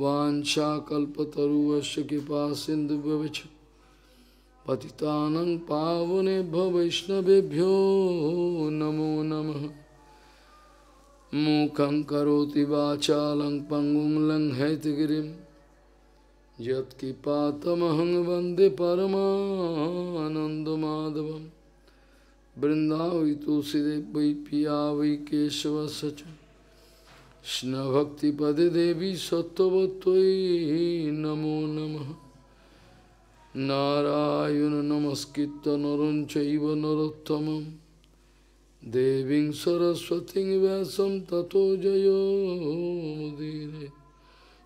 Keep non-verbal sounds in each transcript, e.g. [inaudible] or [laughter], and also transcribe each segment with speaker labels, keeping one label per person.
Speaker 1: वाशाकल्पतरुश कृपा सिंधु पति पतितानंग पावने वैष्णवेभ्यो नमो नमः मूकं करोति वाचा लंग पंगुं लंघयतगिरिं यत्किपातमहं वन्दे परमानन्दमाधवं बृन्दावै तुलसीदेव वै पिया वै केशवश्च Krishna Bhakti Pade Devi Sattvatvai Namo Namah Narayana Namaskritta Naranchaiva Narottamam Deving Saraswati Vyasam Tato Jayo Mudire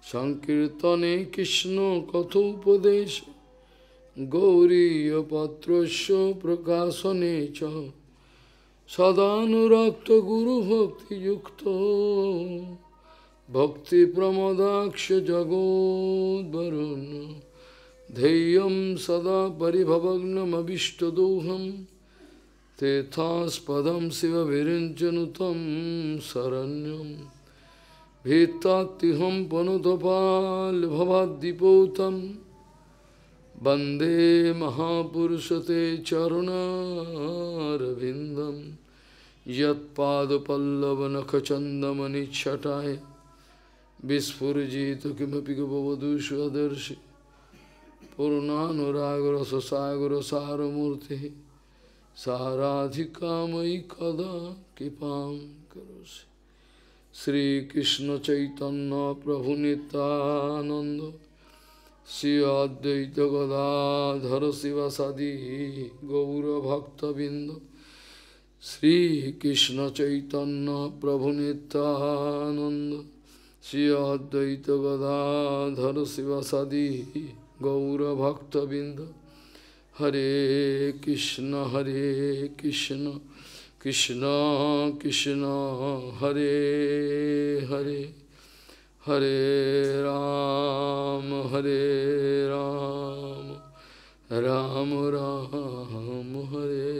Speaker 1: Sankirtane Krishna Kathopadesh Gauriya Patrasya Prakasanecha সদানুরক্ত গুরু ভক্তি যুক্ত ভক্তি প্রমদাক্ষ জগোদ্বরণ ধেয়ম সদা পরিভবগ্নমীষ্টদোহম तीर्थास्पदं शिवभिरिञ्चनुतं शरण्यं भीत्तात्तिहं पुनुतपाल्भवाद्दिपोतं वन्दे महापुरुष ते चरुणारविन्दम् यत्पादपल्लवनखचन्दमनिच्छटाय विस्फुरजित किमपि गवधू स्वदर्शि पूर्णानुरागरससागरसारमूर्तिः साराधिकामयि कदा कृपां करोसि श्रीकृष्णचैतन्यप्रभुनितानन्द Shri अद्वैतगदाधर शिवसदि गौरभक्तबिन्दु Sri Krishna Chaitanya Prabhu Nityananda Sri Advaita Gadadhar Sivasadi Gaura Bhakta Binda Hare Krishna Hare Krishna Krishna Krishna Hare Hare Hare Ram Hare Ram, Hare Ram Ram Ram হরে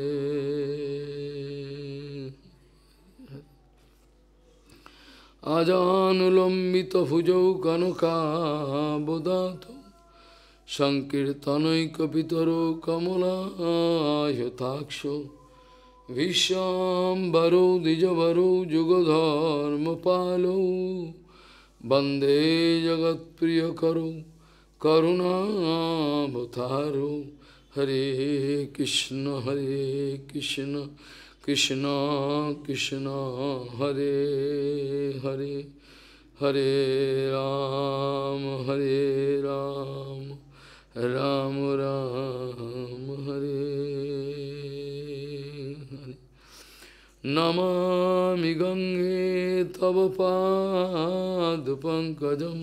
Speaker 1: আজানুলম্বিত ভুজৌ কনকাবদাত সংকীর্তনৈকিতর কমলায়তাক্ষ বিশ্বাম্বরৌ দ্বিজবরৌ যুগধর্ম পালৌ বন্দে জগৎপ্রিয় করৌ करुणावतारो हरे कृष्ण हरे कृष्ण कृष्ण कृष्ण हरे हरे हरे राम हरे राम राम राम हरे हरे नमामि गंगे तव पाद पंकजम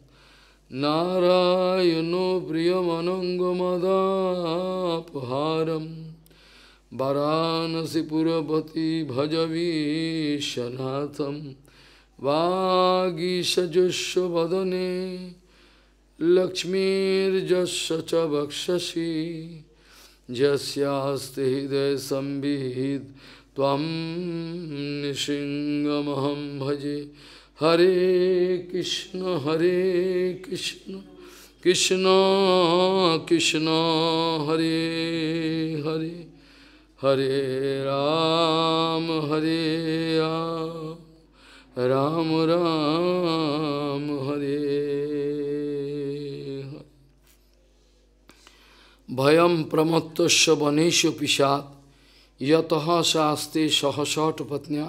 Speaker 1: नारायणो प्रियमनङ्गमदापहारं वरानसिपुरपति भजवीशनाथं वागीशजुष्व वदने लक्ष्मीर्जस्य च हृदय यस्यास्ति हृदयसंविहित भजे হরে কৃষ্ণ হরে কৃষ্ণ কৃষ্ণ কৃষ্ণ হরে হরে হরে রাম হরে রাম রাম হরে ভয় প্রমত্তস্য বনেশু পিসাদ ইয়ত শাস্তে সহসট পত্ন্যা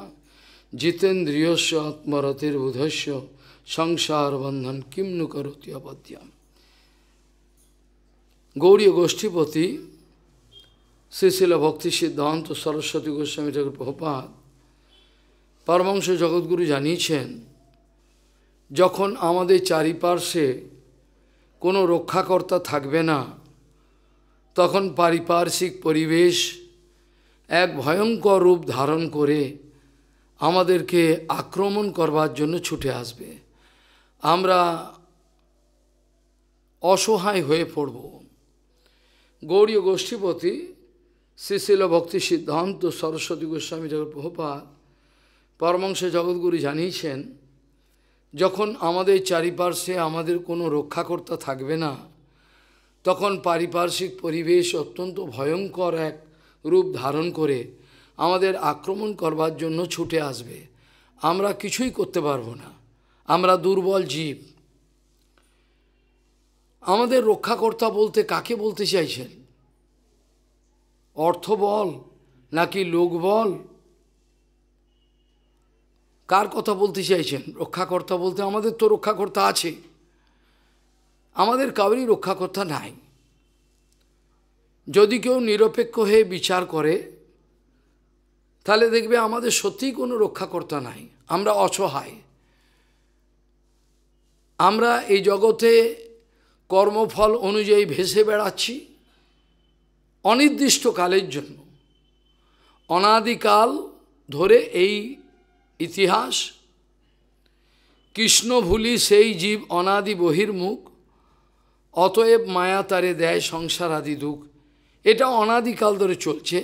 Speaker 1: জিতেন্দ্রিয়স্য আত্মরথের বোধস্য সংসার বন্ধন কিম্নু করতি অপদ্যাম গৌরী গোষ্ঠীপতি শ্রীশীল ভক্তি সিদ্ধান্ত সরস্বতী গোস্বামী ঠাকুর প্রপাত পরমংশ জগৎগুরু জানিয়েছেন যখন আমাদের চারিপার্শ্বে কোনো রক্ষাকর্তা থাকবে না তখন পারিপার্শ্বিক পরিবেশ এক ভয়ঙ্কর রূপ ধারণ করে আমাদেরকে আক্রমণ করবার জন্য ছুটে আসবে আমরা অসহায় হয়ে পড়ব গৌরীয় গোষ্ঠীপতি শ্রীশীল ভক্তি সিদ্ধান্ত সরস্বতী গোস্বামী ঠাকুর প্রভুপাত পরমংসে জগৎগুরু জানিয়েছেন যখন আমাদের চারিপার্শ্বে আমাদের কোনো রক্ষাকর্তা থাকবে না তখন পারিপার্শ্বিক পরিবেশ অত্যন্ত ভয়ঙ্কর এক রূপ ধারণ করে আমাদের আক্রমণ করবার জন্য ছুটে আসবে আমরা কিছুই করতে পারবো না আমরা দুর্বল জীব আমাদের রক্ষাকর্তা বলতে কাকে বলতে চাইছেন অর্থ বল নাকি লোকবল কার কথা বলতে চাইছেন রক্ষাকর্তা বলতে আমাদের তো রক্ষাকর্তা আছে আমাদের কাউরই রক্ষাকর্তা নাই যদি কেউ নিরপেক্ষ হয়ে বিচার করে তাহলে দেখবে আমাদের সত্যিই কোনো রক্ষাকর্তা নাই আমরা অসহায় আমরা এই জগতে কর্মফল অনুযায়ী ভেসে বেড়াচ্ছি অনির্দিষ্টকালের জন্য অনাদিকাল ধরে এই ইতিহাস কৃষ্ণ ভুলি সেই জীব অনাদি বহির্মুখ অতএব মায়া তারে দেয় সংসার আদি দুঃখ এটা অনাদিকাল ধরে চলছে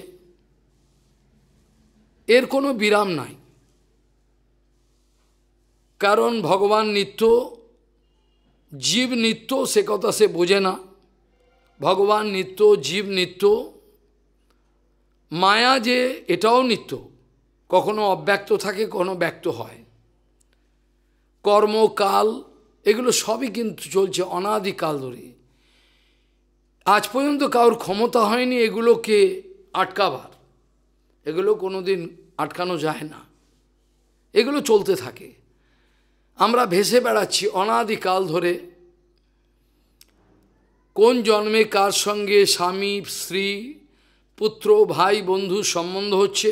Speaker 1: এর কোনো বিরাম নাই কারণ ভগবান নিত্য জীব নিত্য সে কথা সে বোঝে না ভগবান নিত্য জীব নিত্য মায়া যে এটাও নিত্য কখনো অব্যক্ত থাকে কোনো ব্যক্ত হয় কর্মকাল এগুলো সবই কিন্তু চলছে অনাদিকাল ধরে আজ পর্যন্ত কারোর ক্ষমতা হয়নি এগুলোকে আটকাবার এগুলো কোনো দিন আটকানো যায় না এগুলো চলতে থাকে আমরা ভেসে বেড়াচ্ছি অনাদিকাল ধরে কোন জন্মে কার সঙ্গে স্বামী স্ত্রী পুত্র ভাই বন্ধু সম্বন্ধ হচ্ছে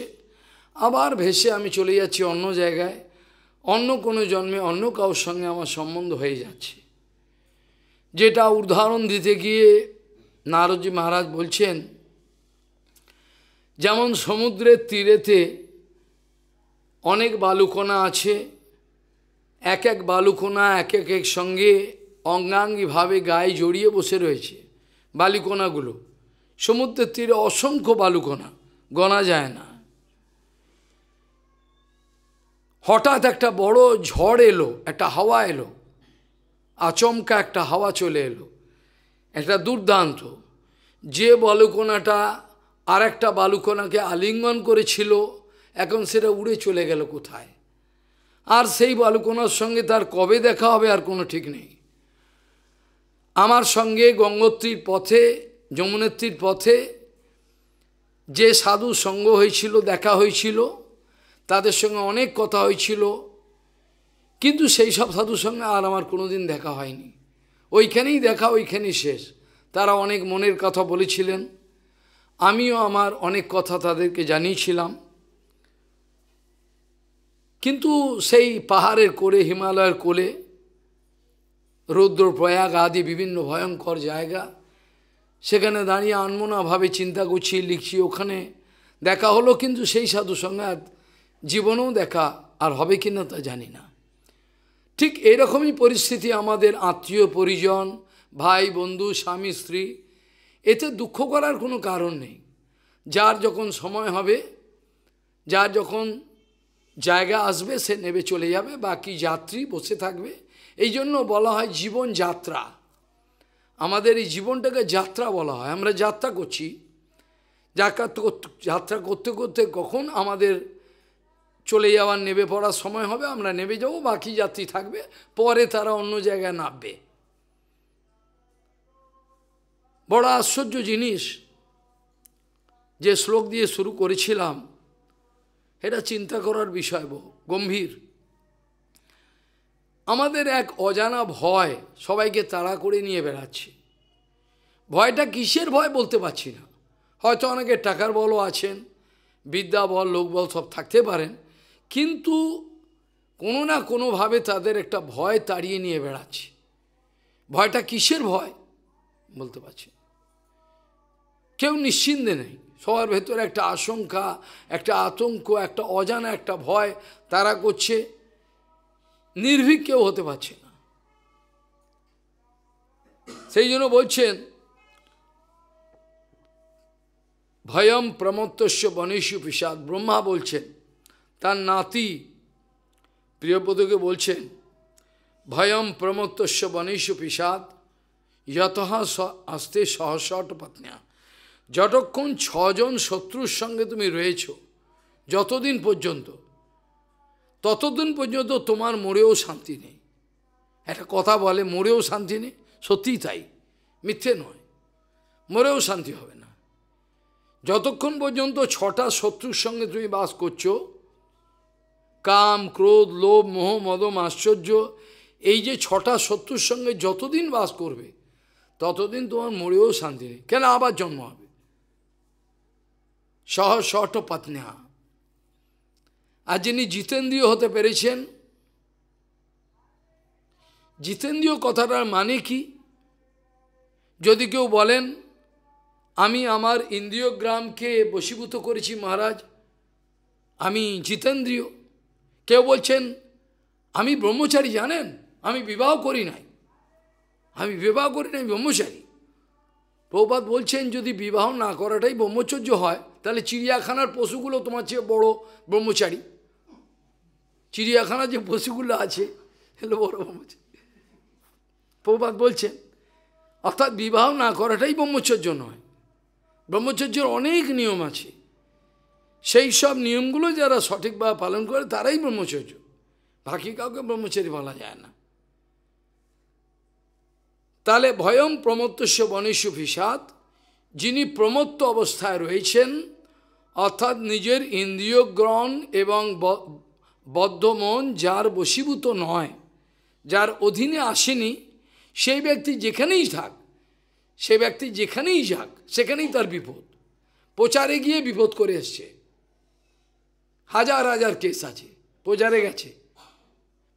Speaker 1: আবার ভেসে আমি চলে যাচ্ছি অন্য জায়গায় অন্য কোনো জন্মে অন্য কারোর সঙ্গে আমার সম্বন্ধ হয়ে যাচ্ছে যেটা উদাহরণ দিতে গিয়ে নারদজি মহারাজ বলছেন যেমন সমুদ্রের তীরেতে অনেক বালুকোনা আছে এক এক বালুকোনা এক এক এক সঙ্গে অঙ্গাঙ্গিভাবে গায়ে জড়িয়ে বসে রয়েছে বালুকোনাগুলো সমুদ্রের তীরে অসংখ্য বালুকোনা গণা যায় না হঠাৎ একটা বড় ঝড় এলো একটা হাওয়া এলো আচমকা একটা হাওয়া চলে এলো একটা দুর্দান্ত যে বালুকোনাটা আর একটা বালুকোনাকে আলিঙ্গন করেছিল এখন সেটা উড়ে চলে গেল কোথায় আর সেই বালুকোনার সঙ্গে তার কবে দেখা হবে আর কোনো ঠিক নেই আমার সঙ্গে গঙ্গোত্রীর পথে যমুনেত্রীর পথে যে সাধু সঙ্গ হয়েছিল দেখা হয়েছিল তাদের সঙ্গে অনেক কথা হয়েছিল কিন্তু সেই সব সাধুর সঙ্গে আর আমার কোনো দিন দেখা হয়নি ওইখানেই দেখা ওইখানেই শেষ তারা অনেক মনের কথা বলেছিলেন আমিও আমার অনেক কথা তাদেরকে জানিয়েছিলাম কিন্তু সেই পাহাড়ের কোলে হিমালয়ের কোলে রৌদ্র প্রয়াগ আদি বিভিন্ন ভয়ঙ্কর জায়গা সেখানে দাঁড়িয়ে আনমোনাভাবে চিন্তা করছি লিখছি ওখানে দেখা হলো কিন্তু সেই সাধু সঙ্গে জীবনেও দেখা আর হবে কি না তা জানি না ঠিক এরকমই পরিস্থিতি আমাদের আত্মীয় পরিজন ভাই বন্ধু স্বামী স্ত্রী এতে দুঃখ করার কোনো কারণ নেই যার যখন সময় হবে যার যখন জায়গা আসবে সে নেবে চলে যাবে বাকি যাত্রী বসে থাকবে এই জন্য বলা হয় জীবন যাত্রা আমাদের এই জীবনটাকে যাত্রা বলা হয় আমরা যাত্রা করছি যাত্রা যাত্রা করতে করতে কখন আমাদের চলে যাওয়ার নেবে পড়ার সময় হবে আমরা নেবে যাবো বাকি যাত্রী থাকবে পরে তারা অন্য জায়গায় নামবে বড় আশ্চর্য জিনিস যে শ্লোক দিয়ে শুরু করেছিলাম এটা চিন্তা করার বিষয় বহু গম্ভীর আমাদের এক অজানা ভয় সবাইকে তাড়া করে নিয়ে বেড়াচ্ছে ভয়টা কিসের ভয় বলতে পারছি না হয়তো অনেকে টাকার বলও আছেন বিদ্যা বল বল সব থাকতে পারেন কিন্তু কোনো না কোনোভাবে তাদের একটা ভয় তাড়িয়ে নিয়ে বেড়াচ্ছে ভয়টা কিসের ভয় বলতে পারছি কেউ নিশ্চিন্তে নেই সবার ভেতরে একটা আশঙ্কা একটা আতঙ্ক একটা অজানা একটা ভয় তারা করছে নির্ভীক কেউ হতে পারছে না সেই জন্য বলছেন ভয়ম প্রমত্তস্য বনেশু পিসাদ ব্রহ্মা বলছেন তার নাতি প্রিয়পদকে বলছেন ভয়ম প্রমত্তস্য বনেশু পিসাদ যতহা আস্তে সহসট পত্নিয়া যতক্ষণ ছজন শত্রুর সঙ্গে তুমি রয়েছ যতদিন পর্যন্ত ততদিন পর্যন্ত তোমার মরেও শান্তি নেই একটা কথা বলে মরেও শান্তি নেই সত্যিই তাই মিথ্যে নয় মরেও শান্তি হবে না যতক্ষণ পর্যন্ত ছটা শত্রুর সঙ্গে তুমি বাস করছো কাম ক্রোধ লোভ মোহ মদম আশ্চর্য এই যে ছটা শত্রুর সঙ্গে যতদিন বাস করবে ততদিন তোমার মরেও শান্তি নেই কেন আবার জন্ম হবে সহ শট পাতনেহা আর যিনি জিতেন্দ্রীয় হতে পেরেছেন জিতেন্দ্রীয় কথাটার মানে কি যদি কেউ বলেন আমি আমার ইন্দ্রিয় গ্রামকে বশীভূত করেছি মহারাজ আমি জিতেন্দ্রীয় কেউ বলছেন আমি ব্রহ্মচারী জানেন আমি বিবাহ করি নাই আমি বিবাহ করি নাই ব্রহ্মচারী প্রবাদ বলছেন যদি বিবাহ না করাটাই ব্রহ্মচর্য হয় তাহলে চিড়িয়াখানার পশুগুলো তোমার চেয়ে বড় ব্রহ্মচারী চিড়িয়াখানার যে পশুগুলো আছে হলো বড় ব্রহ্মচারী প্রভাত বলছেন অর্থাৎ বিবাহ না করাটাই ব্রহ্মচর্য নয় ব্রহ্মচর্যের অনেক নিয়ম আছে সেই সব নিয়মগুলো যারা সঠিকভাবে পালন করে তারাই ব্রহ্মচর্য বাকি কাউকে ব্রহ্মচারী বলা যায় না তাহলে ভয়ম প্রমত্তস্য বনেশু ভিসাদ যিনি প্রমত্ত অবস্থায় রয়েছেন অর্থাৎ নিজের ইন্দ্রিয়গ্রহণ এবং বদ্ধমন যার বশীভূত নয় যার অধীনে আসেনি সেই ব্যক্তি যেখানেই থাক সে ব্যক্তি যেখানেই যাক সেখানেই তার বিপদ প্রচারে গিয়ে বিপদ করে এসছে হাজার হাজার কেস আছে প্রচারে গেছে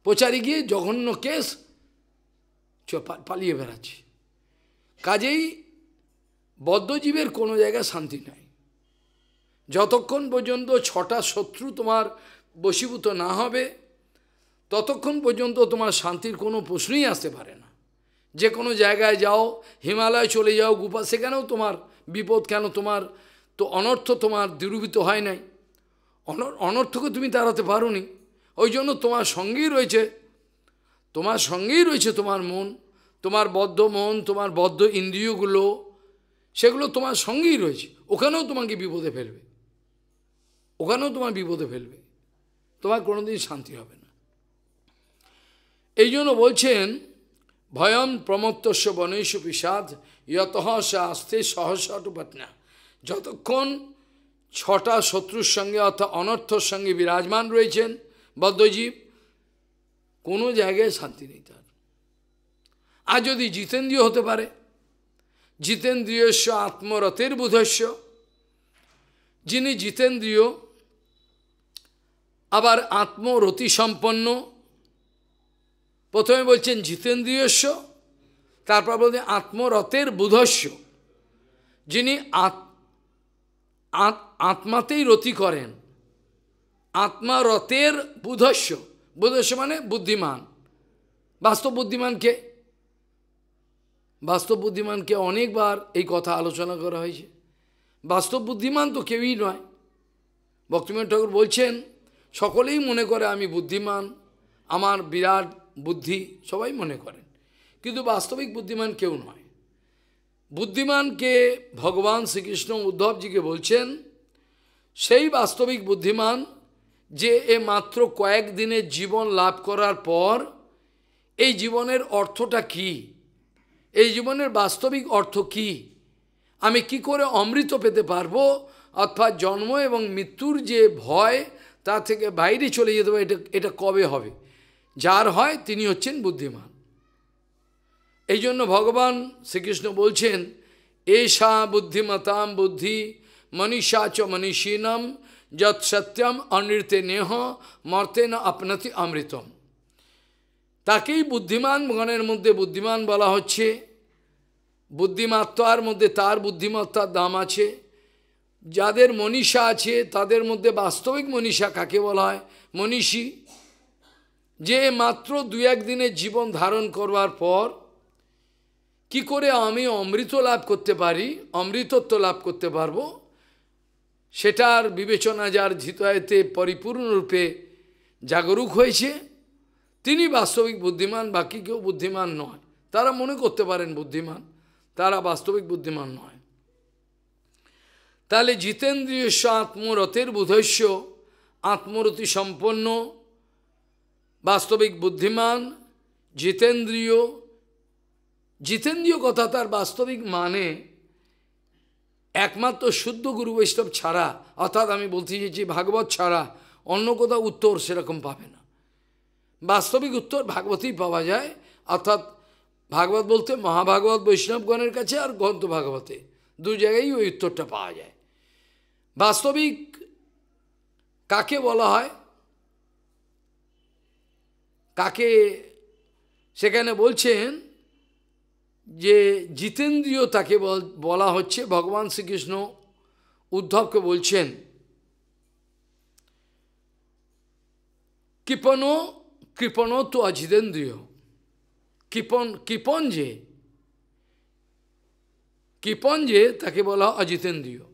Speaker 1: প্রচারে গিয়ে জঘন্য কেস পালিয়ে বেড়াচ্ছে কাজেই বদ্ধজীবের কোনো জায়গায় শান্তি নাই যতক্ষণ পর্যন্ত ছটা শত্রু তোমার বশীভূত না হবে ততক্ষণ পর্যন্ত তোমার শান্তির কোনো প্রশ্নই আসতে পারে না যে কোনো জায়গায় যাও হিমালয় চলে যাও গুপা সেখানেও তোমার বিপদ কেন তোমার তো অনর্থ তোমার দূরীভূত হয় নাই অনর্থকে তুমি তাড়াতে পারো নি ওই জন্য তোমার সঙ্গেই রয়েছে তোমার সঙ্গেই রয়েছে তোমার মন তোমার বদ্ধ মন তোমার বদ্ধ ইন্দ্রিয়গুলো সেগুলো তোমার সঙ্গেই রয়েছে ওখানেও তোমাকে বিপদে ফেলবে ওখানেও তোমার বিপদে ফেলবে তোমার কোনোদিন শান্তি হবে না এই জন্য বলছেন ভয়ম প্রমত্তস্য বনেশ পিসাদ ইয়তহ আস্তে সহসট পাটনা যতক্ষণ ছটা শত্রুর সঙ্গে অর্থাৎ অনর্থর সঙ্গে বিরাজমান রয়েছেন বদ্ধজীব কোনো জায়গায় শান্তি নেই তার আর যদি জিতেন্দ্রীয় হতে পারে জিতেন্দ্রিয়স্য আত্মরথের বুধস্য যিনি জিতেন্দ্রীয় আবার আত্মরতি সম্পন্ন প্রথমে বলছেন জিতেন্দ্রিয়স্য তারপর বলছেন আত্মরথের বুধস্য যিনি আত্মাতেই রতি করেন আত্মারথের বুধস্য বুধস্য মানে বুদ্ধিমান বাস্তব বুদ্ধিমানকে বাস্তব বুদ্ধিমানকে অনেকবার এই কথা আলোচনা করা হয়েছে বাস্তব বুদ্ধিমান তো কেউই নয় ভক্তিমান ঠাকুর বলছেন সকলেই মনে করে আমি বুদ্ধিমান আমার বিরাট বুদ্ধি সবাই মনে করেন কিন্তু বাস্তবিক বুদ্ধিমান কেউ নয় বুদ্ধিমানকে ভগবান শ্রীকৃষ্ণ উদ্ধবজিকে বলছেন সেই বাস্তবিক বুদ্ধিমান যে এ মাত্র কয়েকদিনের জীবন লাভ করার পর এই জীবনের অর্থটা কি এই জীবনের বাস্তবিক অর্থ কি আমি কি করে অমৃত পেতে পারবো অর্থাৎ জন্ম এবং মৃত্যুর যে ভয় তার থেকে বাইরে চলে যেতে পারে এটা এটা কবে হবে যার হয় তিনি হচ্ছেন বুদ্ধিমান এই জন্য ভগবান শ্রীকৃষ্ণ বলছেন এষা বুদ্ধিমতাম বুদ্ধি মনীষা চ মনীষীনম যত সত্যম অনৃতে নেহ মর্তে না আপনতি অমৃতম তাকেই বুদ্ধিমান গণের মধ্যে বুদ্ধিমান বলা হচ্ছে বুদ্ধিমাত্মার মধ্যে তার বুদ্ধিমত্তার দাম আছে যাদের মনীষা আছে তাদের মধ্যে বাস্তবিক মনীষা কাকে বলা হয় মনীষী যে মাত্র দু একদিনের জীবন ধারণ করবার পর কি করে আমি অমৃত লাভ করতে পারি অমৃতত্ব লাভ করতে পারবো সেটার বিবেচনা যার হৃদয়তে পরিপূর্ণরূপে জাগরুক হয়েছে তিনি বাস্তবিক বুদ্ধিমান বাকি কেউ বুদ্ধিমান নয় তারা মনে করতে পারেন বুদ্ধিমান তারা বাস্তবিক বুদ্ধিমান নয় তাহলে জিতেন্দ্রিয়স্ব আত্মরথের বুধস্য আত্মরতি সম্পন্ন বাস্তবিক বুদ্ধিমান জিতেন্দ্রীয় জিতেন্দ্রীয় কথা তার বাস্তবিক মানে একমাত্র শুদ্ধ গুরু বৈষ্ণব ছাড়া অর্থাৎ আমি বলতে চাইছি ভাগবত ছাড়া অন্য কোথাও উত্তর সেরকম পাবে না বাস্তবিক উত্তর ভাগবতেই পাওয়া যায় অর্থাৎ ভাগবত বলতে মহাভাগবত বৈষ্ণবগণের কাছে আর গ্রন্থ ভাগবতে দু জায়গায় ওই উত্তরটা পাওয়া যায় বাস্তবিক কাকে বলা হয় কাকে সেখানে বলছেন যে জিতেন্দ্রীয় তাকে বলা হচ্ছে ভগবান শ্রীকৃষ্ণ উদ্ধবকে বলছেন কৃপণ কৃপণ তো অজিতেন্দ্রীয় কৃপণ কৃপণ যে কৃপণ যে তাকে বলা হয় অজিতেন্দ্রীয়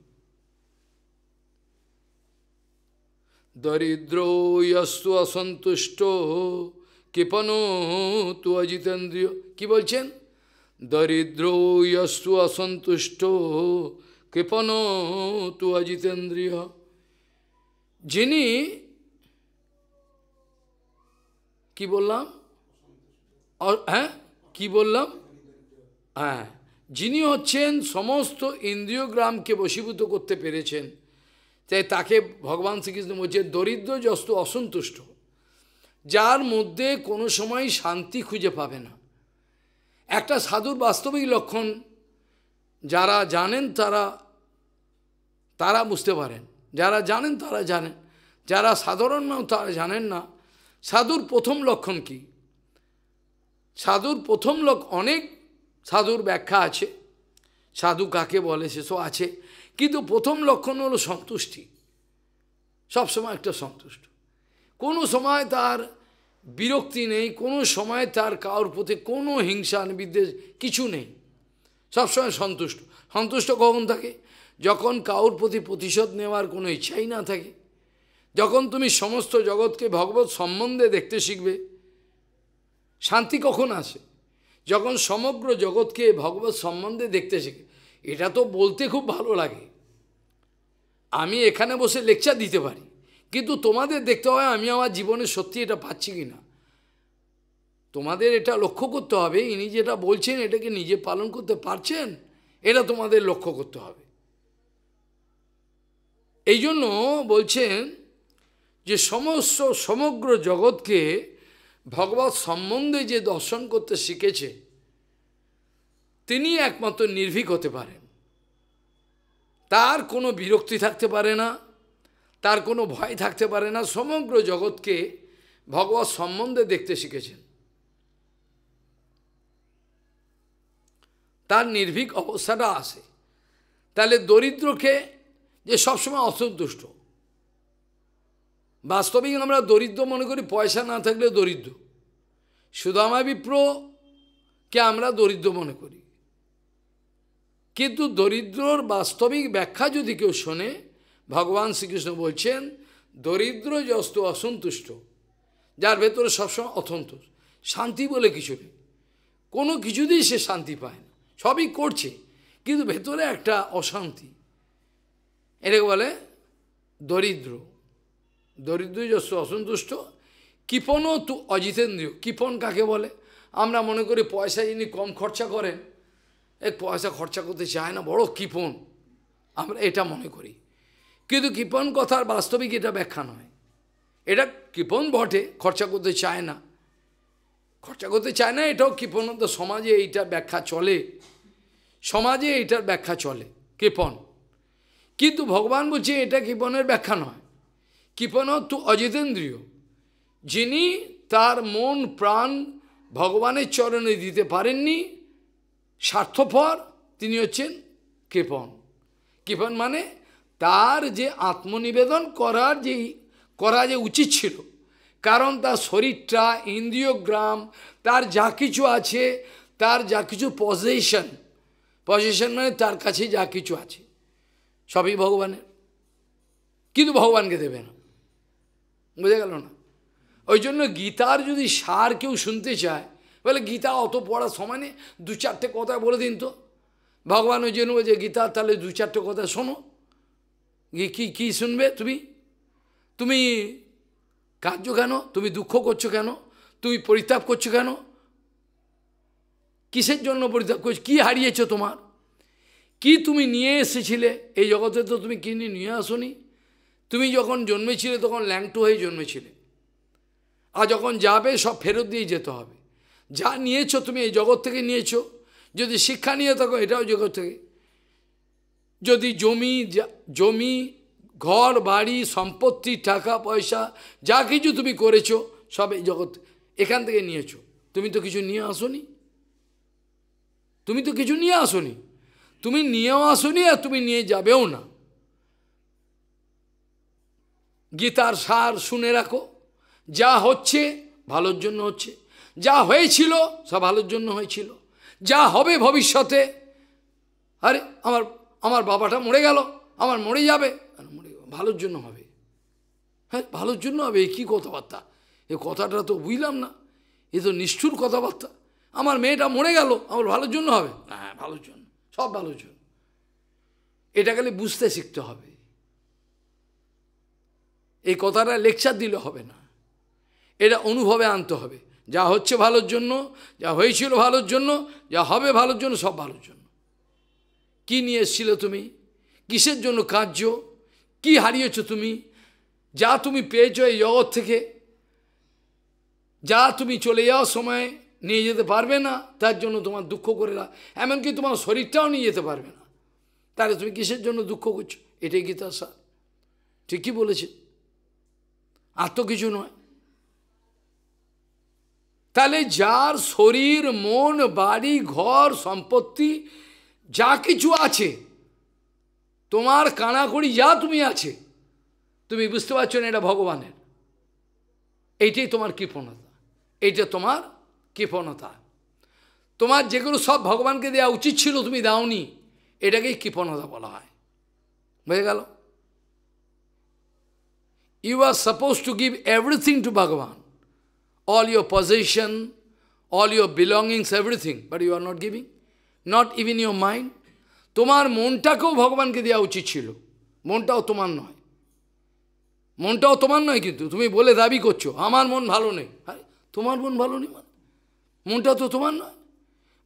Speaker 1: দরিদ্রো ইস্তু অসন্তুষ্ট কৃপনো তু অজিতেন্দ্রিয় কি বলছেন দরিদ্রো ইস্তু অসন্তুষ্ট কৃপনো তু অজিতেন্দ্রিয় যিনি কি বললাম হ্যাঁ কি বললাম হ্যাঁ যিনি হচ্ছেন সমস্ত ইন্দ্রিয় গ্রামকে বশীভূত করতে পেরেছেন তাই তাকে ভগবান শ্রীকৃষ্ণ বলছে দরিদ্র যস্তু অসন্তুষ্ট যার মধ্যে কোনো সময় শান্তি খুঁজে পাবে না একটা সাধুর বাস্তবিক লক্ষণ যারা জানেন তারা তারা বুঝতে পারেন যারা জানেন তারা জানেন যারা সাধারণ নাও তারা জানেন না সাধুর প্রথম লক্ষণ কি সাধুর প্রথম লক্ষ অনেক সাধুর ব্যাখ্যা আছে সাধু কাকে বলে সেসব আছে কিন্তু প্রথম লক্ষণ হলো সন্তুষ্টি সবসময় একটা সন্তুষ্ট কোনো সময় তার বিরক্তি নেই কোনো সময় তার কারোর প্রতি কোনো হিংসা বিদ্বেষ কিছু নেই সবসময় সন্তুষ্ট সন্তুষ্ট কখন থাকে যখন কারোর প্রতি প্রতিশোধ নেওয়ার কোনো ইচ্ছাই না থাকে যখন তুমি সমস্ত জগৎকে ভগবত সম্বন্ধে দেখতে শিখবে শান্তি কখন আসে যখন সমগ্র জগৎকে ভগবত সম্বন্ধে দেখতে শিখবে এটা তো বলতে খুব ভালো লাগে আমি এখানে বসে লেকচার দিতে পারি কিন্তু তোমাদের দেখতে হবে আমি আমার জীবনে সত্যি এটা পাচ্ছি কি না তোমাদের এটা লক্ষ্য করতে হবে ইনি যেটা বলছেন এটাকে নিজে পালন করতে পারছেন এটা তোমাদের লক্ষ্য করতে হবে এই জন্য বলছেন যে সমস্ত সমগ্র জগৎকে ভগবত সম্বন্ধে যে দর্শন করতে শিখেছে তিনি একমাত্র নির্ভীক হতে পারেন তার কোনো বিরক্তি থাকতে পারে না তার কোনো ভয় থাকতে পারে না সমগ্র জগৎকে ভগবত সম্বন্ধে দেখতে শিখেছেন তার নির্ভীক অবস্থাটা আসে তাহলে দরিদ্রকে যে সবসময় অসন্তুষ্ট বাস্তবিক আমরা দরিদ্র মনে করি পয়সা না থাকলে দরিদ্র সুদামা বিপ্রকে আমরা দরিদ্র মনে করি কিন্তু দরিদ্রর বাস্তবিক ব্যাখ্যা যদি কেউ শোনে ভগবান শ্রীকৃষ্ণ বলছেন দরিদ্র যস্তু অসন্তুষ্ট যার ভেতরে সবসময় অসন্তুষ্ট শান্তি বলে কিছু নেই কোনো কিছুতেই সে শান্তি পায় না সবই করছে কিন্তু ভেতরে একটা অশান্তি এটাকে বলে দরিদ্র দরিদ্র যস্ত অসন্তুষ্ট কৃপণও তু অজিতেন্দ্রীয় কৃপণ কাকে বলে আমরা মনে করি পয়সা যিনি কম খরচা করেন এক পয়সা খরচা করতে চায় না বড় কৃপন আমরা এটা মনে করি কিন্তু কৃপন কথার বাস্তবিক এটা ব্যাখ্যা নয় এটা কৃপন বটে খরচা করতে চায় না খরচা করতে চায় না এটাও কৃপন তো সমাজে এইটার ব্যাখ্যা চলে সমাজে এইটার ব্যাখ্যা চলে কৃপন কিন্তু ভগবান বলছে এটা কৃপনের ব্যাখ্যা নয় কৃপন তো অজিতেন্দ্রীয় যিনি তার মন প্রাণ ভগবানের চরণে দিতে পারেননি স্বার্থপর তিনি হচ্ছেন কৃপন কৃপন মানে তার যে আত্মনিবেদন করার যে করা যে উচিত ছিল কারণ তার শরীরটা ইন্দ্রিয়গ্রাম তার যা কিছু আছে তার যা কিছু পজিশন পজিশন মানে তার কাছে যা কিছু আছে সবই ভগবানের কিন্তু ভগবানকে দেবে না বুঝে গেল না ওই জন্য গীতার যদি সার কেউ শুনতে চায় বলে গীতা অত পড়ার সময় নেই দু চারটে কথা বলে দিন তো ভগবান ওই জন্য যে গীতা তাহলে দু চারটে কথা শোনো কি কি শুনবে তুমি তুমি কাজ কেন তুমি দুঃখ করছো কেন তুমি পরিতাপ করছো কেন কিসের জন্য পরিতাপ করছো কী হারিয়েছ তোমার কি তুমি নিয়ে এসেছিলে এই জগতে তো তুমি কিনে নিয়ে আসনি তুমি যখন জন্মেছিলে তখন ল্যাংটু হয়ে জন্মেছিলে আর যখন যাবে সব ফেরত দিয়ে যেতে হবে যা নিয়েছো তুমি এই জগৎ থেকে নিয়েছো যদি শিক্ষা নিয়ে থাকো এটাও জগৎ থেকে যদি জমি জমি ঘর বাড়ি সম্পত্তি টাকা পয়সা যা কিছু তুমি করেছো সব এই জগৎ এখান থেকে নিয়েছো তুমি তো কিছু নিয়ে আসোনি তুমি তো কিছু নিয়ে আসোনি তুমি নিয়েও আসোনি আর তুমি নিয়ে যাবেও না গীতার সার শুনে রাখো যা হচ্ছে ভালোর জন্য হচ্ছে যা হয়েছিল সব ভালোর জন্য হয়েছিল যা হবে ভবিষ্যতে আরে আমার আমার বাবাটা মরে গেল আমার মরে যাবে মরে ভালোর জন্য হবে হ্যাঁ ভালোর জন্য হবে এ কী কথাবার্তা এ কথাটা তো বুঝলাম না এ তো নিষ্ঠুর কথাবার্তা আমার মেয়েটা মরে গেল আমার ভালোর জন্য হবে হ্যাঁ ভালোর জন্য সব ভালোর জন্য এটা খালি বুঝতে শিখতে হবে এই কথাটা লেকচার দিলে হবে না এটা অনুভবে আনতে হবে যা হচ্ছে ভালোর জন্য যা হয়েছিল ভালোর জন্য যা হবে ভালোর জন্য সব ভালোর জন্য কি নিয়ে এসেছিলে তুমি কিসের জন্য কার্য কি হারিয়েছ তুমি যা তুমি পেয়েছ এই জগৎ থেকে যা তুমি চলে যাওয়ার সময় নিয়ে যেতে পারবে না তার জন্য তোমার দুঃখ করে না এমনকি তোমার শরীরটাও নিয়ে যেতে পারবে না তাহলে তুমি কিসের জন্য দুঃখ করছো এটাই গীতা সার ঠিকই বলেছে আর তো কিছু নয় তাহলে যার শরীর মন বাড়ি ঘর সম্পত্তি যা কিছু আছে তোমার কানাকড়ি যা তুমি আছে তুমি বুঝতে পারছো না এটা ভগবানের এইটাই তোমার কৃপণতা এইটা তোমার কৃপণতা তোমার যেগুলো সব ভগবানকে দেওয়া উচিত ছিল তুমি দাওনি এটাকেই কৃপণতা বলা হয় বুঝে গেল you are suppose to give everything to Bhagwan all your possession, all your belongings, everything, but you are not giving. Not even your mind. তোমার মনটাকেও ভগবানকে দেওয়া উচিত ছিল মনটাও তোমার নয় মনটাও তোমার নয় কিন্তু তুমি বলে দাবি করছো আমার মন ভালো নেই তোমার মন ভালো নেই মানে? মনটা তো তোমার নয়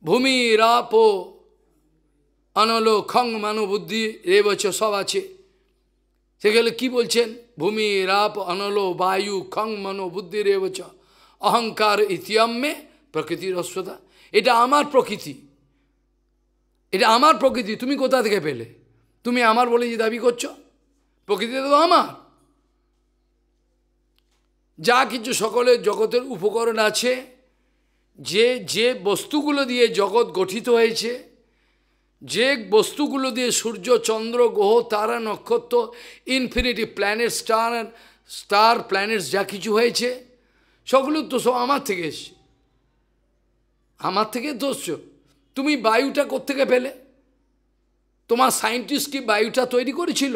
Speaker 1: ভূমি রাপ অনলো খং বুদ্ধি রে রেবচ সব আছে সেগুলো কি বলছেন ভূমি রাপ অনলো বায়ু খং বুদ্ধি রে রেবচ অহংকার ইতিয়ম্যে প্রকৃতির অস্বতা এটা আমার প্রকৃতি এটা আমার প্রকৃতি তুমি কোথা থেকে পেলে তুমি আমার বলে যে দাবি করছো প্রকৃতি তো আমার যা কিছু সকলের জগতের উপকরণ আছে যে যে বস্তুগুলো দিয়ে জগৎ গঠিত হয়েছে যে বস্তুগুলো দিয়ে সূর্য চন্দ্র গ্রহ তারা নক্ষত্র infinity planet star star planets যা কিছু হয়েছে তো সব আমার থেকে এসছে আমার থেকে দোষ তুমি বায়ুটা কোথেকে পেলে তোমার সায়েন্টিস্ট কি বায়ুটা তৈরি করেছিল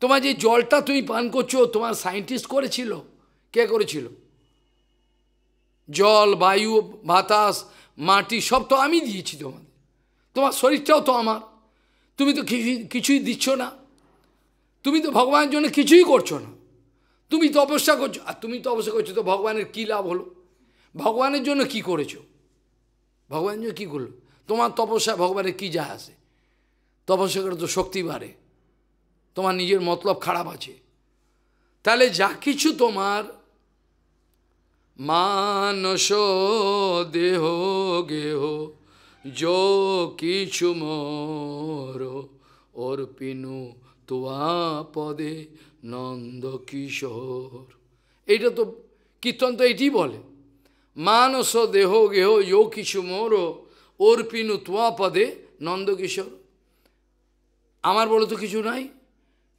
Speaker 1: তোমার যে জলটা তুমি পান করছো তোমার সায়েন্টিস্ট করেছিল কে করেছিল জল বায়ু বাতাস মাটি সব তো আমি দিয়েছি তোমার তোমার শরীরটাও তো আমার তুমি তো কিছুই দিচ্ছ না তুমি তো ভগবানের জন্য কিছুই করছো না তুমি তপস্যা করছো আর তুমি তপস্যা করছো তো ভগবানের কী লাভ হলো ভগবানের জন্য কি করেছো ভগবানের জন্য কী করলো তোমার তপস্যা ভগবানের কী যা আসে তপস্যা করে তো শক্তি বাড়ে তোমার নিজের মতলব খারাপ আছে তাহলে যা কিছু তোমার মানস দেহ গেহ যো কিছু মর ওর পিনু তোয়া পদে নন্দ কিশোর এইটা তো কীর্তন তো এটি বলে মানস দেহ গেহ যৌ কিছু মোর ওর পিনু তোয়া পদে নন্দ কিশোর আমার বলে তো কিছু নাই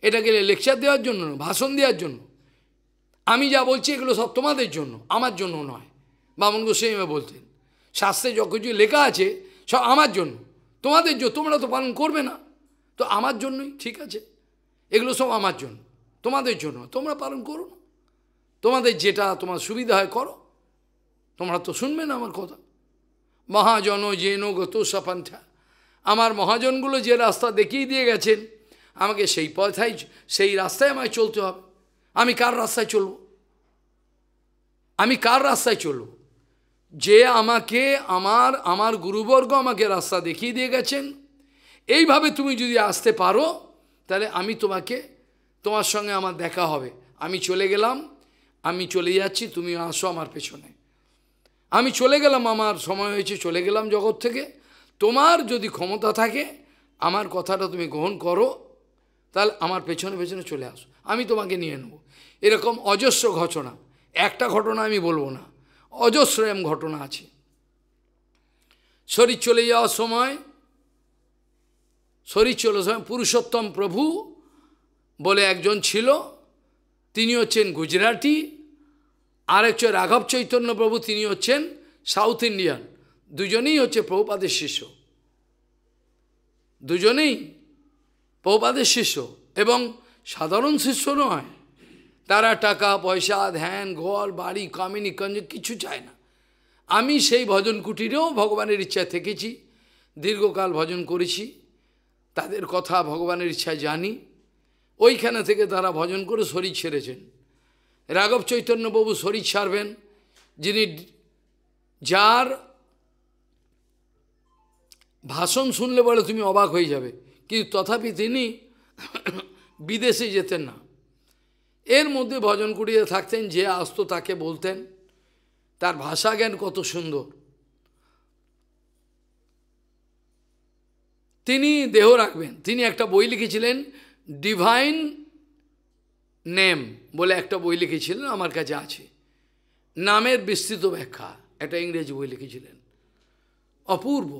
Speaker 1: এটা গেলে লেকচার দেওয়ার জন্য ভাষণ দেওয়ার জন্য আমি যা বলছি এগুলো সব তোমাদের জন্য আমার জন্য নয় বামন গোস্বামী বলতেন শাস্ত্রে যত কিছু লেখা আছে সব আমার জন্য তোমাদের জন্য তোমরা তো পালন করবে না তো আমার জন্যই ঠিক আছে এগুলো সব আমার জন্য তোমাদের জন্য তোমরা পালন করো না তোমাদের যেটা তোমার সুবিধা হয় করো তোমরা তো শুনবে না আমার কথা মহাজন জেন গত সাপান্থা আমার মহাজনগুলো যে রাস্তা দেখিয়ে দিয়ে গেছেন আমাকে সেই পথাই সেই রাস্তায় আমায় চলতে হবে আমি কার রাস্তায় চলব আমি কার রাস্তায় চলব যে আমাকে আমার আমার গুরুবর্গ আমাকে রাস্তা দেখিয়ে দিয়ে গেছেন এইভাবে তুমি যদি আসতে পারো তাহলে আমি তোমাকে তোমার সঙ্গে আমার দেখা হবে আমি চলে গেলাম আমি চলে যাচ্ছি তুমি আসো আমার পেছনে আমি চলে গেলাম আমার সময় হয়েছে চলে গেলাম জগৎ থেকে তোমার যদি ক্ষমতা থাকে আমার কথাটা তুমি গ্রহণ করো তাহলে আমার পেছনে পেছনে চলে আসো আমি তোমাকে নিয়ে নেব এরকম অজস্র ঘটনা একটা ঘটনা আমি বলবো না অজস্র এম ঘটনা আছে শরীর চলে যাওয়ার সময় শরীর চলে সময় পুরুষোত্তম প্রভু বলে একজন ছিল তিনি হচ্ছেন গুজরাটি আর একজন রাঘব চৈতন্য প্রভু তিনি হচ্ছেন সাউথ ইন্ডিয়ান দুজনেই হচ্ছে প্রভুপাদের শিষ্য দুজনেই প্রভুপাদের শিষ্য এবং সাধারণ শিষ্য নয় তারা টাকা পয়সা ধ্যান ঘর বাড়ি কমিনি কঞ্জ কিছু চায় না আমি সেই ভজন কুটিরেও ভগবানের ইচ্ছায় থেকেছি দীর্ঘকাল ভজন করেছি তাদের কথা ভগবানের ইচ্ছায় জানি ওইখানে থেকে তারা ভজন করে শরীর ছেড়েছেন রাঘব চৈতন্যবাবু শরীর ছাড়বেন যিনি যার ভাষণ শুনলে বলে তুমি অবাক হয়ে যাবে কিন্তু তথাপি তিনি বিদেশে যেতেন না এর মধ্যে ভজন করিয়ে থাকতেন যে আসতো তাকে বলতেন তার ভাষা জ্ঞান কত সুন্দর তিনি দেহ রাখবেন তিনি একটা বই লিখেছিলেন ডিভাইন নেম বলে একটা বই লিখেছিলেন আমার কাছে আছে নামের বিস্তৃত ব্যাখ্যা একটা ইংরেজি বই লিখেছিলেন অপূর্ব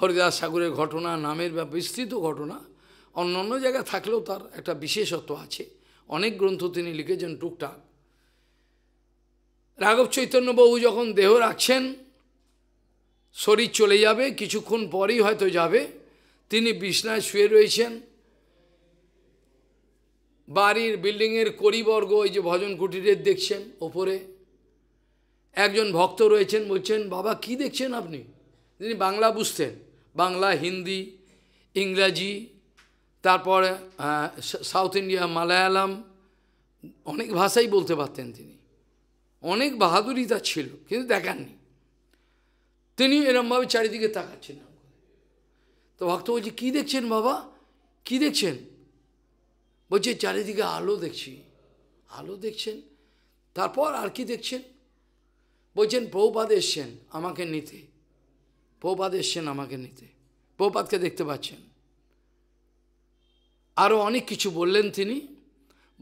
Speaker 1: হরিদাস সাগরের ঘটনা নামের বিস্তৃত ঘটনা অন্য অন্য জায়গায় থাকলেও তার একটা বিশেষত্ব আছে অনেক গ্রন্থ তিনি লিখেছেন টুকটাক রাঘব চৈতন্য বাবু যখন দেহ রাখছেন শরীর চলে যাবে কিছুক্ষণ পরেই হয়তো যাবে তিনি বিছনায় শুয়ে রয়েছেন বাড়ির বিল্ডিংয়ের করিবর্গ ওই যে ভজন কুটিরের দেখছেন ওপরে একজন ভক্ত রয়েছেন বলছেন বাবা কি দেখছেন আপনি তিনি বাংলা বুঝতেন বাংলা হিন্দি ইংরাজি তারপর সাউথ ইন্ডিয়া মালায়ালাম অনেক ভাষাই বলতে পারতেন তিনি অনেক বাহাদুরিতা ছিল কিন্তু দেখাননি তিনি এরমভাবে চারিদিকে তাকাচ্ছেন তো ভক্ত বলছে কী দেখছেন বাবা কি দেখছেন বলছে চারিদিকে আলো দেখছি আলো দেখছেন তারপর আর কি দেখছেন বলছেন প্রভুপাদ এসছেন আমাকে নিতে প্রভুপাদ এসছেন আমাকে নিতে প্রভুপাদকে দেখতে পাচ্ছেন আরও অনেক কিছু বললেন তিনি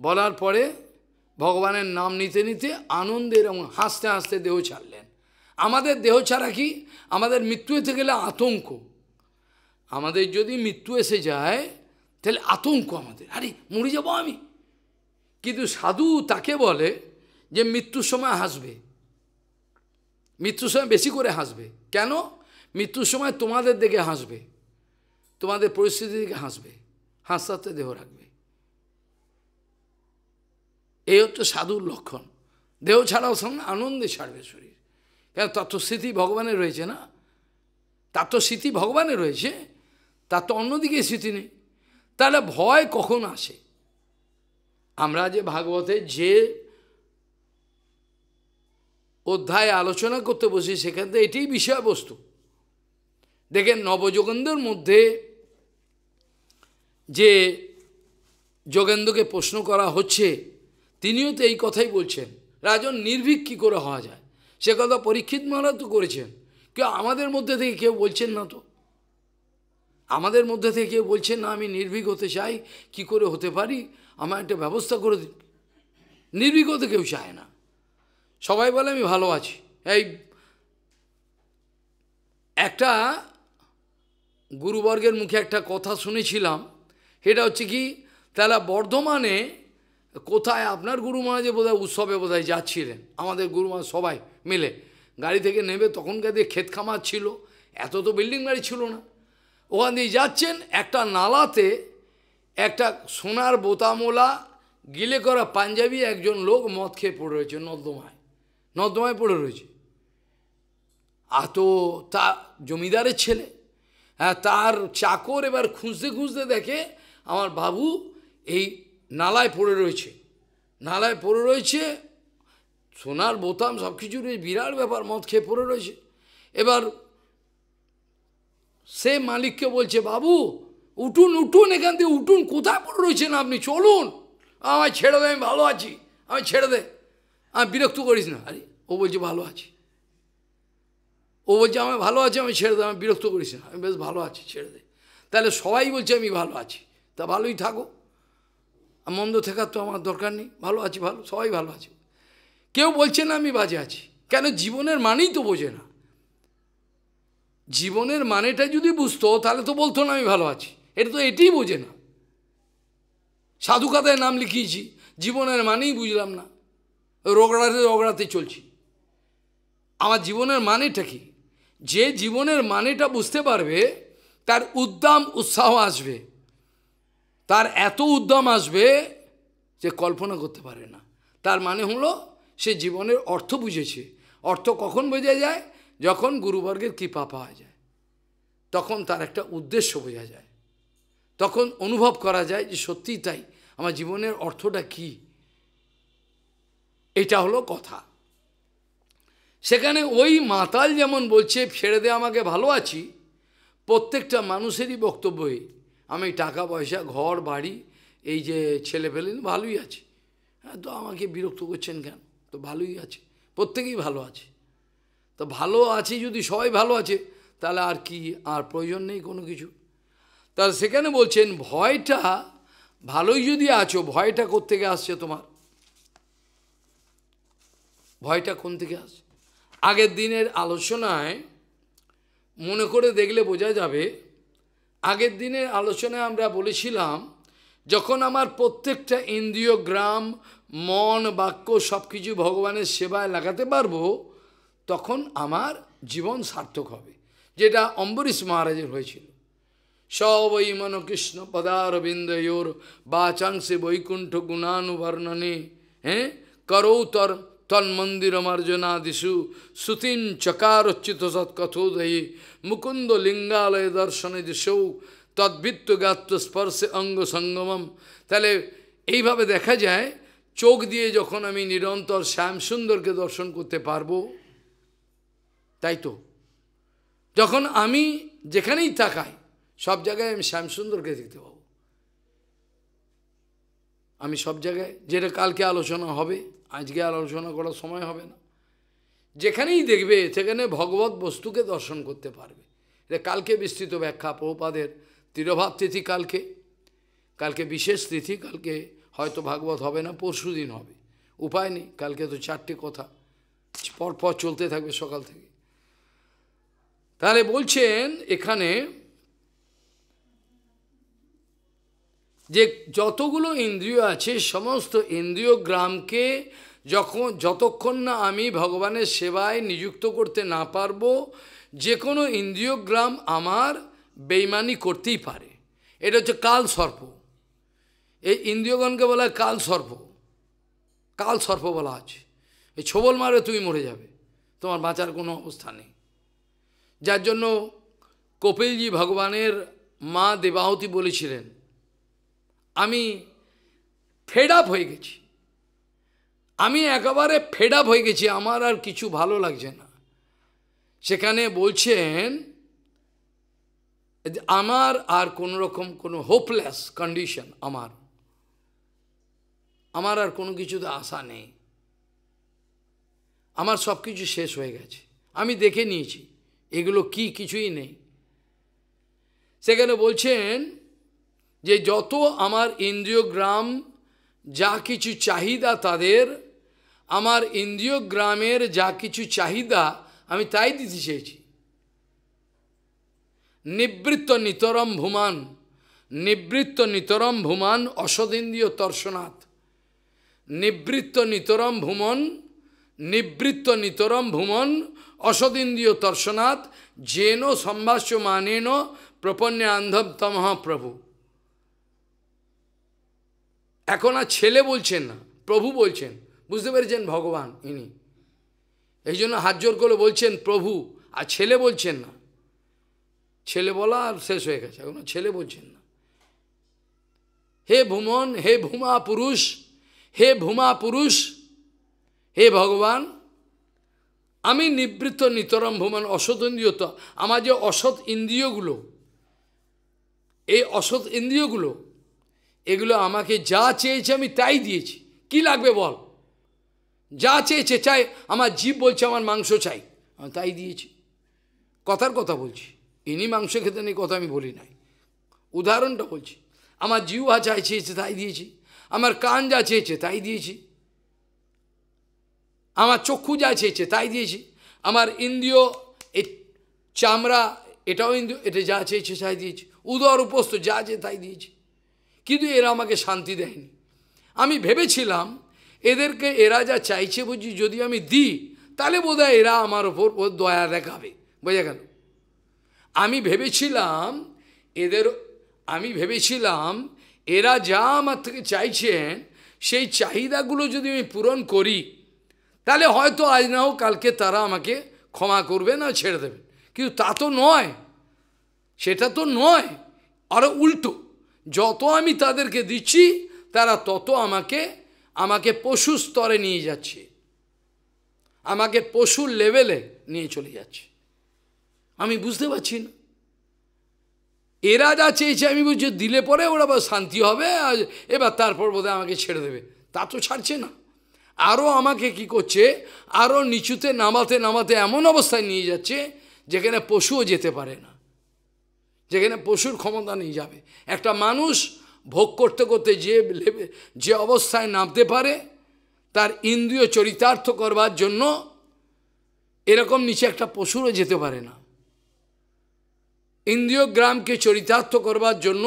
Speaker 1: বলার পরে ভগবানের নাম নিতে নিতে আনন্দের এবং হাসতে হাসতে দেহ ছাড়লেন আমাদের দেহ ছাড়া কি আমাদের মৃত্যু এসে গেলে আতঙ্ক আমাদের যদি মৃত্যু এসে যায় তাহলে আতঙ্ক আমাদের আরে মরে যাব আমি কিন্তু সাধু তাকে বলে যে মৃত্যুর সময় হাসবে মৃত্যুর সময় বেশি করে হাসবে কেন মৃত্যুর সময় তোমাদের দিকে হাসবে তোমাদের পরিস্থিতি দিকে হাসবে হাসতে দেহ রাখবে এই হচ্ছে সাধুর লক্ষণ দেহ ছাড়াও সঙ্গে আনন্দে ছাড়বে শরীর কেন তত্ত্বস্থিতি ভগবানের রয়েছে না তার তো স্মৃতি ভগবানের রয়েছে তার তো অন্যদিকে স্মৃতি নেই তাহলে ভয় কখন আসে আমরা যে ভাগবতে যে অধ্যায় আলোচনা করতে বসি সেখান থেকে এটি বিষয়বস্তু দেখেন নবযোগেন্দ্রের মধ্যে যে যোগেন্দ্রকে প্রশ্ন করা হচ্ছে তিনিও তো এই কথাই বলছেন রাজন নির্ভীক কী করে হওয়া যায় সে কথা পরীক্ষিত মহারাজ তো করেছেন কেউ আমাদের মধ্যে থেকে কেউ বলছেন না তো আমাদের মধ্যে থেকে বলছেন না আমি নির্ভীক হতে চাই কি করে হতে পারি আমার একটা ব্যবস্থা করে দিন নির্ভীক হতে কেউ চায় না সবাই বলে আমি ভালো আছি এই একটা গুরুবর্গের মুখে একটা কথা শুনেছিলাম সেটা হচ্ছে কি তাহলে বর্ধমানে কোথায় আপনার গুরু মহারাজে বোধহয় উৎসবে বোধহয় যাচ্ছিলেন আমাদের গুরু মহারাজ সবাই মিলে গাড়ি থেকে নেবে তখনকার দিয়ে ক্ষেত খামার ছিল এত তো বিল্ডিং বাড়ি ছিল না ওখান দিয়ে যাচ্ছেন একটা নালাতে একটা সোনার বোতামোলা গিলে করা পাঞ্জাবি একজন লোক মদ খেয়ে পড়ে রয়েছে নর্দমায় নর্দমায় পড়ে রয়েছে আর তো তা জমিদারের ছেলে হ্যাঁ তার চাকর এবার খুঁজতে খুঁজতে দেখে আমার বাবু এই নালায় পড়ে রয়েছে নালায় পড়ে রয়েছে সোনার বোতাম সব কিছু বিরাট ব্যাপার মদ খেয়ে পড়ে রয়েছে এবার সে মালিককে বলছে বাবু উঠুন উঠুন এখান থেকে উঠুন কোথায় পড়ে রয়েছেন আপনি চলুন আমায় ছেড়ে দে আমি ভালো আছি আমি ছেড়ে দে আমি বিরক্ত করিস না আরে ও বলছে ভালো আছি ও বলছে আমি ভালো আছি আমি ছেড়ে দে আমি বিরক্ত করিস না আমি বেশ ভালো আছি ছেড়ে দে তাহলে সবাই বলছে আমি ভালো আছি তা ভালোই থাকো মন্দ থাকার তো আমার দরকার নেই ভালো আছি ভালো সবাই ভালো আছে কেউ বলছে না আমি বাজে আছি কেন জীবনের মানেই তো বোঝে না জীবনের মানেটা যদি বুঝতো তাহলে তো বলতো না আমি ভালো আছি এটা তো এটাই বোঝে না সাধুকাতায় নাম লিখিয়েছি জীবনের মানেই বুঝলাম না রগড়াতে রগড়াতে চলছি আমার জীবনের মানেটা কি যে জীবনের মানেটা বুঝতে পারবে তার উদ্দাম উৎসাহ আসবে তার এত উদ্যম আসবে যে কল্পনা করতে পারে না তার মানে হলো সে জীবনের অর্থ বুঝেছে অর্থ কখন বোঝা যায় যখন গুরুবর্গের কৃপা পাওয়া যায় তখন তার একটা উদ্দেশ্য বোঝা যায় তখন অনুভব করা যায় যে সত্যিই তাই আমার জীবনের অর্থটা কি এটা হলো কথা সেখানে ওই মাতাল যেমন বলছে ছেড়ে দে আমাকে ভালো আছি প্রত্যেকটা মানুষেরই বক্তব্যই আমি টাকা পয়সা ঘর বাড়ি এই যে ছেলে ফেলে ভালোই আছে হ্যাঁ তো আমাকে বিরক্ত করছেন কেন তো ভালোই আছে প্রত্যেকেই ভালো আছে তো ভালো আছে যদি সবাই ভালো আছে তাহলে আর কি আর প্রয়োজন নেই কোনো কিছু তাহলে সেখানে বলছেন ভয়টা ভালোই যদি আছো ভয়টা থেকে আসছে তোমার ভয়টা কোন থেকে আসছে আগের দিনের আলোচনায় মনে করে দেখলে বোঝা যাবে আগের দিনের আলোচনায় আমরা বলেছিলাম যখন আমার প্রত্যেকটা ইন্দ্রিয় গ্রাম মন বাক্য সব কিছু ভগবানের সেবায় লাগাতে পারবো তখন আমার জীবন সার্থক হবে যেটা অম্বরীশ মহারাজের হয়েছিল সবই মন কৃষ্ণ পদারবিন্দয়োর বাচাংশে বৈকুণ্ঠ গুণানুবর্ণনে হ্যাঁ করৌ তর তন্মন্দিরমার্জনাদিষু শ্রুতিন চকারোচ্যুত সৎকথোদয়ে মুকুন্দ লিঙ্গালয় দর্শনে দিশৌ তদ্বৃত্ত গাত্র স্পর্শে অঙ্গ সঙ্গমম তাহলে এইভাবে দেখা যায় চোখ দিয়ে যখন আমি নিরন্তর শ্যামসুন্দরকে দর্শন করতে পারবো তাই তো যখন আমি যেখানেই তাকাই সব জায়গায় আমি শ্যামসুন্দরকে দেখতে পাবো আমি সব জায়গায় যেটা কালকে আলোচনা হবে আজকে আলোচনা করার সময় হবে না যেখানেই দেখবে সেখানে ভগবত বস্তুকে দর্শন করতে পারবে এটা কালকে বিস্তৃত ব্যাখ্যা প্রপাদের তীরভাব তিথি কালকে কালকে বিশেষ তিথি কালকে হয়তো ভাগবত হবে না পরশু দিন হবে উপায় নেই কালকে তো চারটে কথা পরপর চলতে থাকবে সকাল থেকে তাহলে বলছেন এখানে যে যতগুলো ইন্দ্রিয় আছে সমস্ত ইন্দ্রিয় গ্রামকে যখন যতক্ষণ না আমি ভগবানের সেবায় নিযুক্ত করতে না পারবো যে কোনো ইন্দ্রিয় গ্রাম আমার বেইমানি করতেই পারে এটা হচ্ছে কাল সর্প এই ইন্দ্রিয়গণকে বলা হয় কাল সর্প কাল সর্প বলা আছে এই ছোবল মারে তুমি মরে যাবে তোমার বাঁচার কোনো অবস্থা নেই যার জন্য কপিলজি ভগবানের মা দেবাহতি বলেছিলেন আমি ফেড আপ হয়ে গেছি আমি একেবারে ফেড আপ হয়ে গেছি আমার আর কিছু ভালো লাগছে না সেখানে বলছেন আমার আর কোনো রকম কোনো হোপলেস কন্ডিশন আমার আমার আর কোনো কিছুতে আশা নেই আমার সব কিছু শেষ হয়ে গেছে আমি দেখে নিয়েছি এগুলো কি কিছুই নেই সেখানে বলছেন যে যত আমার ইন্দ্রিয়গ্রাম যা কিছু চাহিদা তাদের আমার ইন্দ্রিয়গ্রামের যা কিছু চাহিদা আমি তাই দিতে চেয়েছি নিবৃত্ত নিতরম ভুমান নিবৃত্ত নিতরম ভুমান অসদেন্দ্রীয় তর্শনাথ নিবৃত্ত নিতরম ভুমন নিবৃত্ত নিতরম ভুমন অসদিন্দ্রিয় তর্শনাথ যেন সম্ভাষ্য মানেন প্রপন্যে আন্ধব তমহ প্রভু এখন আর ছেলে বলছেন না প্রভু বলছেন বুঝতে পেরেছেন ভগবান ইনি এই জন্য হাত জোর করে বলছেন প্রভু আর ছেলে বলছেন না ছেলে বলা আর শেষ হয়ে গেছে এখন ছেলে বলছেন না হে ভুমন হে ভূমা পুরুষ হে ভূমা পুরুষ হে ভগবান আমি নিবৃত্ত নিতরম ভ্রমণ অসৎ ইন্দ্রিয়তা আমার যে অসৎ ইন্দ্রিয়গুলো এই অসৎ ইন্দ্রিয়গুলো এগুলো আমাকে যা চেয়েছে আমি তাই দিয়েছি কি লাগবে বল যা চেয়েছে চাই আমার জীব বলছে আমার মাংস চাই আমি তাই দিয়েছি কথার কথা বলছি ইনি মাংস খেতে নেই কথা আমি বলি নাই উদাহরণটা বলছি আমার জিউ চাই চেয়েছে তাই দিয়েছি আমার কান যা চেয়েছে তাই দিয়েছি আমার চক্ষু যা চেয়েছে তাই দিয়েছি আমার ইন্দ্রিয় চামড়া এটাও ইন্দ্রিয় এটা যা চেয়েছে তাই দিয়েছি উদর উপস্থ যা যে তাই দিয়েছি কিন্তু এরা আমাকে শান্তি দেয়নি আমি ভেবেছিলাম এদেরকে এরা যা চাইছে বুঝি যদি আমি দিই তাহলে বোধহয় এরা আমার ওপর ও দয়া দেখাবে বোঝা গেল আমি ভেবেছিলাম এদের আমি ভেবেছিলাম এরা যা আমার থেকে চাইছেন সেই চাহিদাগুলো যদি আমি পূরণ করি তাহলে হয়তো আজ না হোক কালকে তারা আমাকে ক্ষমা করবে না ছেড়ে দেবে কিন্তু তা তো নয় সেটা তো নয় আরও উল্টো যত আমি তাদেরকে দিচ্ছি তারা তত আমাকে আমাকে পশু স্তরে নিয়ে যাচ্ছে আমাকে পশুর লেভেলে নিয়ে চলে যাচ্ছে আমি বুঝতে পারছি না এরা যা চেয়েছে আমি বুঝছি দিলে পরে ওরা শান্তি হবে আর এবার তারপর বোধহয় আমাকে ছেড়ে দেবে তা তো ছাড়ছে না আরও আমাকে কি করছে আরও নিচুতে নামাতে নামাতে এমন অবস্থায় নিয়ে যাচ্ছে যেখানে পশুও যেতে পারে না যেখানে পশুর ক্ষমতা নিয়ে যাবে একটা মানুষ ভোগ করতে করতে যে যে অবস্থায় নামতে পারে তার ইন্দ্রিয় চরিতার্থ করবার জন্য এরকম নিচে একটা পশুরও যেতে পারে না ইন্দ্রিয় গ্রামকে চরিতার্থ করবার জন্য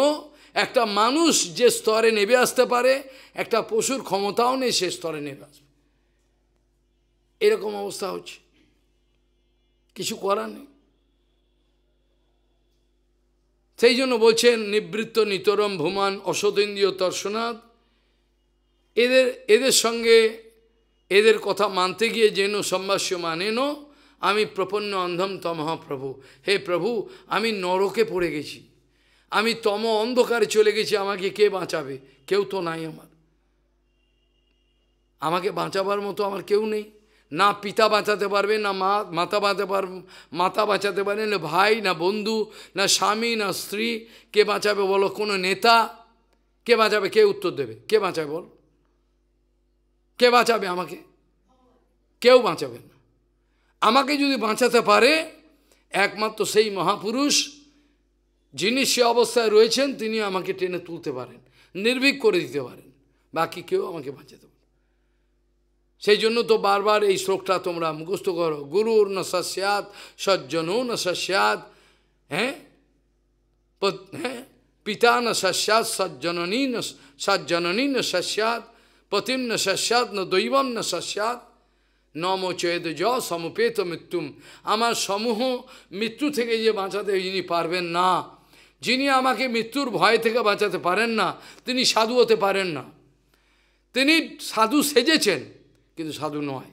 Speaker 1: একটা মানুষ যে স্তরে নেবে আসতে পারে একটা পশুর ক্ষমতাও নেই সে স্তরে নেবে আসবে এরকম অবস্থা হচ্ছে কিছু করার নেই সেই জন্য বলছেন নিবৃত্ত নিতরম ভুমান অসতেন্দ্রীয় তর্শনাথ এদের এদের সঙ্গে এদের কথা মানতে গিয়ে যেন সম্ভাষ্য মানেন আমি প্রপন্ন অন্ধম তমহ প্রভু হে প্রভু আমি নরকে পড়ে গেছি আমি তম অন্ধকারে চলে গেছি আমাকে কে বাঁচাবে কেউ তো নাই আমার আমাকে বাঁচাবার মতো আমার কেউ নেই না পিতা বাঁচাতে পারবে না মা মাতা বাঁচাতে পার মাতা বাঁচাতে পারে না ভাই না বন্ধু না স্বামী না স্ত্রী কে বাঁচাবে বলো কোনো নেতা কে বাঁচাবে কে উত্তর দেবে কে বাঁচাবে বল কে বাঁচাবে আমাকে কেউ বাঁচাবে না আমাকে যদি বাঁচাতে পারে একমাত্র সেই মহাপুরুষ যিনি সে অবস্থায় রয়েছেন তিনি আমাকে টেনে তুলতে পারেন নির্ভীক করে দিতে পারেন বাকি কেউ আমাকে বাঁচাতে পারে সেই জন্য তো বারবার এই শ্লোকটা তোমরা মুখস্থ করো গুরুর ন সস্যাত সজ্জনও ন সস্যাত হ্যাঁ হ্যাঁ পিতা ন সস্যাত সজ্জননী ন সজ্জননী ন সস্যাত পতিম ন সস্যাত ন দৈবম ন সস্যাত নম চয়েদ জ সমপেত মৃত্যুম আমার সমূহ মৃত্যু থেকে যে বাঁচাতে যিনি পারবেন না যিনি আমাকে মৃত্যুর ভয় থেকে বাঁচাতে পারেন না তিনি সাধু হতে পারেন না তিনি সাধু সেজেছেন কিন্তু সাধু নয়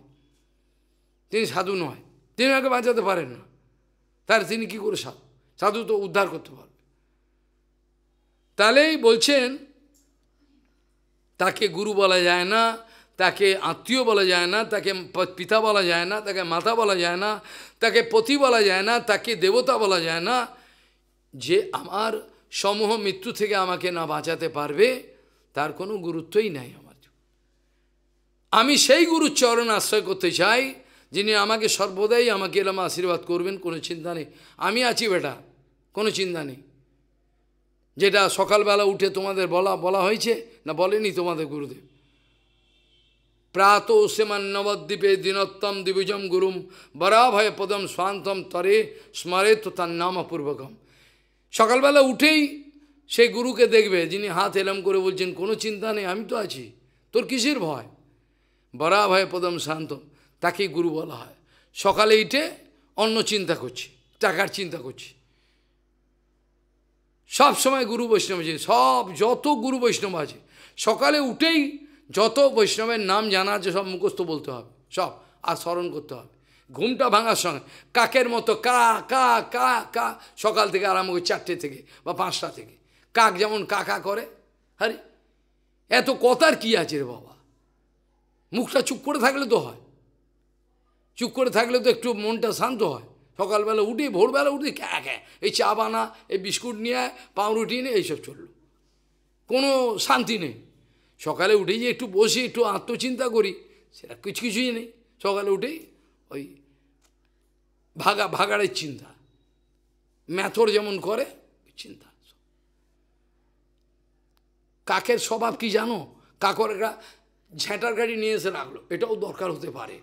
Speaker 1: তিনি সাধু নয় তিনি আমাকে বাঁচাতে পারেন না তার তিনি কি করে সাধু সাধু তো উদ্ধার করতে পারবে তাহলেই বলছেন তাকে গুরু বলা যায় না তাকে আত্মীয় বলা যায় না তাকে পিতা বলা যায় না তাকে মাতা বলা যায় না তাকে পতি বলা যায় না তাকে দেবতা বলা যায় না যে আমার সমূহ মৃত্যু থেকে আমাকে না বাঁচাতে পারবে তার কোনো গুরুত্বই নাই আমার আমি সেই গুরুর চরণ আশ্রয় করতে চাই যিনি আমাকে সর্বদাই আমাকে এলাম আশীর্বাদ করবেন কোনো চিন্তা নেই আমি আছি বেটা কোনো চিন্তা নেই যেটা সকালবেলা উঠে তোমাদের বলা বলা হয়েছে না বলেনি তোমাদের গুরুদেব প্রাত সেমান নবদ্বীপে দিনোত্তম দিবিজম গুরুম বরাভয় পদম স্বান্তম তরে স্মরে তো তার নাম অপূর্বকম সকালবেলা উঠেই সেই গুরুকে দেখবে যিনি হাত এলাম করে বলছেন কোনো চিন্তা নেই আমি তো আছি তোর কিসের ভয় বরা ভয় পদম শান্ত তাকেই গুরু বলা হয় সকালে ইটে অন্য চিন্তা করছি টাকার চিন্তা করছি সব সময় গুরু বৈষ্ণব আছে সব যত গুরু বৈষ্ণব আছে সকালে উঠেই যত বৈষ্ণবের নাম জানা আছে সব মুখস্থ বলতে হবে সব আর স্মরণ করতে হবে ঘুমটা ভাঙার সঙ্গে কাকের মতো কা কা কা কা সকাল থেকে আরাম করি চারটে থেকে বা পাঁচটা থেকে কাক যেমন কাকা করে আরে এত কথার কি আছে রে বাবা মুখটা চুপ করে থাকলে তো হয় চুপ করে থাকলে তো একটু মনটা শান্ত হয় সকালবেলা উঠে ভোরবেলা উঠে ক্যা ক্যা এই চা বানা এই বিস্কুট নিয়ে পাউরুটি নিয়ে এইসব চলল কোনো শান্তি নেই সকালে উঠে যে একটু বসি একটু আত্মচিন্তা করি সেটা কিছু কিছুই নেই সকালে উঠেই ওই ভাগা ভাগাড়ের চিন্তা ম্যাথর যেমন করে চিন্তা কাকের স্বভাব কি জানো কাকররা ঝ্যাঁটার গাড়ি নিয়ে এসে রাখলো এটাও দরকার হতে পারে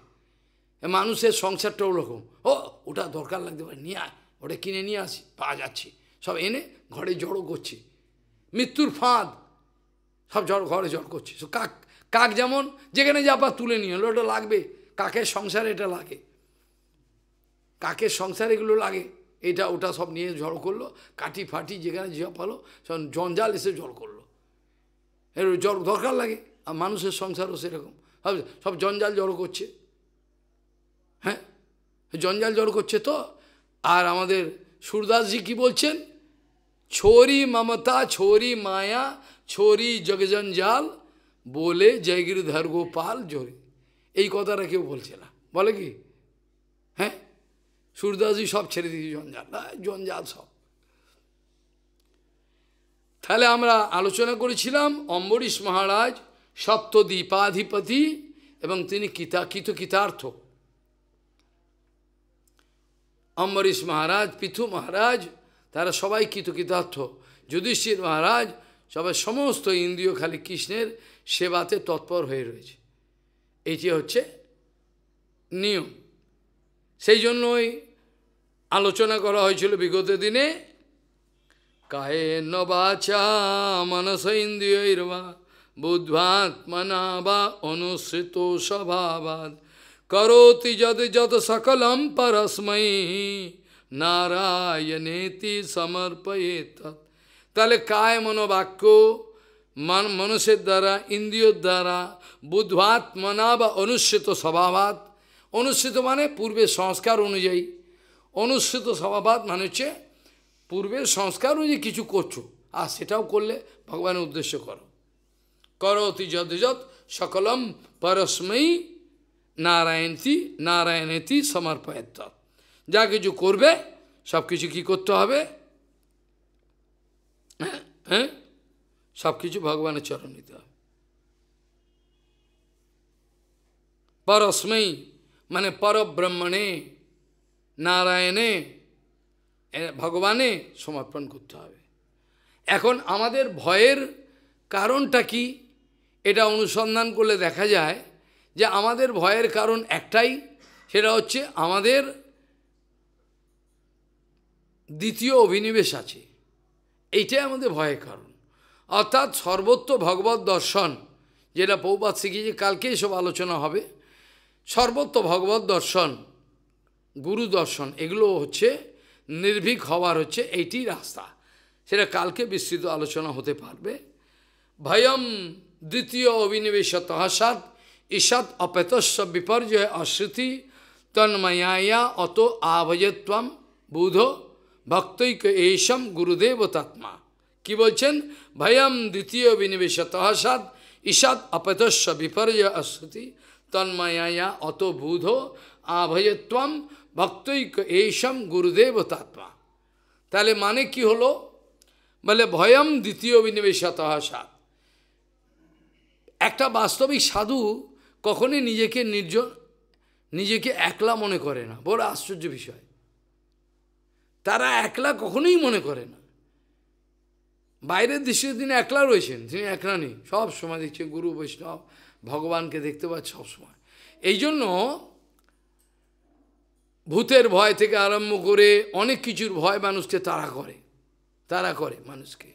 Speaker 1: মানুষের সংসারটা ওরকম ও ওটা দরকার লাগতে পারে নিয়ে আয় ওটা কিনে নিয়ে আসি পাওয়া যাচ্ছে সব এনে ঘরে জড়ো করছে মৃত্যুর ফাঁদ সব জড় ঘরে জড় করছে কাক কাক যেমন যেখানে যা পা তুলে নিয়ে এলো ওটা লাগবে কাকের সংসারে এটা লাগে কাকের সংসার এগুলো লাগে এটা ওটা সব নিয়ে জড় করলো কাটি ফাটি যেখানে জিয়া পালো সব জঞ্জাল এসে জল করলো এর জল দরকার লাগে আর মানুষের সংসারও সেরকম সব সব জঞ্জাল জড়ো করছে হ্যাঁ জঞ্জাল জড়ো করছে তো আর আমাদের সুরদাসজি কি বলছেন ছোরি মমতা ছোরি মায়া ছোরি জগজঞ্জাল বলে জয়গিরিধর গোপাল জোরে এই কথাটা কেউ বলছে না বলে কি হ্যাঁ সূর্যদাসজি সব ছেড়ে দিয়েছি জঞ্জাল জঞ্জাল সব তাহলে আমরা আলোচনা করেছিলাম অম্বরীশ মহারাজ সপ্তদ্বীপাধিপতি এবং তিনি কিতা কিত কিতার্থ অম্বরীশ মহারাজ পিথু মহারাজ তারা সবাই কৃতকৃতার্থ যুধিষ্ঠির মহারাজ সবাই সমস্ত ইন্দ্রিয় খালি কৃষ্ণের সেবাতে তৎপর হয়ে রয়েছে এটি হচ্ছে নিয়ম সেই জন্যই আলোচনা করা হয়েছিল বিগত দিনে কায়ে নবাচা মানস ইন্দ্রিয়বা বুদ্ধাত্মনা বা অনুসৃত স্বভাবাদ করতি যদ যত সকলম পরস্ময়ী নারায়ণেতি সমর্পয়ে তাহলে কায় মনোবাক্য মান মানুষের দ্বারা ইন্দ্রিয়র দ্বারা মানা বা অনুষ্ঠিত স্বভাবাত অনুষ্ঠিত মানে পূর্বের সংস্কার অনুযায়ী অনুষ্ঠিত স্বভাবাত মানে হচ্ছে পূর্বের সংস্কার অনুযায়ী কিছু করছো আর সেটাও করলে ভগবানের উদ্দেশ্য করো করো অতি যত সকলম পরস্ময়ী নারায়ণতি নারায়ণেতি সমর্পয়ত যা কিছু করবে সব কিছু কী করতে হবে হ্যাঁ হ্যাঁ সব কিছু ভগবানের চরণ নিতে হবে পরস্মৈ মানে পরব্রহ্মণে নারায়ণে ভগবানে সমর্পণ করতে হবে এখন আমাদের ভয়ের কারণটা কি এটা অনুসন্ধান করলে দেখা যায় যে আমাদের ভয়ের কারণ একটাই সেটা হচ্ছে আমাদের দ্বিতীয় অভিনিবেশ আছে এইটাই আমাদের ভয়ের কারণ অর্থাৎ সর্বত্র ভগবত দর্শন যেটা পৌপাত শিখিয়েছে কালকে এসব আলোচনা হবে সর্বত্র ভগবত দর্শন গুরু দর্শন এগুলো হচ্ছে নির্ভীক হওয়ার হচ্ছে এইটি রাস্তা সেটা কালকে বিস্তৃত আলোচনা হতে পারবে ভয়ম দ্বিতীয় অভিনিবেশ তহাসাৎ ঈষৎ অপেতস্ব বিপর্যয় অশ্রুতি তন্ময়ায়া অত আভয়ত্বম বুধ ভক্তৈক এইসম গুরুদেবতাত্মা কি বলছেন ভয়ম দ্বিতীয় বিনিবেশ তহসাদ ঈশাদ অপতস্ব বিপর্যয় অশ্রুতি তন্ময়া অত বুধ আভয়ত্বম ভক্তৈক এইসম গুরুদেব তাত্মা তাহলে মানে কি হলো বলে ভয়ম দ্বিতীয় বিনিবেশ তহসাদ একটা বাস্তবিক সাধু কখনই নিজেকে নির্জন নিজেকে একলা মনে করে না বড় আশ্চর্য বিষয় তারা একলা কখনোই মনে করে না বাইরের দৃশ্যে তিনি একলা রয়েছেন তিনি একলা নেই সব সময় দেখছে গুরু বৈষ্ণব ভগবানকে দেখতে পাচ্ছে সবসময় এই জন্য ভূতের ভয় থেকে আরম্ভ করে অনেক কিছুর ভয় মানুষকে তারা করে তারা করে মানুষকে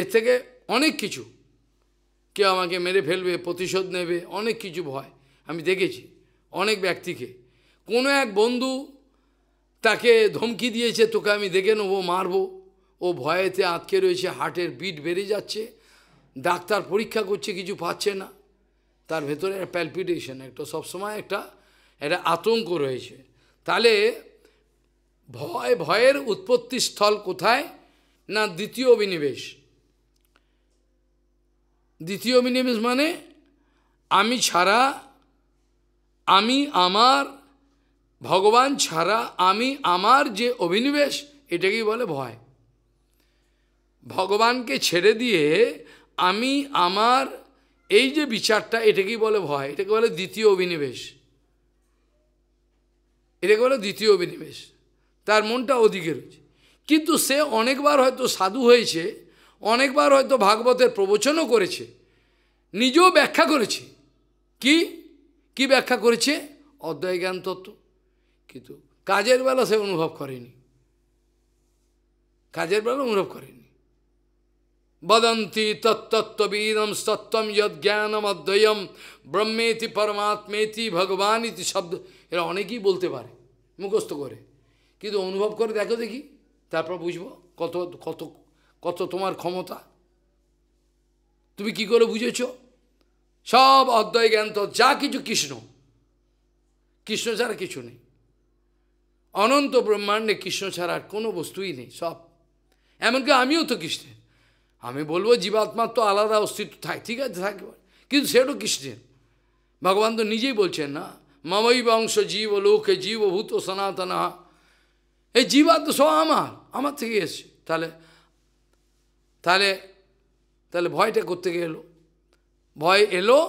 Speaker 1: এর থেকে অনেক কিছু কেউ আমাকে মেরে ফেলবে প্রতিশোধ নেবে অনেক কিছু ভয় আমি দেখেছি অনেক ব্যক্তিকে কোনো এক বন্ধু তাকে ধমকি দিয়েছে তোকে আমি দেখে নেবো মারবো ও ভয়েতে আঁতকে রয়েছে হার্টের বিট বেড়ে যাচ্ছে ডাক্তার পরীক্ষা করছে কিছু পাচ্ছে না তার ভেতরে প্যালপিটেশন একটা সবসময় একটা একটা আতঙ্ক রয়েছে তাহলে ভয় ভয়ের উৎপত্তি স্থল কোথায় না দ্বিতীয় অভিনিবেশ দ্বিতীয় অভিনিবেশ মানে আমি ছাড়া আমি আমার ভগবান ছাড়া আমি আমার যে অভিনিবেশ এটাকেই বলে ভয় ভগবানকে ছেড়ে দিয়ে আমি আমার এই যে বিচারটা এটাকেই বলে ভয় এটাকে বলে দ্বিতীয় অভিনিবেশ এটাকে বলে দ্বিতীয় অভিনিবেশ তার মনটা ওদিকে রয়েছে কিন্তু সে অনেকবার হয়তো সাধু হয়েছে অনেকবার হয়তো ভাগবতের প্রবচনও করেছে নিজেও ব্যাখ্যা করেছে কি কি ব্যাখ্যা করেছে অধ্যয় জ্ঞান তত্ত্ব কিন্তু কাজের বেলা সে অনুভব করেনি কাজের বেলা অনুভব করেনি বদন্তি তত্তত্ত্ববীরম সত্যম যদ জ্ঞানম অধ্যয়ম ব্রহ্মেতি পরমাত্মেতি ভগবান ইতি শব্দ এরা অনেকেই বলতে পারে মুখস্থ করে কিন্তু অনুভব করে দেখো দেখি তারপর বুঝবো কত কত কত তোমার ক্ষমতা তুমি কি করে বুঝেছ সব অধ্যয় জ্ঞান তো যা কিছু কৃষ্ণ কৃষ্ণ ছাড়া কিছু নেই অনন্ত ব্রহ্মাণ্ডে কৃষ্ণ ছাড়া আর কোনো বস্তুই নেই সব এমনকি আমিও তো কৃষ্ণের আমি বলবো জীবাত্মার তো আলাদা অস্তিত্ব থাকে ঠিক আছে থাকবে কিন্তু সেটাও কৃষ্ণের ভগবান তো নিজেই বলছেন না মামই বংশ জীব লোকে ভূত সনাতনা এই জীবাত সব আমার আমার থেকে এসছে তাহলে তাহলে তাহলে ভয়টা করতে এলো ভয় এলো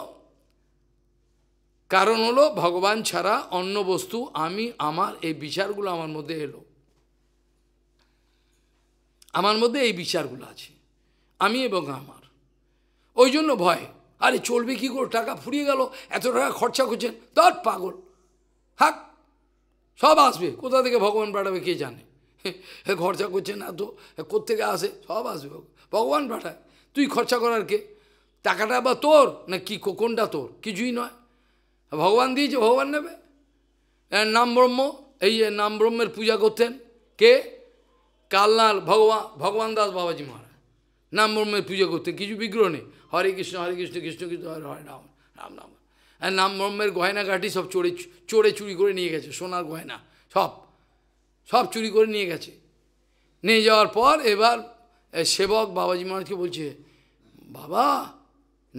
Speaker 1: কারণ হলো ভগবান ছাড়া অন্য বস্তু আমি আমার এই বিচারগুলো আমার মধ্যে এলো আমার মধ্যে এই বিচারগুলো আছে আমি এবং আমার ওই জন্য ভয় আরে চলবে কী করে টাকা ফুরিয়ে গেল এত টাকা খরচা করছেন তার পাগল হাক সব আসবে কোথা থেকে ভগবান পাঠাবে কে জানে খরচা করছে না তো কোথেকে আসে সব আসবে ভগবান পাঠায় তুই খরচা করার কে টাকাটা বা তোর না কি কোনটা তোর কিছুই নয় ভগবান দিয়েছে ভগবান নেবে নাম ব্রহ্ম এই যে নাম ব্রহ্মের পূজা করতেন কে কালনাল ভগবান ভগবান দাস বাবাজি মহারাজ নাম ব্রহ্মের পুজো করতে কিছু বিগ্রহ নেই হরে কৃষ্ণ হরে কৃষ্ণ কৃষ্ণ কৃষ্ণ হরে হরে রাম রাম রাম আর নাম ব্রহ্মের গয়নাঘাটি সব চোরে চোরে চুরি করে নিয়ে গেছে সোনার গয়না সব সব চুরি করে নিয়ে গেছে নিয়ে যাওয়ার পর এবার সেবক বাবাজি মহারাজকে বলছে বাবা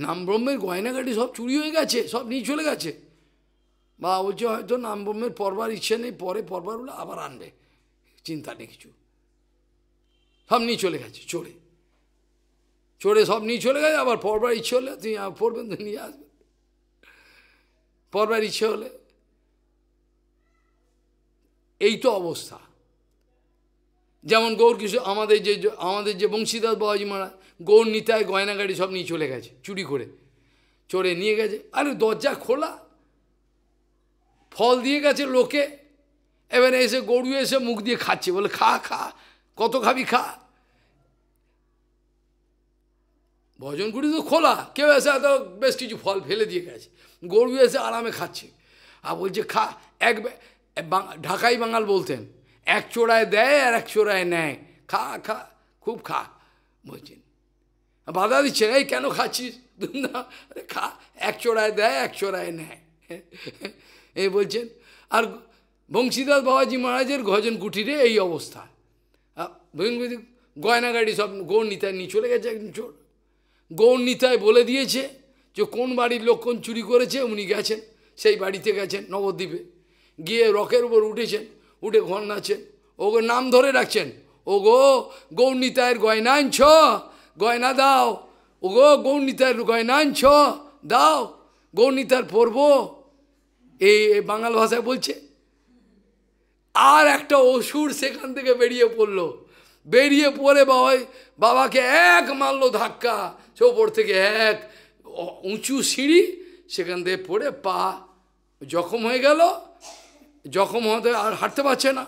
Speaker 1: নাম ব্রহ্মের গয়নাঘাটি সব চুরি হয়ে গেছে সব নিয়ে চলে গেছে বা বলছে হয়তো নাম ব্রহ্মের পরবার ইচ্ছে নেই পরে পরবার হলে আবার আনবে চিন্তা নেই কিছু সব নিয়ে চলে গেছে চোরে চড়ে সব নিয়ে চলে গেছে আবার পড়বার ইচ্ছে হলে তুমি পড়বেন তুমি নিয়ে আসবেন পড়বার ইচ্ছে হলে এই তো অবস্থা যেমন গৌর কিছু আমাদের যে আমাদের যে বংশীদাস বাবাজি মারা গৌর নিতায় গয়নাগাড়ি সব নিয়ে চলে গেছে চুরি করে চড়ে নিয়ে গেছে আরে দরজা খোলা ফল দিয়ে গেছে লোকে এবার এসে গরু এসে মুখ দিয়ে খাচ্ছে বলে খা খা কত খাবি খা ভজনকুটি তো খোলা কেউ এসে এত বেশ কিছু ফল ফেলে দিয়ে গেছে গরু এসে আরামে খাচ্ছে আর বলছে খা এক ঢাকাই বাঙাল বলতেন এক চোড়ায় দেয় আর এক চোড়ায় নেয় খা খা খুব খা বলছেন বাধা দিচ্ছেন এই কেন খাচ্ছিস না [laughs] খা এক চোড়ায় দেয় এক চোড়ায় নেয় এ বলছেন আর বংশীদাস বাবাজি মহারাজের গজন কুটিরে এই অবস্থা গয়নাগাড়ি সব গৌর নিতায় নিয়ে চলে গেছে একজন চোর নিতায় বলে দিয়েছে যে কোন বাড়ির লক্ষণ চুরি করেছে উনি গেছেন সেই বাড়িতে গেছেন নবদ্বীপে গিয়ে রকের উপর উঠেছেন উঠে ঘর নাচেন ও নাম ধরে রাখছেন ও গো নিতায়ের গয়না আনছ গয়না দাও ও গো নিতায়ের গয়না আনছ দাও নিতার পরব এই বাঙাল ভাষায় বলছে আর একটা অসুর সেখান থেকে বেরিয়ে পড়লো বেরিয়ে পড়ে বাবাই বাবাকে এক মারলো ধাক্কা সে ওপর থেকে এক উঁচু সিঁড়ি সেখান থেকে পড়ে পা জখম হয়ে গেল জখম হতে আর হাঁটতে পারছে না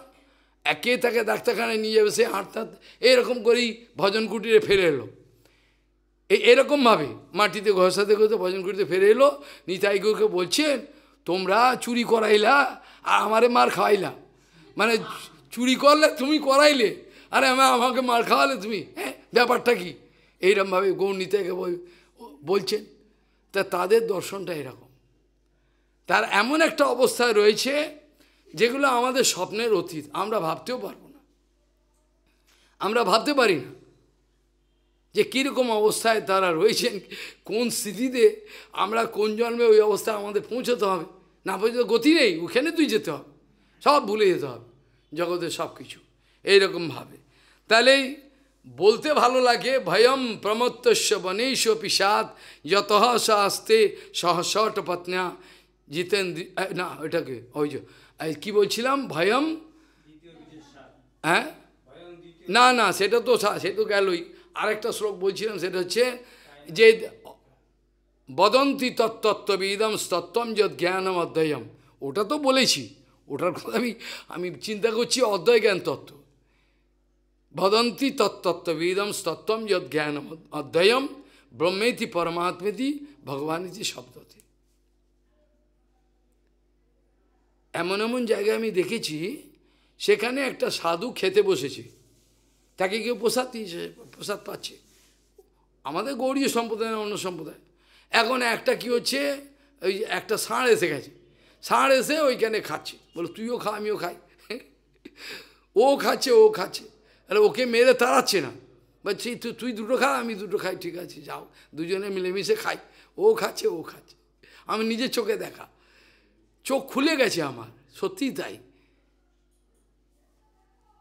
Speaker 1: একে তাকে ডাক্তারখানায় নিয়ে যাবে সে হাঁটতে হাঁটতে এরকম করেই ভজন কুটিরে ফেরে এলো এরকমভাবে মাটিতে ঘষাতে ঘষতে ভজন কুটিতে ফেরে এলো নিতাই গুরুকে বলছেন তোমরা চুরি করাইলা আর আমারে মার খাওয়াইলা মানে চুরি করলে তুমি করাইলে আরে আমা আমাকে মার খাওয়ালে তুমি হ্যাঁ ব্যাপারটা কী এইরকমভাবে গৌরী নিতে বলছেন তা তাদের দর্শনটা এরকম তার এমন একটা অবস্থায় রয়েছে যেগুলো আমাদের স্বপ্নের অতীত আমরা ভাবতেও পারবো না আমরা ভাবতে পারি না যে কীরকম অবস্থায় তারা রয়েছেন কোন স্মৃতিতে আমরা কোন জন্মে ওই অবস্থায় আমাদের পৌঁছতে হবে না পৌঁছতে গতি নেই ওখানে তুই যেতে হবে সব ভুলে যেতে হবে জগতের সব কিছু এইরকমভাবে তাহলেই বলতে ভালো লাগে ভয়ম প্রমত্তস্য বনেশ পিসাদ যত সাস্তে সহসট পত্না জিতেন্দ্র না ওইটাকে ওই যে কি বলছিলাম ভয়ম হ্যাঁ না না সেটা তো সে তো গেলই আরেকটা শ্লোক বলছিলাম সেটা হচ্ছে যে বদন্তি তত্ত্ববিদম তত্ত্বম যৎ জ্ঞানম অধ্যয়ম ওটা তো বলেছি ওটার কথা আমি আমি চিন্তা করছি অধ্যয় জ্ঞান তত্ত্ব ভদন্তি তত্তত্ত্ববিদম তত্ত্বম যদ জ্ঞান অধ্যয়ম ব্রহ্মেতি পরমাত্মেতি ভগবানেতি শব্দতে এমন এমন জায়গায় আমি দেখেছি সেখানে একটা সাধু খেতে বসেছে তাকে কেউ প্রসাদ দিয়েছে প্রসাদ পাচ্ছে আমাদের গৌরীয় সম্প্রদায় অন্য সম্প্রদায় এখন একটা কি হচ্ছে ওই একটা ষাঁড় এসে গেছে ষাঁড় এসে ওইখানে খাচ্ছে বলো তুইও খা আমিও খাই ও খাচ্ছে ও খাচ্ছে তাহলে ওকে মেরে তাড়াচ্ছে না বলছি তুই তুই দুটো খা আমি দুটো খাই ঠিক আছে যাও দুজনে মিলেমিশে খাই ও খাচ্ছে ও খাচ্ছে আমি নিজে চোখে দেখা চোখ খুলে গেছে আমার সত্যি তাই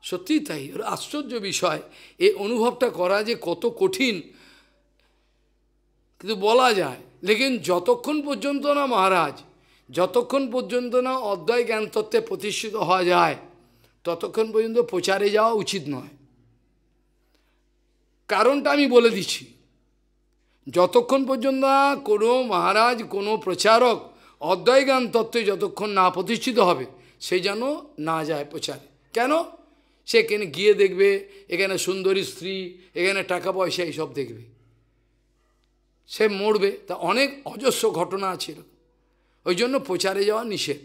Speaker 1: সত্যি তাই ওর আশ্চর্য বিষয় এই অনুভবটা করা যে কত কঠিন কিন্তু বলা যায় লেকিন যতক্ষণ পর্যন্ত না মহারাজ যতক্ষণ পর্যন্ত না অদ্বয় জ্ঞানতত্ত্বে প্রতিষ্ঠিত হওয়া যায় ততক্ষণ পর্যন্ত প্রচারে যাওয়া উচিত নয় কারণটা আমি বলে দিচ্ছি যতক্ষণ পর্যন্ত কোনো মহারাজ কোনো প্রচারক অদ্বয়গান তত্ত্বে যতক্ষণ না প্রতিষ্ঠিত হবে সে যেন না যায় প্রচারে কেন সে এখানে গিয়ে দেখবে এখানে সুন্দরী স্ত্রী এখানে টাকা পয়সা এইসব দেখবে সে মরবে তা অনেক অজস্র ঘটনা আছে ওই জন্য প্রচারে যাওয়া নিষেধ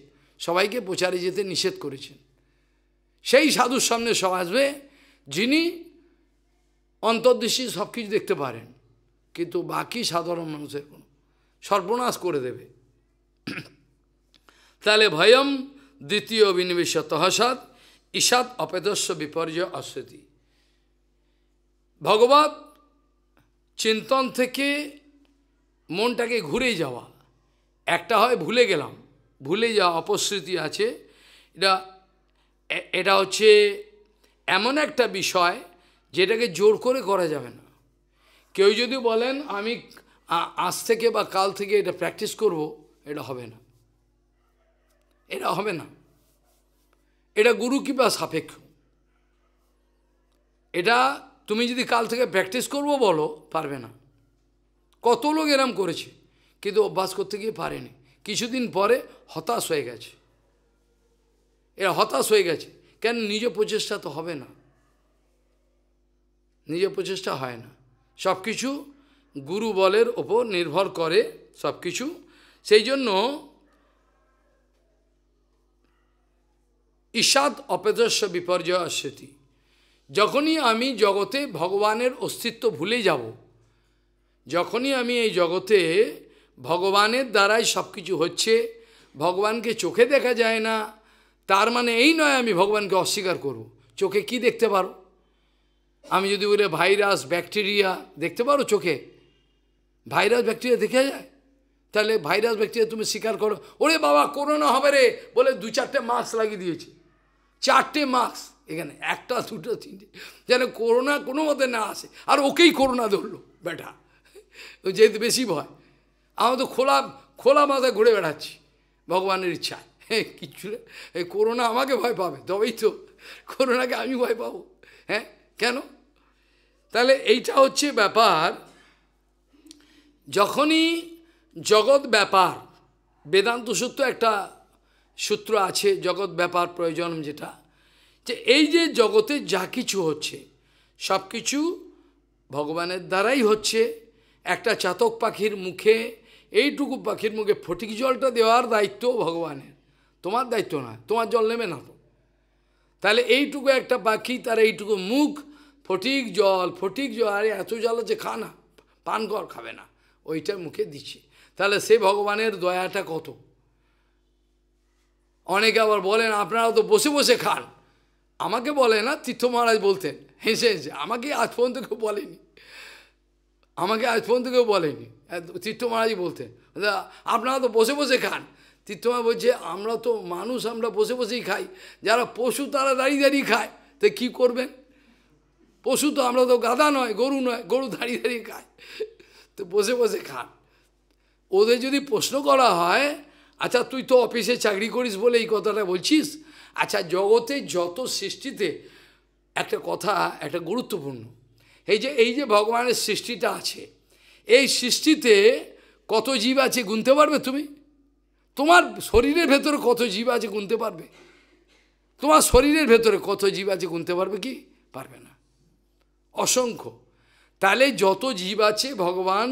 Speaker 1: সবাইকে প্রচারে যেতে নিষেধ করেছেন সেই সাধুর সামনে সব আসবে যিনি অন্তর্দৃষ্টি সব কিছু দেখতে পারেন কিন্তু বাকি সাধারণ মানুষের কোনো সর্বনাশ করে দেবে তাহলে ভয়ম দ্বিতীয় অভিনিবেশ তহসাদ ঈশাদ অপেদস্য বিপর্যয় অস্বতি ভগবত চিন্তন থেকে মনটাকে ঘুরে যাওয়া একটা হয় ভুলে গেলাম ভুলে যাওয়া অপশ্রুতি আছে এটা এটা হচ্ছে এমন একটা বিষয় যেটাকে জোর করে করা যাবে না কেউ যদি বলেন আমি আজ থেকে বা কাল থেকে এটা প্র্যাকটিস করব এটা হবে না এটা হবে না এটা গুরু বা সাপেক্ষ এটা তুমি যদি কাল থেকে প্র্যাকটিস করব বলো পারবে না কত লোক এরম করেছে কিন্তু অভ্যাস করতে গিয়ে পারেনি কিছুদিন পরে হতাশ হয়ে গেছে এরা হতাশ হয়ে গেছে কেন নিজ প্রচেষ্টা তো হবে না নিজ প্রচেষ্টা হয় না সব কিছু গুরু বলের ওপর নির্ভর করে সব কিছু সেই জন্য ঈশাদ অপেদস্য বিপর্যয় আসেতি যখনই আমি জগতে ভগবানের অস্তিত্ব ভুলে যাব যখনই আমি এই জগতে ভগবানের দ্বারাই সব কিছু হচ্ছে ভগবানকে চোখে দেখা যায় না তার মানে এই নয় আমি ভগবানকে অস্বীকার করব চোখে কি দেখতে পারো আমি যদি বলি ভাইরাস ব্যাকটেরিয়া দেখতে পারো চোখে ভাইরাস ব্যাকটেরিয়া দেখে যায় তাহলে ভাইরাস ব্যাকটেরিয়া তুমি স্বীকার করো ওরে বাবা করোনা হবে রে বলে দু চারটে মাস্ক লাগিয়ে দিয়েছে চারটে মাস্ক এখানে একটা দুটো তিনটে যেন করোনা কোনো মতে না আসে আর ওকেই করোনা ধরলো বেটা যেহেতু বেশি ভয় আমরা তো খোলা খোলা মাথায় ঘুরে বেড়াচ্ছি ভগবানের ইচ্ছায় হ্যাঁ কিচ্ছু এই করোনা আমাকে ভয় পাবে তবেই তো করোনাকে আমি ভয় পাবো হ্যাঁ কেন তাহলে এইটা হচ্ছে ব্যাপার যখনই জগৎ ব্যাপার বেদান্ত সূত্র একটা সূত্র আছে জগৎ ব্যাপার প্রয়োজন যেটা যে এই যে জগতে যা কিছু হচ্ছে সব কিছু ভগবানের দ্বারাই হচ্ছে একটা চাতক পাখির মুখে এইটুকু পাখির মুখে ফটিক জলটা দেওয়ার দায়িত্ব ভগবানের তোমার দায়িত্ব না তোমার জল নেবে না তো তাহলে এইটুকু একটা পাখি তার এইটুকু মুখ ফটিক জল ফটিক জল আরে এত জল আছে খা না পান কর খাবে না ওইটা মুখে দিচ্ছে তাহলে সে ভগবানের দয়াটা কত অনেকে আবার বলেন আপনারা তো বসে বসে খান আমাকে বলে না তীর্থ মহারাজ বলতেন হেসে হেসে আমাকে আজ পর্যন্ত কেউ বলেনি আমাকে আজ পর্যন্ত কেউ বলেনি হ্যাঁ, তীর্থ মহারাজই বলতেন আচ্ছা, আপনারা তো বসে বসে খান তীর্থমা বলছে আমরা তো মানুষ আমরা বসে বসেই খাই যারা পশু তারা দাঁড়িয়ে দাঁড়িয়ে খায় তো কী করবেন পশু তো আমরা তো গাধা নয় গরু নয় গরু দাঁড়িয়ে দাঁড়িয়ে খায় তো বসে বসে খান ওদের যদি প্রশ্ন করা হয় আচ্ছা তুই তো অফিসে চাকরি করিস বলে এই কথাটা বলছিস আচ্ছা জগতে যত সৃষ্টিতে একটা কথা একটা গুরুত্বপূর্ণ এই যে এই যে ভগবানের সৃষ্টিটা আছে এই সৃষ্টিতে কত জীব আছে গুনতে পারবে তুমি তোমার শরীরের ভেতরে কত জীব আছে গুনতে পারবে তোমার শরীরের ভেতরে কত জীব আছে গুনতে পারবে কি পারবে না অসংখ্য তাহলে যত জীব আছে ভগবান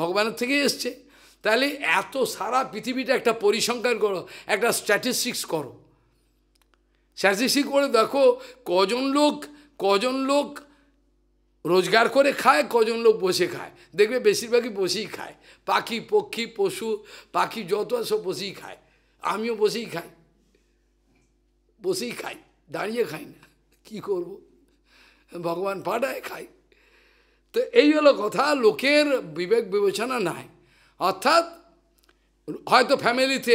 Speaker 1: ভগবানের থেকে এসছে তাহলে এত সারা পৃথিবীটা একটা পরিসংখ্যান করো একটা স্ট্যাটিস্টিক্স করো স্ট্যাটিস্টিক্স করে দেখো কজন লোক কজন লোক রোজগার করে খায় কজন লোক বসে খায় দেখবে বেশিরভাগই বসেই খায় পাখি পক্ষী পশু পাখি যত সব বসেই খায় আমিও বসেই খাই বসেই খাই দাঁড়িয়ে খাই না কী করবো ভগবান পাঠায় খাই তো এই হলো কথা লোকের বিবেক বিবেচনা নাই অর্থাৎ হয়তো ফ্যামিলিতে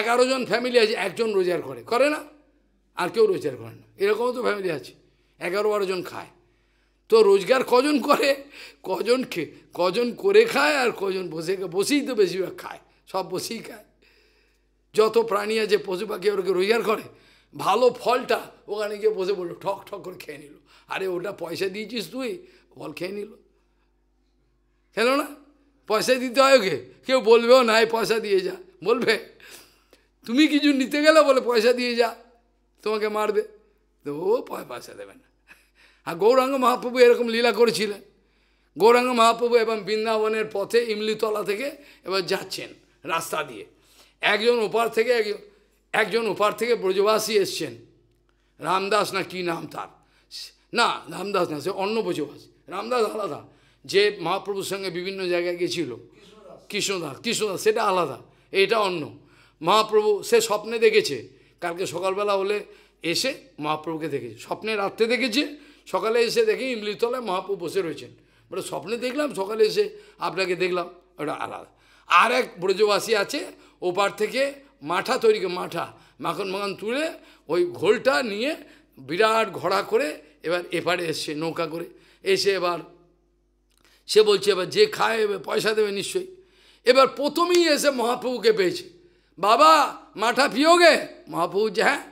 Speaker 1: এগারো জন ফ্যামিলি আছে একজন রোজগার করে করে না আর কেউ রোজগার করে না এরকমও তো ফ্যামিলি আছে এগারো বারো জন খায় তো রোজগার কজন করে কজন কজন করে খায় আর কজন বসে বসেই তো বেশিরভাগ খায় সব বসেই খায় যত প্রাণী আছে পশু পাখি ওরকে রোজগার করে ভালো ফলটা ওখানে গিয়ে বসে বললো ঠক ঠক করে খেয়ে নিল আরে ওটা পয়সা দিয়েছিস তুই বল খেয়ে নিল খেলো না পয়সা দিতে হয় ওকে কেউ বলবেও না পয়সা দিয়ে যা বলবে তুমি কিছু নিতে গেলে বলে পয়সা দিয়ে যা তোমাকে মারবে তো ও পয়সা দেবে না আর গৌরাঙ্গ মহাপ্রভু এরকম লীলা করেছিলেন গৌরাঙ্গ মহাপ্রভু এবং বৃন্দাবনের পথে ইমলিতলা থেকে এবার যাচ্ছেন রাস্তা দিয়ে একজন ওপার থেকে একজন ওপার থেকে ব্রজবাসী এসছেন রামদাস না কি নাম তার না রামদাস না সে অন্ন বসবাস রামদাস আলাদা যে মহাপ্রভুর সঙ্গে বিভিন্ন জায়গায় গেছিল কৃষ্ণদাস কৃষ্ণদাস সেটা আলাদা এটা অন্য মহাপ্রভু সে স্বপ্নে দেখেছে কালকে সকালবেলা হলে এসে মহাপ্রভুকে দেখেছে স্বপ্নে রাত্রে দেখেছে সকালে এসে দেখে ইমলিতলায় মহাপ্রভু বসে রয়েছেন বলে স্বপ্নে দেখলাম সকালে এসে আপনাকে দেখলাম ওটা আলাদা আর এক ব্রজবাসী আছে ওপার থেকে মাঠা তৈরি মাঠা মাখন মাখন তুলে ওই ঘোলটা নিয়ে বিরাট ঘোড়া করে এবার এপারে এসছে নৌকা করে এসে এবার সে বলছে এবার যে খায় পয়সা দেবে নিশ্চয়ই এবার প্রথমেই এসে মহাপ্রভুকে পেয়েছে বাবা মাঠা পিওগে মহাপ্রভু যে হ্যাঁ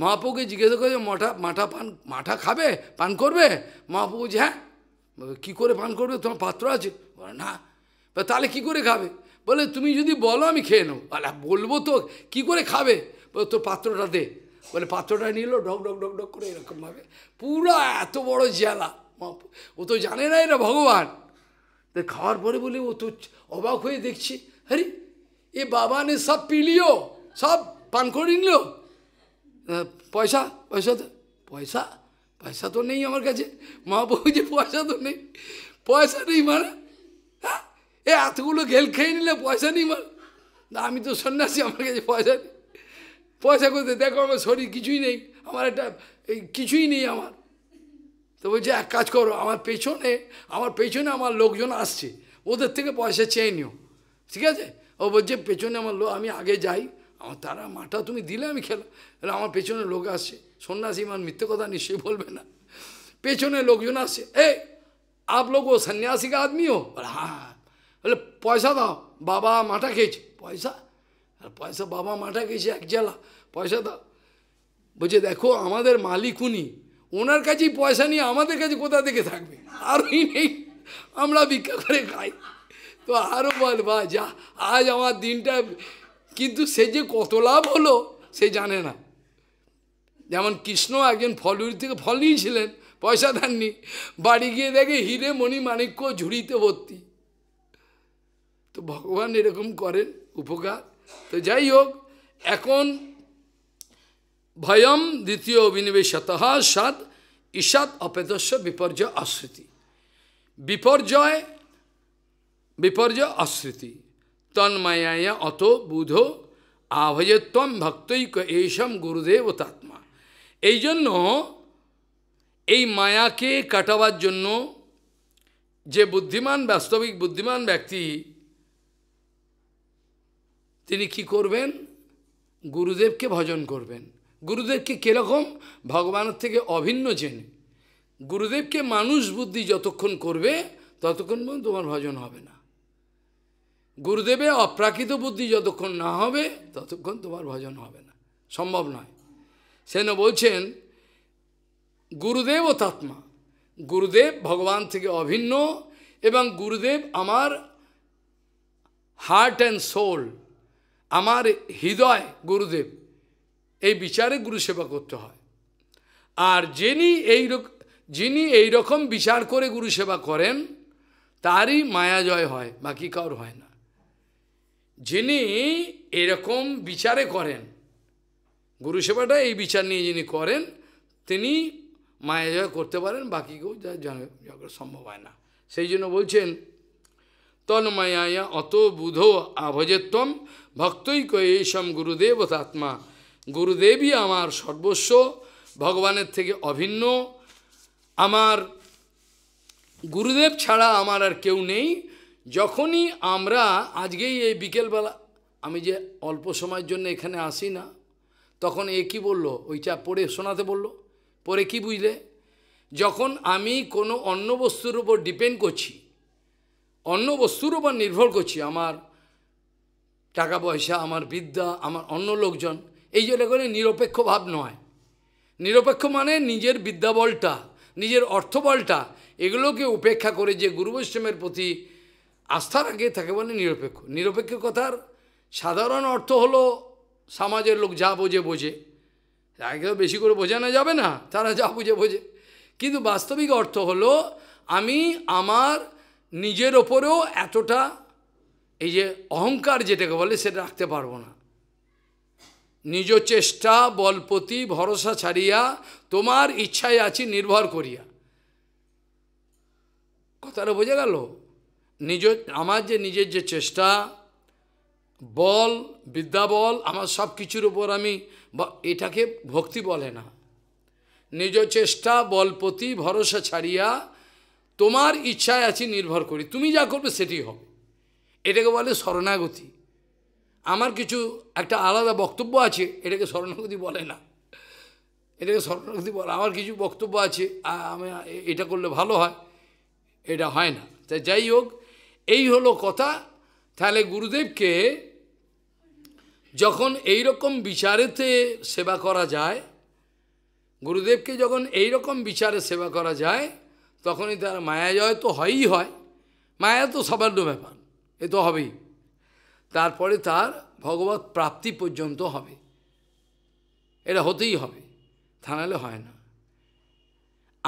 Speaker 1: মহাপ্রভুকে জিজ্ঞাসা করে মাঠা মাঠা পান মাঠা খাবে পান করবে মহাপ্রভু যে হ্যাঁ কী করে পান করবে তোমার পাত্র আছে বলে না তাহলে কি করে খাবে বলে তুমি যদি বলো আমি খেয়ে নেবো বলবো তো কি করে খাবে তোর পাত্রটা দে বলে পাত্রটা নিল ঢক ঢক ঢক ঢক করে এরকমভাবে পুরো এত বড় জেলা ও তো জানে না এটা ভগবান তাই খাওয়ার পরে বলি ও তো অবাক হয়ে দেখছি হ্যারি এ বাবা নে সব পিলিও সব পান করে নিল পয়সা পয়সা তো পয়সা পয়সা তো নেই আমার কাছে মা বউ যে পয়সা তো নেই পয়সা নেই মানে হ্যাঁ এ এতগুলো গেল খেয়ে নিলে পয়সা নেই মানে আমি তো সন্ন্যাসী আমার কাছে পয়সা নেই পয়সা করতে দেখো আমার শরীর কিছুই নেই আমার একটা এই কিছুই নেই আমার তো বলছে এক কাজ করো আমার পেছনে আমার পেছনে আমার লোকজন আসছে ওদের থেকে পয়সা চেয়ে নিও ঠিক আছে ও বলছে পেছনে আমার লোক আমি আগে যাই আমার তারা মাটা তুমি দিলে আমি খেলো আমার পেছনে লোক আসছে সন্ন্যাসী মান মিথ্যে কথা নিশ্চয়ই বলবে না পেছনে লোকজন আসছে এ আপ লোক ও সন্ন্যাসীকে আদমিও বলে হ্যাঁ, হ্যাঁ বলে পয়সা দাও বাবা মাটা খেয়েছে পয়সা আর পয়সা বাবা মাঠা গেছে এক জেলা পয়সা দাও বলছে দেখো আমাদের মালিক উনি ওনার কাছেই পয়সা নিয়ে আমাদের কাছে কোথা থেকে থাকবে আরই নেই আমরা ভিক্ষা করে খাই তো আরও বল বা যা আজ আমার দিনটা কিন্তু সে যে কত লাভ হলো সে জানে না যেমন কৃষ্ণ একজন ফলুরি থেকে ফল নিয়েছিলেন পয়সা দেননি বাড়ি গিয়ে দেখে হিরে মণি মাণিক্য ঝুড়িতে ভর্তি তো ভগবান এরকম করেন উপকার তো যাই হোক এখন ভয়ম দ্বিতীয় অভিনিবেশত সদ ঈষৎ অপেদস্য বিপর্যয় আশ্রিতি বিপর্যয় বিপর্যয় আশ্রিতি তন্মায়া অত বুধ আভয়ত্বম ভক্তৈক এইসম গুরুদেব তাত্মা এই জন্য এই মায়াকে কাটাবার জন্য যে বুদ্ধিমান বাস্তবিক বুদ্ধিমান ব্যক্তি তিনি কি করবেন গুরুদেবকে ভজন করবেন গুরুদেবকে কীরকম ভগবানের থেকে অভিন্ন জেনে গুরুদেবকে মানুষ বুদ্ধি যতক্ষণ করবে ততক্ষণ পর্যন্ত তোমার ভজন হবে না গুরুদেবে অপ্রাকৃত বুদ্ধি যতক্ষণ না হবে ততক্ষণ তোমার ভজন হবে না সম্ভব নয় সেন বলছেন গুরুদেব ও তাত্মা গুরুদেব ভগবান থেকে অভিন্ন এবং গুরুদেব আমার হার্ট অ্যান্ড সোল আমার হৃদয় গুরুদেব এই বিচারে গুরু সেবা করতে হয় আর যিনি এই যিনি এই রকম বিচার করে গুরু সেবা করেন তারই মায়া জয় হয় বাকি কারোর হয় না যিনি এরকম বিচারে করেন গুরু সেবাটা এই বিচার নিয়ে যিনি করেন তিনি মায়া জয় করতে পারেন বাকি কেউ যা সম্ভব হয় না সেই জন্য বলছেন মায়া অত বুধ আভজত্বম ভক্তই কয়ে এইসম গুরুদেব তাত্মা গুরুদেবই আমার সর্বস্ব ভগবানের থেকে অভিন্ন আমার গুরুদেব ছাড়া আমার আর কেউ নেই যখনই আমরা আজকেই এই বিকেলবেলা আমি যে অল্প সময়ের জন্য এখানে আসি না তখন এ কী বলল ওই পড়ে শোনাতে বলল পরে কি বুঝলে যখন আমি কোনো অন্য বস্তুর উপর ডিপেন্ড করছি অন্য বস্তুর উপর নির্ভর করছি আমার টাকা পয়সা আমার বিদ্যা আমার অন্য লোকজন এই জন্য করে নিরপেক্ষ ভাব নয় নিরপেক্ষ মানে নিজের বলটা নিজের অর্থবলটা এগুলোকে উপেক্ষা করে যে গুরু বৈষ্ণবের প্রতি আস্থা রাখে তাকে বলে নিরপেক্ষ নিরপেক্ষ কথার সাধারণ অর্থ হলো সমাজের লোক যা বোঝে বোঝে তাকে বেশি করে বোঝানো যাবে না তারা যা বুঝে বোঝে কিন্তু বাস্তবিক অর্থ হলো আমি আমার নিজের ওপরেও এতটা এই যে অহংকার যেটাকে বলে সেটা রাখতে পারবো না নিজ চেষ্টা বলপতি ভরসা ছাড়িয়া তোমার ইচ্ছায় আছি নির্ভর করিয়া কথাটা বোঝা গেল নিজ আমার যে নিজের যে চেষ্টা বল বল আমার সব কিছুর উপর আমি এটাকে ভক্তি বলে না নিজ চেষ্টা বলপতি ভরসা ছাড়িয়া তোমার ইচ্ছায় আছি নির্ভর করি তুমি যা করবে সেটি হবে এটাকে বলে শরণাগতি আমার কিছু একটা আলাদা বক্তব্য আছে এটাকে শরণাগতি বলে না এটাকে শরণাগতি বলে আমার কিছু বক্তব্য আছে আমি এটা করলে ভালো হয় এটা হয় না তাই যাই হোক এই হলো কথা তাহলে গুরুদেবকে যখন এই রকম বিচারেতে সেবা করা যায় গুরুদেবকে যখন এই রকম বিচারে সেবা করা যায় তখনই তার মায়া জয় তো হয়ই হয় মায়া তো সামান্য ব্যাপার এ তো হবেই তারপরে তার ভগবত প্রাপ্তি পর্যন্ত হবে এটা হতেই হবে থানালে হয় না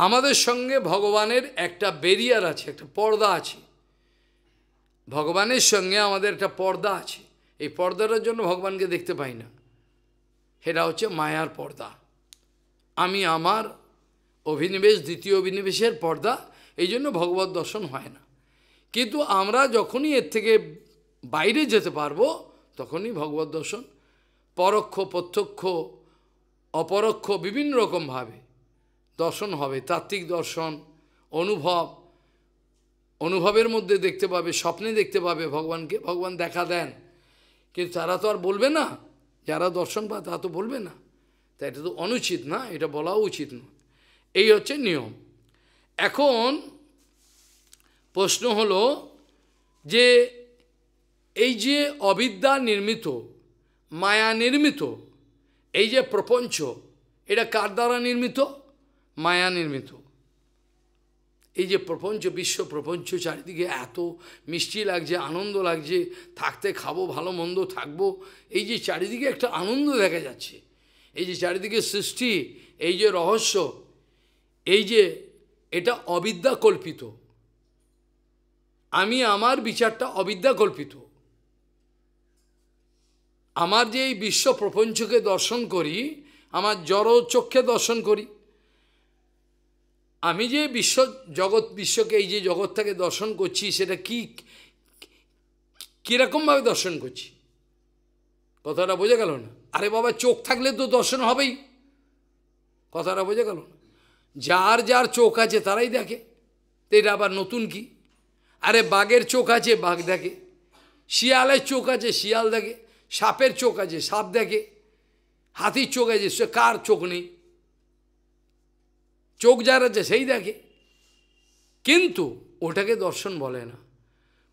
Speaker 1: আমাদের সঙ্গে ভগবানের একটা বেরিয়ার আছে একটা পর্দা আছে ভগবানের সঙ্গে আমাদের একটা পর্দা আছে এই পর্দাটার জন্য ভগবানকে দেখতে পাই না সেটা হচ্ছে মায়ার পর্দা আমি আমার অভিনিবেশ দ্বিতীয় অভিনিবেশের পর্দা এই জন্য ভগবত দর্শন হয় না কিন্তু আমরা যখনই এর থেকে বাইরে যেতে পারবো তখনই ভগবত দর্শন পরোক্ষ প্রত্যক্ষ অপরোক্ষ বিভিন্ন রকমভাবে দর্শন হবে তাত্ত্বিক দর্শন অনুভব অনুভবের মধ্যে দেখতে পাবে স্বপ্নে দেখতে পাবে ভগবানকে ভগবান দেখা দেন কিন্তু তারা তো আর বলবে না যারা দর্শন পায় তারা তো বলবে না তা এটা তো অনুচিত না এটা বলা উচিত না এই হচ্ছে নিয়ম এখন প্রশ্ন হল যে এই যে অবিদ্যা নির্মিত মায়া নির্মিত এই যে প্রপঞ্চ এটা কার দ্বারা নির্মিত মায়া নির্মিত এই যে প্রপঞ্চ বিশ্ব প্রপঞ্চ চারিদিকে এত মিষ্টি লাগছে আনন্দ লাগছে থাকতে খাবো ভালো মন্দ থাকবো এই যে চারিদিকে একটা আনন্দ দেখা যাচ্ছে এই যে চারিদিকে সৃষ্টি এই যে রহস্য এই যে এটা অবিদ্যা কল্পিত আমি আমার বিচারটা অবিদ্যা কল্পিত আমার যে এই বিশ্ব প্রপঞ্চকে দর্শন করি আমার জড় চক্ষে দর্শন করি আমি যে বিশ্ব জগৎ বিশ্বকে এই যে জগৎটাকে দর্শন করছি সেটা কি কীরকমভাবে দর্শন করছি কথাটা বোঝা গেল না আরে বাবা চোখ থাকলে তো দর্শন হবেই কথাটা বোঝা গেল না যার যার চোখ আছে তারাই দেখে তো এটা আবার নতুন কী আরে বাঘের চোখ আছে বাঘ দেখে শিয়ালের চোখ আছে শিয়াল দেখে সাপের চোখ আছে সাপ দেখে হাতির চোখ আছে সে কার চোখ নেই চোখ যার আছে সেই দেখে কিন্তু ওটাকে দর্শন বলে না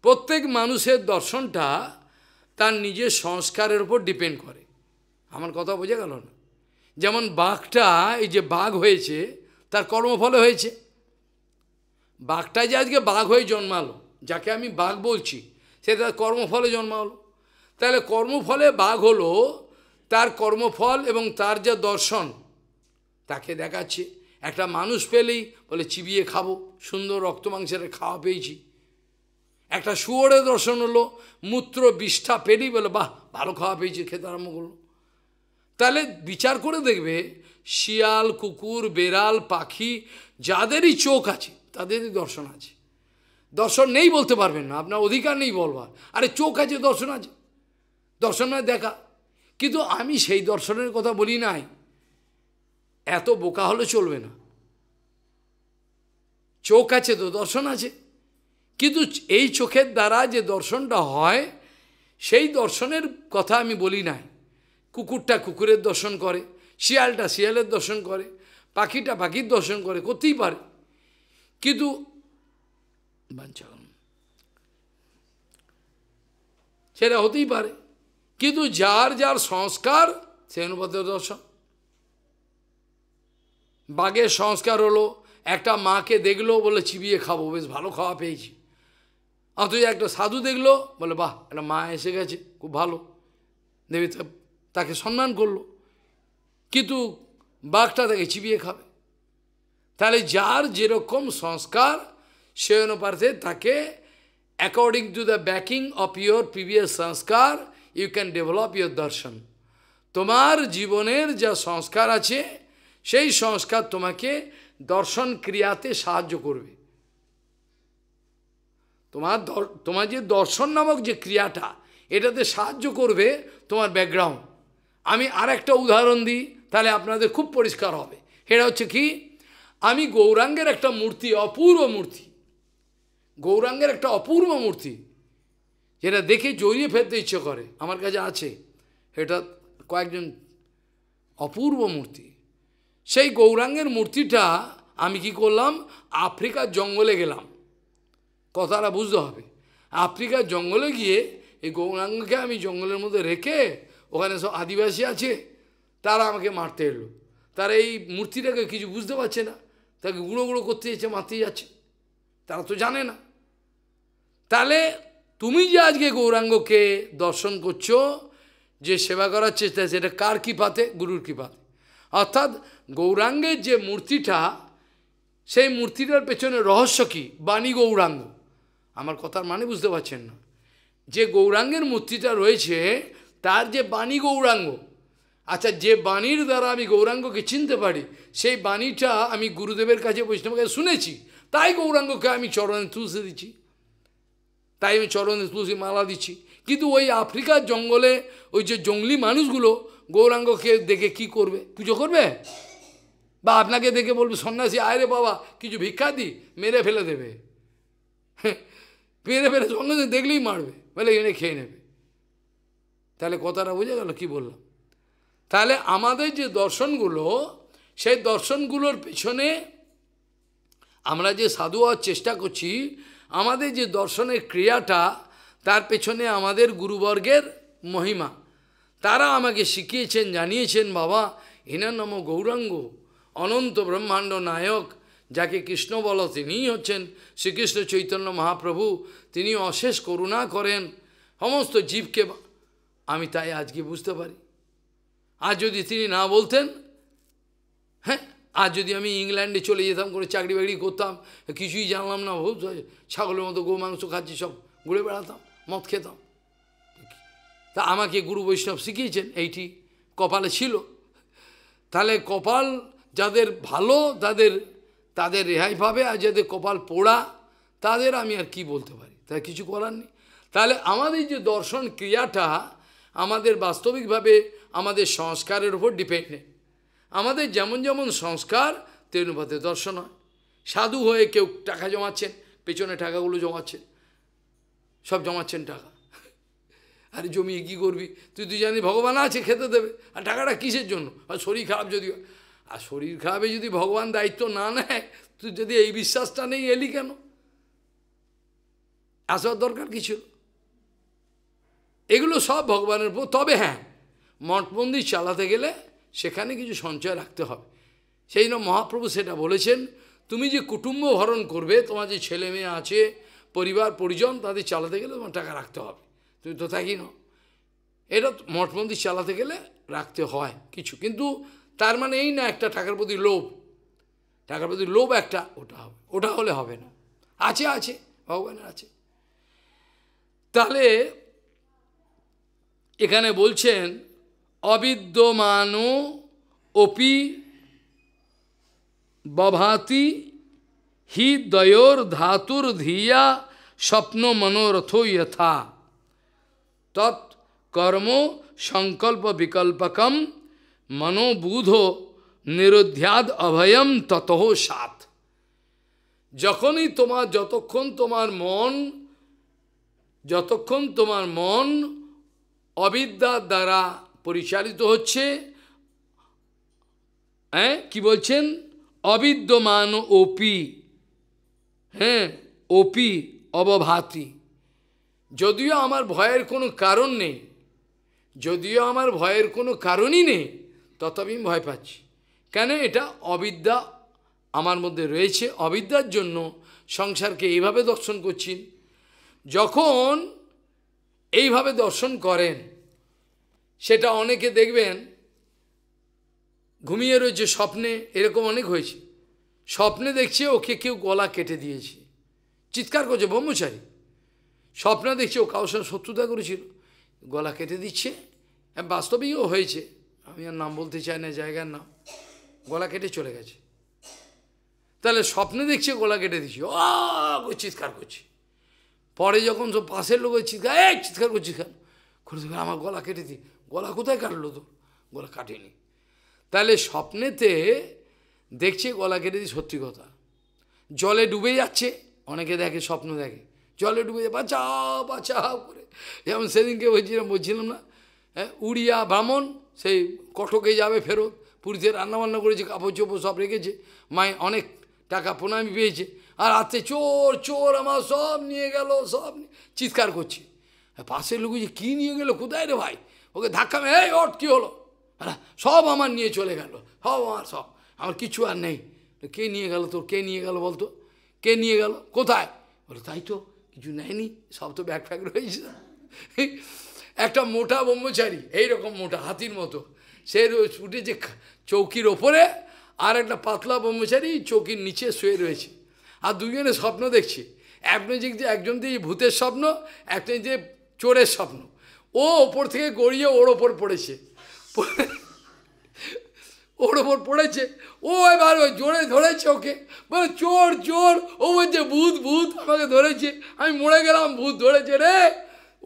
Speaker 1: প্রত্যেক মানুষের দর্শনটা তার নিজের সংস্কারের উপর ডিপেন্ড করে আমার কথা বোঝা গেল না যেমন বাঘটা এই যে বাঘ হয়েছে তার কর্মফলে হয়েছে বাঘটা যে আজকে বাঘ হয়ে জন্মালো যাকে আমি বাঘ বলছি সে তার কর্মফলে জন্মালো তাহলে কর্মফলে বাঘ হলো তার কর্মফল এবং তার যা দর্শন তাকে দেখাচ্ছে একটা মানুষ পেলেই বলে চিবিয়ে খাবো সুন্দর রক্ত মাংসের খাওয়া পেয়েছি একটা শুয়োরের দর্শন হলো মূত্র বিষ্ঠা পেলেই বলে বাহ ভালো খাওয়া পেয়েছি খেতে আরম্ভ করলো তাহলে বিচার করে দেখবে শিয়াল কুকুর বেড়াল পাখি যাদেরই চোখ আছে তাদেরই দর্শন আছে দর্শন নেই বলতে পারবেন না আপনার অধিকার নেই বলবার আরে চোখ আছে দর্শন আছে দর্শন দেখা কিন্তু আমি সেই দর্শনের কথা বলি নাই এত বোকা হলে চলবে না চোখ আছে তো দর্শন আছে কিন্তু এই চোখের দ্বারা যে দর্শনটা হয় সেই দর্শনের কথা আমি বলি নাই কুকুরটা কুকুরের দর্শন করে শিয়ালটা শিয়ালের দর্শন করে পাখিটা পাখির দর্শন করে করতেই পারে কিন্তু সেটা হতেই পারে কিন্তু যার যার সংস্কার সে অনুপাতের দর্শন বাঘের সংস্কার হলো একটা মাকে দেখলো বলে চিবিয়ে খাবো বেশ ভালো খাওয়া পেয়েছি অথচ একটা সাধু দেখলো বলে বাহ একটা মা এসে গেছে খুব ভালো দেবী তাকে সম্মান করলো কিন্তু বাঘটা তাকে চিবিয়ে খাবে তাহলে যার যেরকম সংস্কার সে অনুপাতে তাকে according to the backing of your previous sanskar you can develop your darshan তোমার জীবনের যা সংস্কার আছে সেই সংস্কার তোমাকে দর্শন ক্রিয়াতে সাহায্য করবে তোমার তোমার যে দর্শন নামক যে ক্রিয়াটা এটাতে সাহায্য করবে তোমার ব্যাকগ্রাউন্ড আমি আর একটা উদাহরণ দিই তাহলে আপনাদের খুব পরিষ্কার হবে এটা হচ্ছে কি আমি গৌরাঙ্গের একটা মূর্তি অপূর্ব মূর্তি গৌরাঙ্গের একটা অপূর্ব মূর্তি যেটা দেখে জড়িয়ে ফেলতে ইচ্ছে করে আমার কাছে আছে এটা কয়েকজন অপূর্ব মূর্তি সেই গৌরাঙ্গের মূর্তিটা আমি কি করলাম আফ্রিকার জঙ্গলে গেলাম কথাটা বুঝতে হবে আফ্রিকার জঙ্গলে গিয়ে এই গৌরাঙ্গকে আমি জঙ্গলের মধ্যে রেখে ওখানে সব আদিবাসী আছে তারা আমাকে মারতে এলো তারা এই মূর্তিটাকে কিছু বুঝতে পারছে না তাকে গুঁড়ো গুঁড়ো করতে যাচ্ছে মারতে যাচ্ছে তারা তো জানে না তাহলে তুমি যে আজকে গৌরাঙ্গকে দর্শন করছো যে সেবা করার চেষ্টা সেটা কার কৃপাতে গুরুর কৃপাতে অর্থাৎ গৌরাঙ্গের যে মূর্তিটা সেই মূর্তিটার পেছনে রহস্য কী বাণী গৌরাঙ্গ আমার কথার মানে বুঝতে পারছেন না যে গৌরাঙ্গের মূর্তিটা রয়েছে তার যে বাণী গৌরাঙ্গ আচ্ছা যে বাণীর দ্বারা আমি গৌরাঙ্গকে চিনতে পারি সেই বাণীটা আমি গুরুদেবের কাছে বৈষ্ণবকে শুনেছি তাই গৌরাঙ্গকে আমি চরণে তুলসে দিচ্ছি তাই আমি চরণে তুলসী মালা দিচ্ছি কিন্তু ওই আফ্রিকার জঙ্গলে ওই যে জঙ্গলি মানুষগুলো গৌরাঙ্গকে দেখে কি করবে পুজো করবে বা আপনাকে দেখে বলবে সন্ন্যাসী আয়রে বাবা কিছু ভিক্ষা দি মেরে ফেলে দেবে হ্যাঁ, মেরে ফেলে সন্ন্যাসী দেখলেই মারবে বলে এনে খেয়ে নেবে তাহলে কথাটা বোঝা গেল কি বললাম তাহলে আমাদের যে দর্শনগুলো সেই দর্শনগুলোর পেছনে আমরা যে সাধু হওয়ার চেষ্টা করছি আমাদের যে দর্শনের ক্রিয়াটা তার পেছনে আমাদের গুরুবর্গের মহিমা তারা আমাকে শিখিয়েছেন জানিয়েছেন বাবা এনার নাম গৌরাঙ্গ অনন্ত ব্রহ্মাণ্ড নায়ক যাকে কৃষ্ণ বল তিনিই হচ্ছেন শ্রীকৃষ্ণ চৈতন্য মহাপ্রভু তিনি অশেষ করুণা করেন সমস্ত জীবকে আমি তাই আজকে বুঝতে পারি আর যদি তিনি না বলতেন হ্যাঁ আর যদি আমি ইংল্যান্ডে চলে যেতাম করে চাকরি বাকরি করতাম কিছুই জানলাম না ভোজ ছাগলের মতো গো মাংস খাচ্ছি সব ঘুরে বেড়াতাম মদ খেতাম তা আমাকে গুরু বৈষ্ণব শিখিয়েছেন এইটি কপালে ছিল তাহলে কপাল যাদের ভালো তাদের তাদের রেহাই পাবে আর যাদের কপাল পোড়া তাদের আমি আর কি বলতে পারি তাই কিছু করার নেই তাহলে আমাদের যে দর্শন ক্রিয়াটা আমাদের বাস্তবিকভাবে আমাদের সংস্কারের উপর ডিপেন্ডেন্ট আমাদের যেমন যেমন সংস্কার তেনুপাতে দর্শন হয় সাধু হয়ে কেউ টাকা জমাচ্ছেন পেছনে টাকাগুলো জমাচ্ছেন সব জমাচ্ছেন টাকা আরে জমিয়ে কী করবি তুই তুই জানি ভগবান আছে খেতে দেবে আর টাকাটা কিসের জন্য আর শরীর খারাপ যদি আর শরীর খারাপে যদি ভগবান দায়িত্ব না নেয় তুই যদি এই বিশ্বাসটা নেই এলি কেন আসার দরকার কিছু এগুলো সব ভগবানের তবে হ্যাঁ মন্দির চালাতে গেলে সেখানে কিছু সঞ্চয় রাখতে হবে সেই জন্য মহাপ্রভু সেটা বলেছেন তুমি যে কুটুম্ব ভরণ করবে তোমার যে ছেলে মেয়ে আছে পরিবার পরিজন তাদের চালাতে গেলে তোমার টাকা রাখতে হবে তুমি তো থাকি না এটা মন্দির চালাতে গেলে রাখতে হয় কিছু কিন্তু তার মানে এই না একটা টাকার প্রতি লোভ টাকার প্রতি লোভ একটা ওটা হবে ওটা হলে হবে না আছে আছে ভগবানের আছে তাহলে এখানে বলছেন অবিদ্যমানো অপি বভাতি হি দয়োর ধাতুর ধিয়া স্বপ্ন মনোরথ যথা তৎ কর্ম সংকল্প বিকল্পকম মনোবুধ নিরুধ্যাদ অভয়ম ততহ সাত যখনই তোমার যতক্ষণ তোমার মন যতক্ষণ তোমার মন অবিদ্যার দ্বারা পরিচালিত হচ্ছে হ্যাঁ কি বলছেন অবিদ্যমান ওপি হ্যাঁ ওপি অবভাতি যদিও আমার ভয়ের কোনো কারণ নেই যদিও আমার ভয়ের কোনো কারণই নেই তথাপি আমি ভয় পাচ্ছি কেন এটা অবিদ্যা আমার মধ্যে রয়েছে অবিদ্যার জন্য সংসারকে এইভাবে দর্শন করছি যখন এইভাবে দর্শন করেন সেটা অনেকে দেখবেন ঘুমিয়ে রয়েছে স্বপ্নে এরকম অনেক হয়েছে স্বপ্নে দেখছে ওকে কেউ গলা কেটে দিয়েছে চিৎকার করছে ব্রহ্মচারী স্বপ্নে দেখছে ও কারোর সঙ্গে শত্রুতা করেছিল গলা কেটে দিচ্ছে হ্যাঁ বাস্তবিকও হয়েছে আমি আর নাম বলতে চাই না জায়গার নাম গলা কেটে চলে গেছে তাহলে স্বপ্নে দেখছে গলা কেটে দিচ্ছে ও চিৎকার করছে পরে যখন সব পাশের লোক চিৎকার এই চিৎকার করছিস খান করে আমার গলা কেটে দিই গলা কোথায় কাটলো তো গলা কাটেনি তাহলে স্বপ্নেতে দেখছে গলা কেটে সত্যি কথা জলে ডুবে যাচ্ছে অনেকে দেখে স্বপ্ন দেখে জলে ডুবে বাঁচাও বাঁচাও করে যেমন সেদিনকে বলছিলাম বলছিলাম না হ্যাঁ উড়িয়া ব্রাহ্মণ সেই কটকে যাবে ফেরত পুরীতে রান্নাবান্না করেছে কাপড় চোপড় সব রেখেছে মায়ে অনেক টাকা প্রণামি পেয়েছে আর রাতে চোর চোর আমার সব নিয়ে গেল সব চিৎকার করছে হ্যাঁ, পাশের লোক যে কী নিয়ে গেল কোথায় রে ভাই ওকে ধাক্কা মেরে ওর কী হলো সব আমার নিয়ে চলে গেল সব আমার সব আমার কিছু আর নেই কে নিয়ে গেল তোর কে নিয়ে গেল বলতো কে নিয়ে গেল কোথায় বলো তাই তো কিছু নেয়নি সব তো ব্যাগ ফ্যাগ রয়েছে একটা মোটা ব্রহ্মচারী এইরকম মোটা হাতির মতো সে উঠে যে চৌকির ওপরে আর একটা পাতলা ব্রহ্মচারী চৌকির নিচে শুয়ে রয়েছে আর দুজনে স্বপ্ন দেখছে এক যে একজন দিয়ে ভূতের স্বপ্ন একজন যে চোরের স্বপ্ন ও ওপর থেকে গড়িয়ে ওর ওপর পড়েছে ওর ওপর পড়েছে ও এবার ওই জোরে ধরেছে ওকে বলে চোর চোর ও বলছে ভূত ভূত আমাকে ধরেছে আমি মরে গেলাম ভূত ধরেছে রে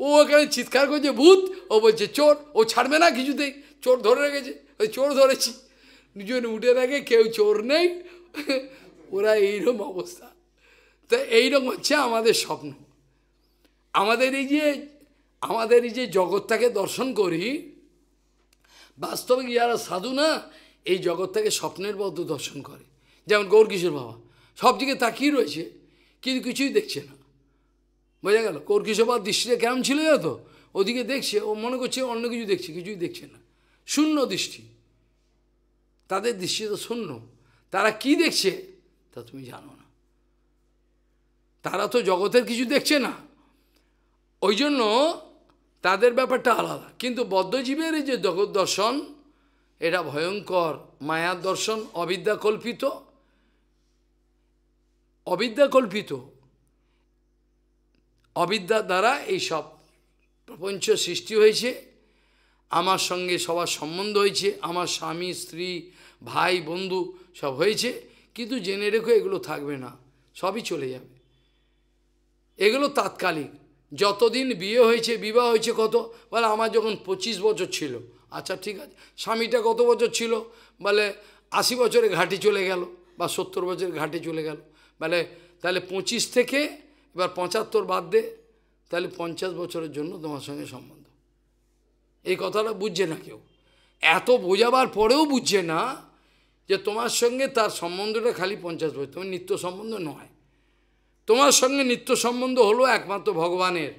Speaker 1: ও ওখানে চিৎকার করছে ভূত ও বলছে চোর ও ছাড়বে না কিছুতেই চোর ধরে রেখেছে ওই চোর ধরেছি দুজন উঠে থাকে কেউ চোর নেই ওরা এইরকম অবস্থা তা এইরকম হচ্ছে আমাদের স্বপ্ন আমাদের এই যে আমাদের এই যে জগৎটাকে দর্শন করি বাস্তবিক যারা সাধু না এই জগৎটাকে স্বপ্নের মধ্যে দর্শন করে যেমন গৌরকিশোর বাবা সব দিকে তাকিয়ে রয়েছে কিন্তু কিছুই দেখছে না বোঝা গেল গৌরকিশোর বাবার দৃষ্টিটা কেমন ছিল তো ওদিকে দেখছে ও মনে করছে অন্য কিছু দেখছে কিছুই দেখছে না শূন্য দৃষ্টি তাদের দৃষ্টি তো শূন্য তারা কি দেখছে তা তুমি জানো না তারা তো জগতের কিছু দেখছে না ওই জন্য তাদের ব্যাপারটা আলাদা কিন্তু বদ্ধজীবের যে জগৎ দর্শন এটা ভয়ঙ্কর মায়ার দর্শন অবিদ্যা কল্পিত অবিদ্যা কল্পিত অবিদ্যা দ্বারা এই সব প্রপঞ্চ সৃষ্টি হয়েছে আমার সঙ্গে সবার সম্বন্ধ হয়েছে আমার স্বামী স্ত্রী ভাই বন্ধু সব হয়েছে কিন্তু জেনে রেখো এগুলো থাকবে না সবই চলে যাবে এগুলো তাৎকালিক যতদিন বিয়ে হয়েছে বিবাহ হয়েছে কত বলে আমার যখন পঁচিশ বছর ছিল আচ্ছা ঠিক আছে স্বামীটা কত বছর ছিল বলে আশি বছরে ঘাটে চলে গেল বা সত্তর বছরে ঘাটে চলে গেল বলে তাহলে পঁচিশ থেকে এবার পঁচাত্তর বাদ দে তাহলে পঞ্চাশ বছরের জন্য তোমার সঙ্গে সম্বন্ধ এই কথাটা বুঝছে না কেউ এত বোঝাবার পরেও বুঝছে না যে তোমার সঙ্গে তার সম্বন্ধটা খালি পঞ্চাশ বছর তোমার নিত্য সম্বন্ধ নয় তোমার সঙ্গে নিত্য সম্বন্ধ হলো একমাত্র ভগবানের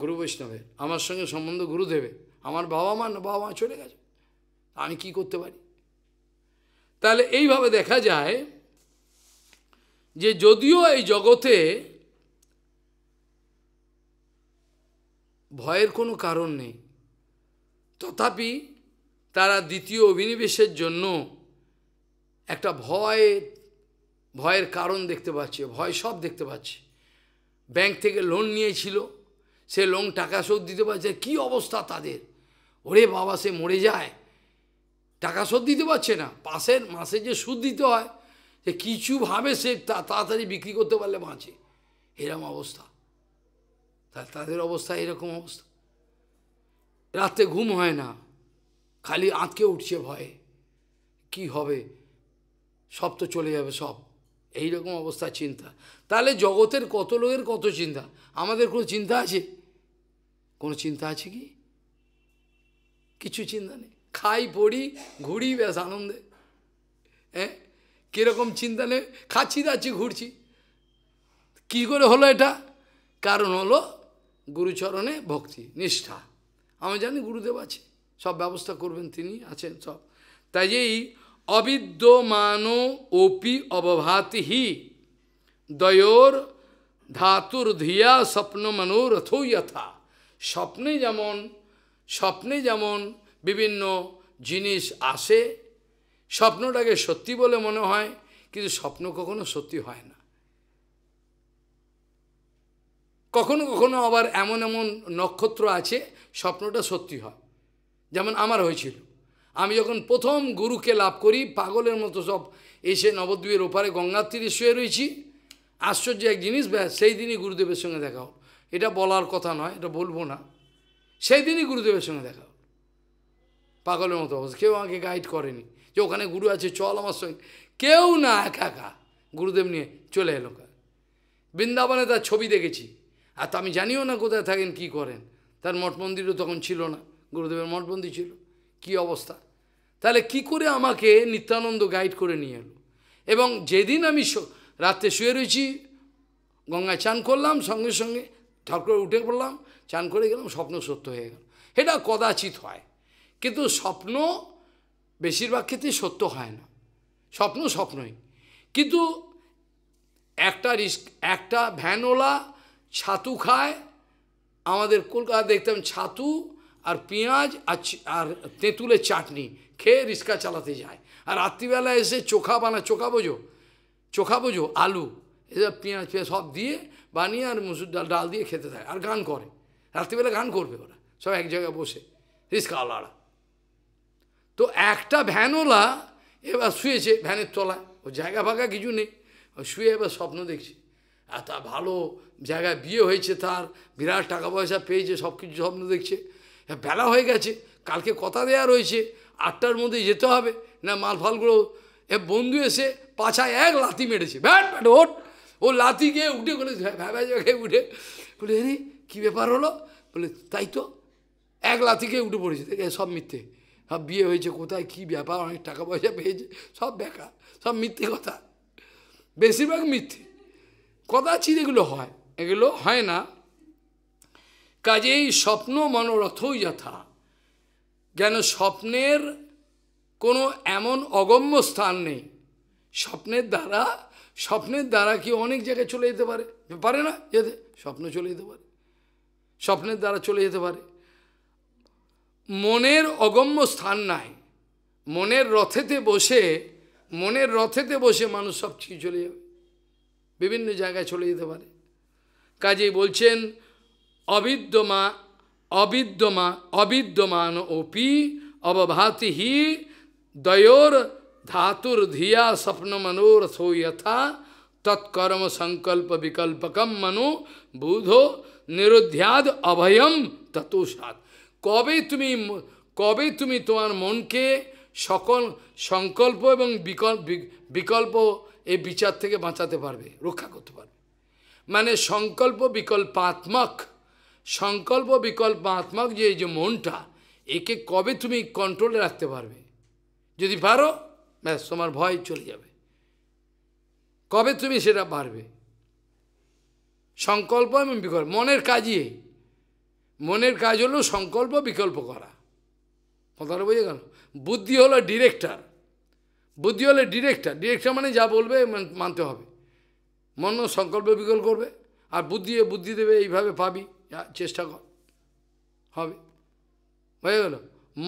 Speaker 1: গুরু বৈষ্ণবের আমার সঙ্গে সম্বন্ধ গুরুদেবের আমার বাবা মা বাবা মা চলে গেছে আমি কি করতে পারি তাহলে এইভাবে দেখা যায় যে যদিও এই জগতে ভয়ের কোনো কারণ নেই তথাপি তারা দ্বিতীয় অভিনিবেশের জন্য একটা ভয় ভয়ের কারণ দেখতে পাচ্ছে ভয় সব দেখতে পাচ্ছে ব্যাংক থেকে লোন নিয়েছিল সে লোন টাকা শোধ দিতে পারছে কি অবস্থা তাদের ওরে বাবা সে মরে যায় টাকা শোধ দিতে পারছে না পাশের মাসে যে সুদ দিতে হয় সে কিছুভাবে সে তাড়াতাড়ি বিক্রি করতে পারলে বাঁচে এরম অবস্থা তাদের অবস্থা এরকম অবস্থা রাতে ঘুম হয় না খালি আঁতকে উঠছে ভয়ে কি হবে সব তো চলে যাবে সব এই রকম অবস্থা চিন্তা তাহলে জগতের কত লোকের কত চিন্তা আমাদের কোনো চিন্তা আছে কোনো চিন্তা আছে কি কিছু চিন্তা নেই খাই পড়ি ঘুরি ব্যাস আনন্দে হ্যাঁ কীরকম চিন্তা নেই খাচ্ছি দাচ্ছি ঘুরছি কি করে হলো এটা কারণ হলো গুরুচরণে ভক্তি নিষ্ঠা আমি জানি গুরুদেব আছে সব ব্যবস্থা করবেন তিনি আছেন সব তাই এই অবিদ্যমানো অপি অবভাতি হি দয়োর ধাতুর ধিয়া স্বপ্ন মনোরথ যথা স্বপ্নে যেমন স্বপ্নে যেমন বিভিন্ন জিনিস আসে স্বপ্নটাকে সত্যি বলে মনে হয় কিন্তু স্বপ্ন কখনো সত্যি হয় না কখনো কখনো আবার এমন এমন নক্ষত্র আছে স্বপ্নটা সত্যি হয় যেমন আমার হয়েছিল আমি যখন প্রথম গুরুকে লাভ করি পাগলের মতো সব এসে নবদ্বীপের ওপারে গঙ্গার তীরে শুয়ে রয়েছি আশ্চর্য এক জিনিস সেই দিনই গুরুদেবের সঙ্গে দেখাও এটা বলার কথা নয় এটা বলবো না সেই দিনই গুরুদেবের সঙ্গে দেখাও পাগলের মতো অবস্থা কেউ আমাকে গাইড করেনি যে ওখানে গুরু আছে চল আমার সঙ্গে কেউ না একা একা গুরুদেব নিয়ে চলে এলো বৃন্দাবনে তার ছবি দেখেছি আর তো আমি জানিও না কোথায় থাকেন কি করেন তার মঠ মন্দিরও তখন ছিল না গুরুদেবের মঠ মন্দির ছিল কি অবস্থা তাহলে কি করে আমাকে নিত্যানন্দ গাইড করে নিয়ে এলো এবং যেদিন আমি রাত্রে শুয়ে রয়েছি গঙ্গায় চান করলাম সঙ্গে সঙ্গে ঠাকুর উঠে পড়লাম চান করে গেলাম স্বপ্ন সত্য হয়ে গেল সেটা কদাচিত হয় কিন্তু স্বপ্ন বেশিরভাগ ক্ষেত্রে সত্য হয় না স্বপ্ন স্বপ্নই কিন্তু একটা রিস্ক একটা ভ্যানওয়ালা ছাতু খায় আমাদের কলকাতা দেখতাম ছাতু আর পেঁয়াজ আর তেঁতুলের চাটনি খেয়ে রিক্সা চালাতে যায় আর রাত্রিবেলা এসে চোখা বানা চোখা বোঝো চোখা বোঝো আলু এসব পেঁয়াজ পেঁয়াজ সব দিয়ে বানিয়ে আর মুসুর ডাল ডাল দিয়ে খেতে থাকে আর গান করে রাত্রিবেলা গান করবে ওরা সব এক জায়গায় বসে আলাড়া তো একটা ভ্যানওয়ালা এবার শুয়েছে ভ্যানের তলায় ও জায়গা ফাঁকা কিছু নেই শুয়ে এবার স্বপ্ন দেখছে আর তা ভালো জায়গায় বিয়ে হয়েছে তার বিরাট টাকা পয়সা পেয়েছে সব কিছু স্বপ্ন দেখছে বেলা হয়ে গেছে কালকে কথা দেওয়া রয়েছে আটটার মধ্যে যেতে হবে না মালফালগুলো এ বন্ধু এসে পাছায় এক লাথি মেরেছে ব্যাট ব্যাট ওট ও লাথি গিয়ে উঠে বলে ভ্যাভা জায়গায় উঠে বলে আরে কী ব্যাপার হলো বলে তাই তো এক গিয়ে উঠে পড়েছে দেখে সব মিথ্যে সব বিয়ে হয়েছে কোথায় কি ব্যাপার অনেক টাকা পয়সা পেয়েছে সব বেকার সব মিথ্যে কথা বেশিরভাগ মিথ্যে কথা চিরেগুলো হয় এগুলো হয় না কাজেই স্বপ্ন মনোরথ যথা যেন স্বপ্নের কোনো এমন অগম্য স্থান নেই স্বপ্নের দ্বারা স্বপ্নের দ্বারা কি অনেক জায়গায় চলে যেতে পারে পারে না যেতে স্বপ্ন চলে যেতে পারে স্বপ্নের দ্বারা চলে যেতে পারে মনের অগম্য স্থান নাই মনের রথেতে বসে মনের রথেতে বসে মানুষ সব চলে যাবে বিভিন্ন জায়গায় চলে যেতে পারে কাজেই বলছেন অবিদ্যমা অবিদ্যমা অবিদ্যমান অপি অবভাতি হি দয়োর ধাতুর ধিয়া স্বপ্ন মনোরথো যথা তৎকর্ম সংকল্প বিকল্পকম মনো বুধো নিরুধ্যাদ অভয়ম ততোষাদ কবে তুমি কবে তুমি তোমার মনকে সকল সংকল্প এবং বিকল্প বিকল্প এই বিচার থেকে বাঁচাতে পারবে রক্ষা করতে পারবে মানে সংকল্প বিকল্পাত্মক সংকল্প বিকল্প আত্মক যে যে মনটা একে কবে তুমি কন্ট্রোলে রাখতে পারবে যদি পারো ব্যাস তোমার ভয় চলে যাবে কবে তুমি সেটা পারবে সংকল্প এবং বিকল্প মনের কাজই মনের কাজ হলো সংকল্প বিকল্প করা কথাটা বোঝা গেল বুদ্ধি হলো ডিরেক্টর বুদ্ধি হলে ডিরেক্টর ডিরেক্টর মানে যা বলবে মানতে হবে মন সংকল্প বিকল্প করবে আর বুদ্ধি বুদ্ধি দেবে এইভাবে পাবি চেষ্টা কর হবে হয়ে গেল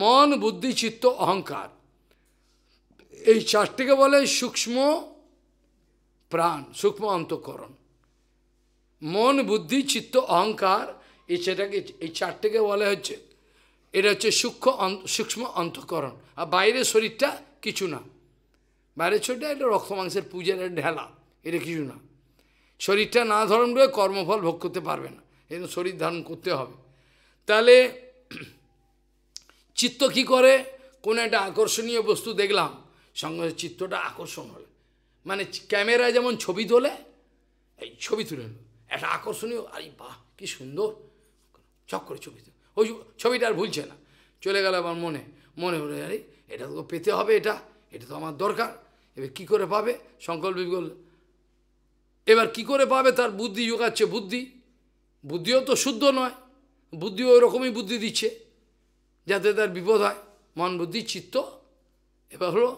Speaker 1: মন বুদ্ধি চিত্ত অহংকার এই চারটিকে বলে সূক্ষ্ম প্রাণ সূক্ষ্ম অন্তঃকরণ মন বুদ্ধি চিত্ত অহংকার এই সেটাকে এই চারটিকে বলে হচ্ছে এটা হচ্ছে সূক্ষ্ম সূক্ষ্ম অন্তঃকরণ আর বাইরের শরীরটা কিছু না বাইরের শরীরটা এটা রক্ত মাংসের পূজার ঢেলা এটা কিছু না শরীরটা না ধরন করে কর্মফল ভোগ করতে পারবে না এরকম শরীর ধারণ করতে হবে তাহলে চিত্ত কি করে কোনো একটা আকর্ষণীয় বস্তু দেখলাম সঙ্গে চিত্তটা আকর্ষণ হলে মানে ক্যামেরা যেমন ছবি তোলে এই ছবি তুলে একটা আকর্ষণীয় আরে বাহ কী সুন্দর চক্করে ছবি ছবি ওই ছবিটা আর ভুলছে না চলে গেল আমার মনে মনে হলো আরে এটা তো পেতে হবে এটা এটা তো আমার দরকার এবার কী করে পাবে সংকল্প এবার কি করে পাবে তার বুদ্ধি যোগাচ্ছে বুদ্ধি বুদ্ধিও তো শুদ্ধ নয় বুদ্ধিও ওরকমই বুদ্ধি দিচ্ছে যাতে তার বিপদ হয় মন বুদ্ধি চিত্ত এবার হলো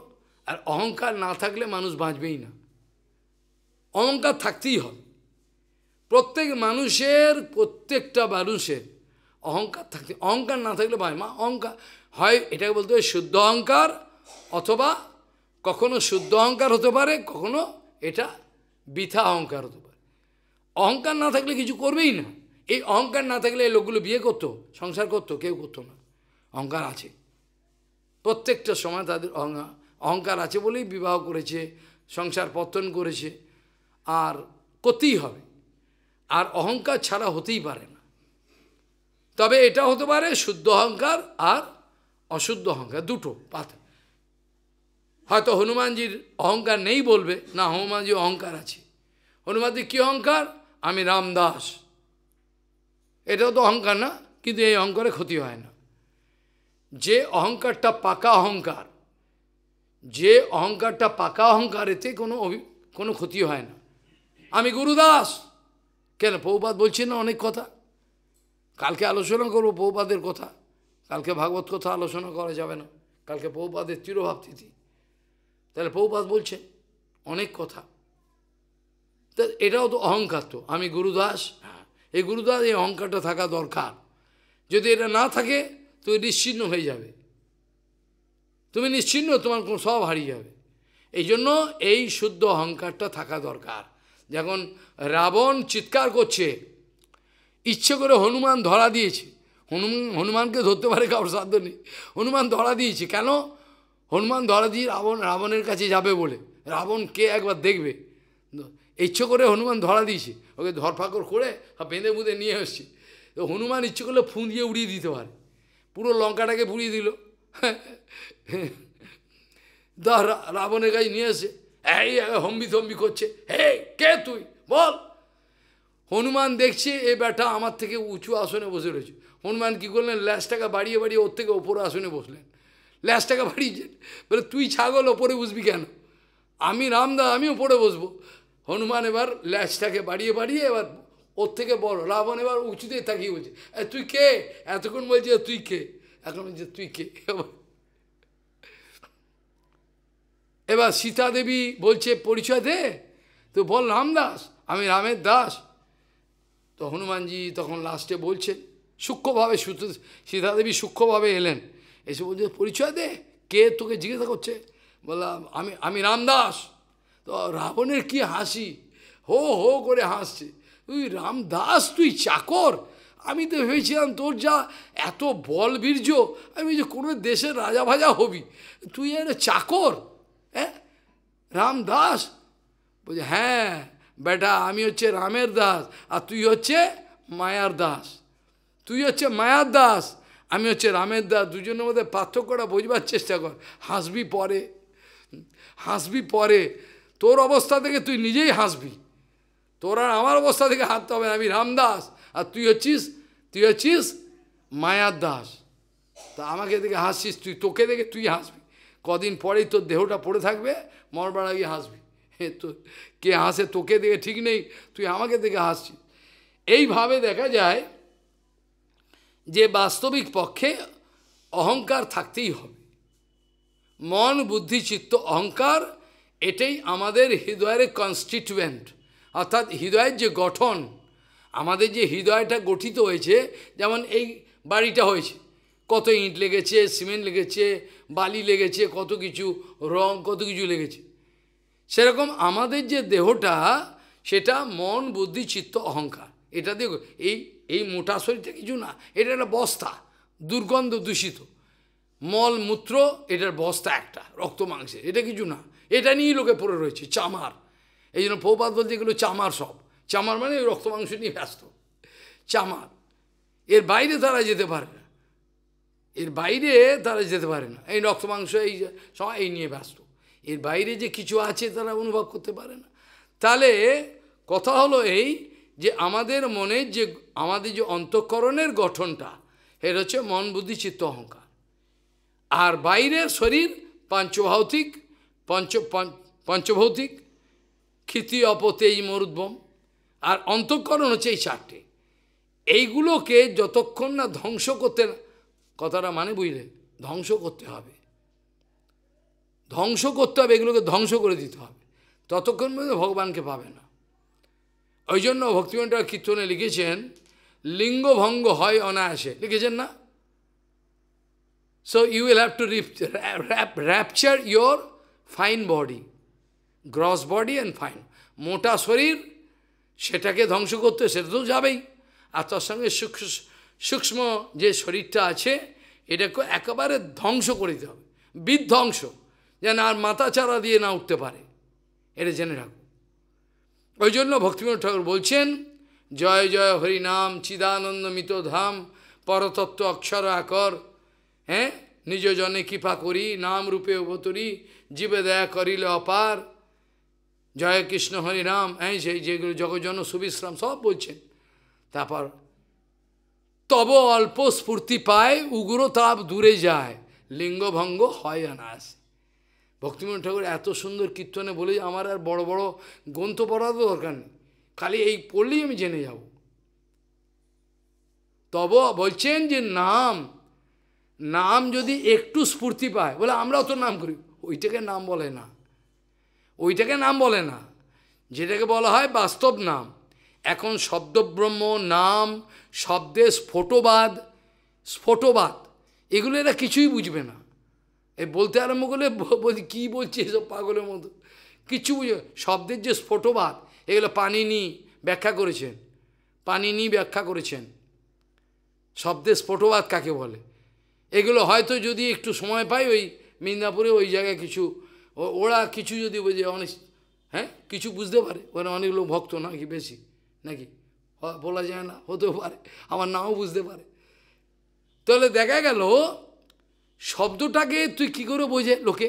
Speaker 1: আর অহংকার না থাকলে মানুষ বাঁচবেই না অহংকার থাকতেই হবে প্রত্যেক মানুষের প্রত্যেকটা মানুষের অহংকার থাকতে অহংকার না থাকলে ভাই মা অহংকার হয় এটাকে বলতে হয় শুদ্ধ অহংকার অথবা কখনো শুদ্ধ অহংকার হতে পারে কখনো এটা বৃথা অহংকার হতে পারে অহংকার না থাকলে কিছু করবেই না এই অহংকার না থাকলে এই লোকগুলো বিয়ে করতো সংসার করতো কেউ করতো না অহংকার আছে প্রত্যেকটা সময় তাদের অহংকার আছে বলেই বিবাহ করেছে সংসার পত্তন করেছে আর করতেই হবে আর অহংকার ছাড়া হতেই পারে না তবে এটা হতে পারে শুদ্ধ অহংকার আর অশুদ্ধ অহংকার দুটো পাত হয়তো হনুমানজির অহংকার নেই বলবে না হনুমানজির অহংকার আছে হনুমানজির কী অহংকার আমি রামদাস এটাও তো অহংকার না কিন্তু এই অহংকারে ক্ষতি হয় না যে অহংকারটা পাকা অহংকার যে অহংকারটা পাকা অহংকার এতে কোনো কোনো ক্ষতি হয় না আমি গুরুদাস কেন পৌপাত বলছি না অনেক কথা কালকে আলোচনা করবো পৌপাদের কথা কালকে ভাগবত কথা আলোচনা করা যাবে না কালকে পৌপাদের চিরভাব তিথি তাহলে পৌপাত বলছে অনেক কথা তা এটাও তো অহংকার তো আমি গুরুদাস হ্যাঁ, এই গুরুদাস এই অহংকারটা থাকা দরকার যদি এটা না থাকে তো নিশ্চিন্ন হয়ে যাবে তুমি নিশ্চিন্ন তোমার সব হারিয়ে যাবে এই জন্য এই শুদ্ধ অহংকারটা থাকা দরকার যখন রাবণ চিৎকার করছে ইচ্ছে করে হনুমান ধরা দিয়েছে হনুমান হনুমানকে ধরতে পারে কারোর সাধ্য নেই হনুমান ধরা দিয়েছে কেন হনুমান ধরা দিয়ে রাবণ রাবণের কাছে যাবে বলে রাবণ কে একবার দেখবে ইচ্ছে করে হনুমান ধরা দিয়েছে ওকে ধরফাকর করে বেঁধে বুঁধে নিয়ে এসছে তো হনুমান ইচ্ছে করলে ফুঁ দিয়ে উড়িয়ে দিতে পারে পুরো লঙ্কাটাকে পুড়িয়ে দিল দা রাবণের কাছে নিয়ে এসে এই হম্বি থম্বি করছে হে কে তুই বল হনুমান দেখছে এ ব্যাটা আমার থেকে উঁচু আসনে বসে রয়েছে হনুমান কী করলেন ল্যাসটাকে বাড়িয়ে বাড়িয়ে ওর থেকে ওপরে আসনে বসলেন ল্যাসটাকে বাড়িয়েছেন বলে তুই ছাগল ওপরে বসবি কেন আমি রামদা আমি ওপরে বসবো হনুমান এবার ল্যাচটাকে বাড়িয়ে বাড়িয়ে এবার ওর থেকে বড় রাবণ এবার উঁচুতে তাকিয়ে বলছে তুই কে এতক্ষণ বলছে তুই কে এখন বলছে তুই কে এবার সীতা দেবী বলছে পরিচয় দে তো বল রামদাস আমি রামের দাস তো হনুমানজি তখন লাস্টে বলছেন সূক্ষ্মভাবে সীতাদেবী সূক্ষ্মভাবে এলেন এসে বলছে পরিচয় দে কে তোকে জিজ্ঞাসা করছে বললাম আমি আমি রামদাস তো রাবণের কি হাসি হো হো করে হাসছে তুই রামদাস তুই চাকর আমি তো ভেবেছিলাম তোর যা এত বল বীর্য আমি যে কোনো দেশের রাজা ভাজা হবি তুই একটা চাকর হ্যাঁ রামদাস বলছে হ্যাঁ বেটা আমি হচ্ছে রামের দাস আর তুই হচ্ছে মায়ার দাস তুই হচ্ছে মায়ার দাস আমি হচ্ছে রামের দাস দুজনের মধ্যে পার্থক্যটা বোঝবার চেষ্টা কর হাসবি পরে হাসবি পরে তোর অবস্থা থেকে তুই নিজেই হাসবি তোর আর আমার অবস্থা থেকে হাঁটতে হবে আমি রামদাস আর তুই হচ্ছিস তুই হচ্ছিস মায়ার দাস তা আমাকে দেখে হাসছিস তুই তোকে দেখে তুই হাসবি কদিন পরেই তোর দেহটা পড়ে থাকবে মরবার আগে হাসবি তো কে হাসে তোকে দেখে ঠিক নেই তুই আমাকে দেখে হাসছিস এইভাবে দেখা যায় যে বাস্তবিক পক্ষে অহংকার থাকতেই হবে মন বুদ্ধি চিত্ত অহংকার এটাই আমাদের হৃদয়ের কনস্টিটুয়েন্ট অর্থাৎ হৃদয়ের যে গঠন আমাদের যে হৃদয়টা গঠিত হয়েছে যেমন এই বাড়িটা হয়েছে কত ইট লেগেছে সিমেন্ট লেগেছে বালি লেগেছে কত কিছু রং কত কিছু লেগেছে সেরকম আমাদের যে দেহটা সেটা মন বুদ্ধি চিত্ত অহংকার এটা দেখো এই এই মোটা শরীরটা কিছু না এটা একটা বস্তা দুর্গন্ধ দূষিত মল মূত্র এটার বস্তা একটা রক্ত মাংসে এটা কিছু না এটা নিয়েই লোকে পড়ে রয়েছে চামার এই জন্য প্রপাত বলতে এগুলো চামার সব চামার মানে রক্ত মাংস নিয়ে ব্যস্ত চামার এর বাইরে তারা যেতে পারে না এর বাইরে তারা যেতে পারে না এই রক্ত মাংস এই এই নিয়ে ব্যস্ত এর বাইরে যে কিছু আছে তারা অনুভব করতে পারে না তাহলে কথা হলো এই যে আমাদের মনে যে আমাদের যে অন্তঃকরণের গঠনটা এটা হচ্ছে মন বুদ্ধি চিত্ত অহংকার আর বাইরে শরীর পাঞ্চভৌতিক পঞ্চ পঞ্চভৌতিক ক্ষিতি অপতেই মরুদ্বম আর অন্তঃকরণ হচ্ছে এই চারটে এইগুলোকে যতক্ষণ না ধ্বংস করতে কথাটা মানে বুঝলে ধ্বংস করতে হবে ধ্বংস করতে হবে এগুলোকে ধ্বংস করে দিতে হবে ততক্ষণ পর্যন্ত ভগবানকে পাবে না ওই জন্য ভক্তিমন্ডল কীর্তনে লিখেছেন লিঙ্গভঙ্গ হয় অনায়াসে লিখেছেন না so you will have to rip rapture your fine body gross body and fine মোটা শরীর সেটাকে ধ্বংস করতে সেটা তো যাবেই আর তার সঙ্গে সূক্ষ্ম যে শরীরটা আছে এটাকে একেবারে ধ্বংস করে দিতে হবে বিধ্বংস যেন আর মাথা চারা দিয়ে না উঠতে পারে এটা জেনে রাখো ওই জন্য ভক্তিবিনোদ ঠাকুর বলছেন জয় জয় হরিনাম চিদানন্দ মিত ধাম পরতত্ত্ব অক্ষর আকর হ্যাঁ নিজ জনে কৃপা করি নাম রূপে অবতরি জীবে দয়া করিলে অপার জয় কৃষ্ণ হরিনাম এই সেই যেগুলো জগজন সুবিশ্রাম সব বলছেন তারপর তব অল্প স্ফূর্তি পায় উগ্র তাপ দূরে যায় লিঙ্গভঙ্গ হয় অনাস ভক্তিমোহন ঠাকুর এত সুন্দর কীর্তনে বলে আমার আর বড় বড় গ্রন্থ পড়ারও দরকার নেই খালি এই পড়লেই আমি জেনে যাব তব বলছেন যে নাম নাম যদি একটু স্ফূর্তি পায় বলে আমরাও তো নাম করি ওইটাকে নাম বলে না ওইটাকে নাম বলে না যেটাকে বলা হয় বাস্তব নাম এখন শব্দব্রহ্ম নাম শব্দে স্ফোটবাদ স্ফোটবাদ এগুলো এরা কিছুই বুঝবে না এ বলতে আরম্ভ করলে বলি কী বলছে এসব পাগলের মতো কিছু বুঝে শব্দের যে স্ফোটবাদ এগুলো নি ব্যাখ্যা করেছেন নি ব্যাখ্যা করেছেন শব্দের স্ফোটবাদ কাকে বলে এগুলো হয়তো যদি একটু সময় পাই ওই মিদনাপুরে ওই জায়গায় কিছু ওরা কিছু যদি বোঝে অনেক হ্যাঁ কিছু বুঝতে পারে ওরা অনেক লোক ভক্ত নাকি বেশি নাকি বলা যায় না হতেও পারে আমার নাও বুঝতে পারে তাহলে দেখা গেল শব্দটাকে তুই কি করে বোঝে লোকে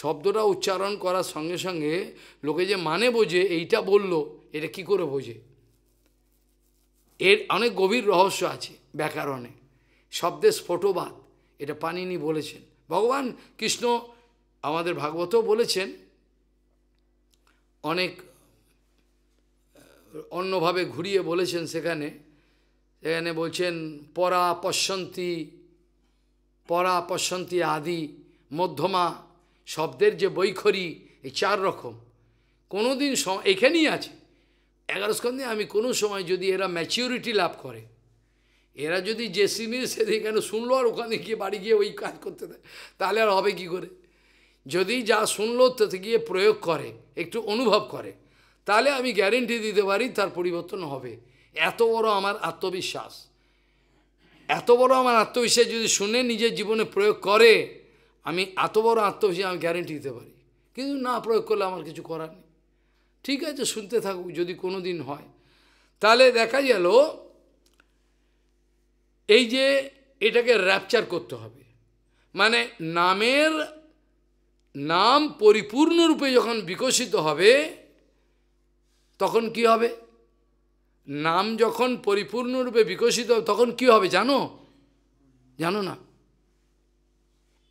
Speaker 1: শব্দটা উচ্চারণ করার সঙ্গে সঙ্গে লোকে যে মানে বোঝে এইটা বলল এটা কি করে বোঝে এর অনেক গভীর রহস্য আছে ব্যাকরণে শব্দের স্ফোটবাদ এটা পানিনি বলেছেন ভগবান কৃষ্ণ আমাদের ভাগবতও বলেছেন অনেক অন্যভাবে ঘুরিয়ে বলেছেন সেখানে সেখানে বলছেন পরা পশ্যন্তী পরা পশ্যন্তী আদি মধ্যমা শব্দের যে বৈখরি এই চার রকম কোনো দিন এখানেই আছে এগারো স্কন্ধে আমি কোনো সময় যদি এরা ম্যাচিউরিটি লাভ করে এরা যদি সেদিন সেদিকে শুনলো আর ওখানে গিয়ে বাড়ি গিয়ে ওই কাজ করতে দেয় তাহলে আর হবে কী করে যদি যা শুনলো তাতে গিয়ে প্রয়োগ করে একটু অনুভব করে তাহলে আমি গ্যারেন্টি দিতে পারি তার পরিবর্তন হবে এত বড় আমার আত্মবিশ্বাস এত বড় আমার আত্মবিশ্বাস যদি শুনে নিজের জীবনে প্রয়োগ করে আমি এত বড় আত্মবিশ্বাস আমি গ্যারেন্টি দিতে পারি কিন্তু না প্রয়োগ করলে আমার কিছু করার নেই ঠিক আছে শুনতে থাকুক যদি কোনো দিন হয় তাহলে দেখা গেল এই যে এটাকে র্যাপচার করতে হবে মানে নামের নাম পরিপূর্ণরূপে যখন বিকশিত হবে তখন কি হবে নাম যখন পরিপূর্ণরূপে বিকশিত হবে তখন কি হবে জানো জানো না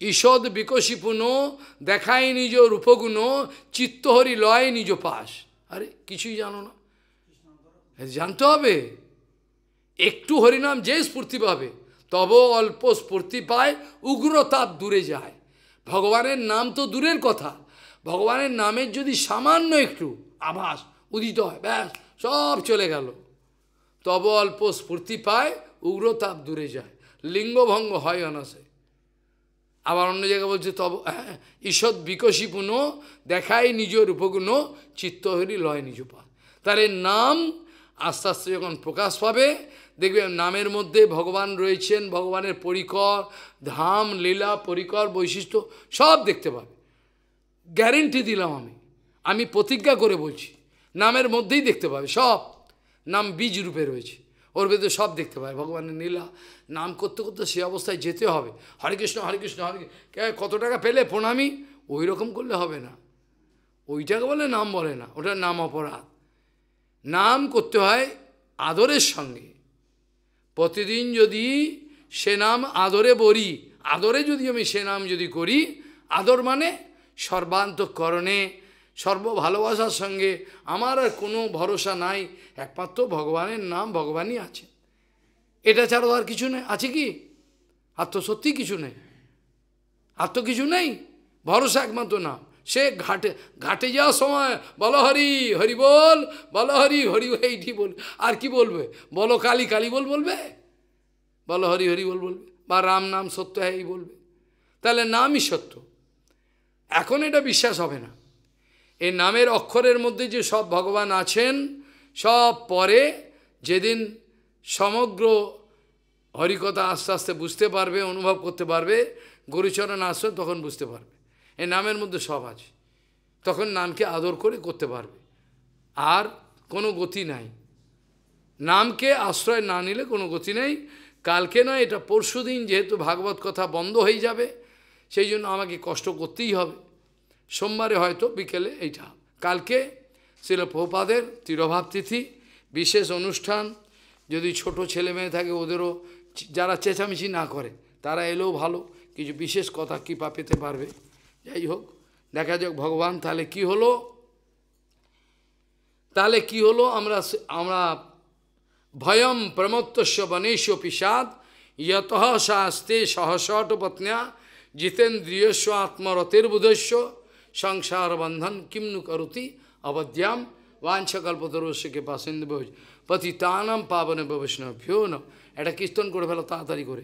Speaker 1: ঈষদ বিকশিপুণ দেখায় নিজ রূপগুণ চিত্তহরি লয় নিজ পাশ আরে কিছুই জানো না জানতে হবে একটু হরিনাম যে স্ফূর্তি পাবে তব অল্প স্ফূর্তি পায় উগ্রতাপ দূরে যায় ভগবানের নাম তো দূরের কথা ভগবানের নামের যদি সামান্য একটু আভাস উদিত হয় ব্যাস সব চলে গেল তব অল্প স্ফূর্তি পায় উগ্রতাপ দূরে যায় লিঙ্গভঙ্গ হয় অনাসে আবার অন্য জায়গায় বলছে তব হ্যাঁ ঈশ্বর বিকশী পুনঃ দেখায় নিজ রূপগুণ চিত্তহরি লয় পা তার নাম আস্তে আস্তে যখন প্রকাশ পাবে দেখবে নামের মধ্যে ভগবান রয়েছেন ভগবানের পরিকর ধাম লীলা পরিকর বৈশিষ্ট্য সব দেখতে পাবে গ্যারেন্টি দিলাম আমি আমি প্রতিজ্ঞা করে বলছি নামের মধ্যেই দেখতে পাবে সব নাম বীজ রূপে রয়েছে ওর ভেতরে সব দেখতে পাবে ভগবানের নীলা নাম করতে করতে সে অবস্থায় যেতে হবে হরে কৃষ্ণ হরে কৃষ্ণ হরে কত টাকা পেলে প্রণামী ওই রকম করলে হবে না ওইটাকে বলে নাম বলে না ওটার নাম অপরাধ নাম করতে হয় আদরের সঙ্গে প্রতিদিন যদি সে নাম আদরে বরি আদরে যদি আমি সে নাম যদি করি আদর মানে সর্বান্তকরণে সর্ব ভালোবাসার সঙ্গে আমার আর কোনো ভরসা নাই একমাত্র ভগবানের নাম ভগবানই আছে এটা ছাড়াও আর কিছু নেই আছে কি আর তো সত্যি কিছু নেই আর তো কিছু নেই ভরসা একমাত্র নাম সে ঘাটে ঘাটে যাওয়ার সময় বলো হরি হরি বল বলো হরি হরি এইটি বল আর কি বলবে বলো কালী কালী বল বলবে বলো হরি হরি বল বলবে বা রাম নাম সত্য হ্যাঁ এই বলবে তাহলে নামই সত্য এখন এটা বিশ্বাস হবে না এই নামের অক্ষরের মধ্যে যে সব ভগবান আছেন সব পরে যেদিন সমগ্র হরিকথা আস্তে আস্তে বুঝতে পারবে অনুভব করতে পারবে গরুচরণ আসবে তখন বুঝতে পারবে এ নামের মধ্যে সব আছে তখন নামকে আদর করে করতে পারবে আর কোনো গতি নাই নামকে আশ্রয় না নিলে কোনো গতি নেই কালকে নয় এটা পরশু দিন যেহেতু ভাগবত কথা বন্ধ হয়ে যাবে সেই জন্য আমাকে কষ্ট করতেই হবে সোমবারে হয়তো বিকেলে এইটা কালকে ছিল প্রপাদের তিরভাব তিথি বিশেষ অনুষ্ঠান যদি ছোট ছেলে মেয়ে থাকে ওদেরও যারা চেঁচামেচি না করে তারা এলেও ভালো কিছু বিশেষ কথা কৃপা পেতে পারবে যাই হোক দেখা যাক ভগবান তাহলে কি হলো তাহলে কি হলো আমরা আমরা ভয়ম প্রমত্তস্য বনেশ পিসাদ ইয়ত শাস্তে সহসট পত্ন্যা জিতেন্দ্রিয়স্ব আত্মরতির্বুধস্য সংসার বন্ধন কিমনু করুতি অবদ্যাম বাঞ্ছকল্পতরস্য কে পাশেন্দ্র পতিতানাম পাবনে বৈষ্ণভ্যো ন এটা কীর্তন করে ফেলো তাড়াতাড়ি করে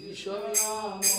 Speaker 1: You show me on.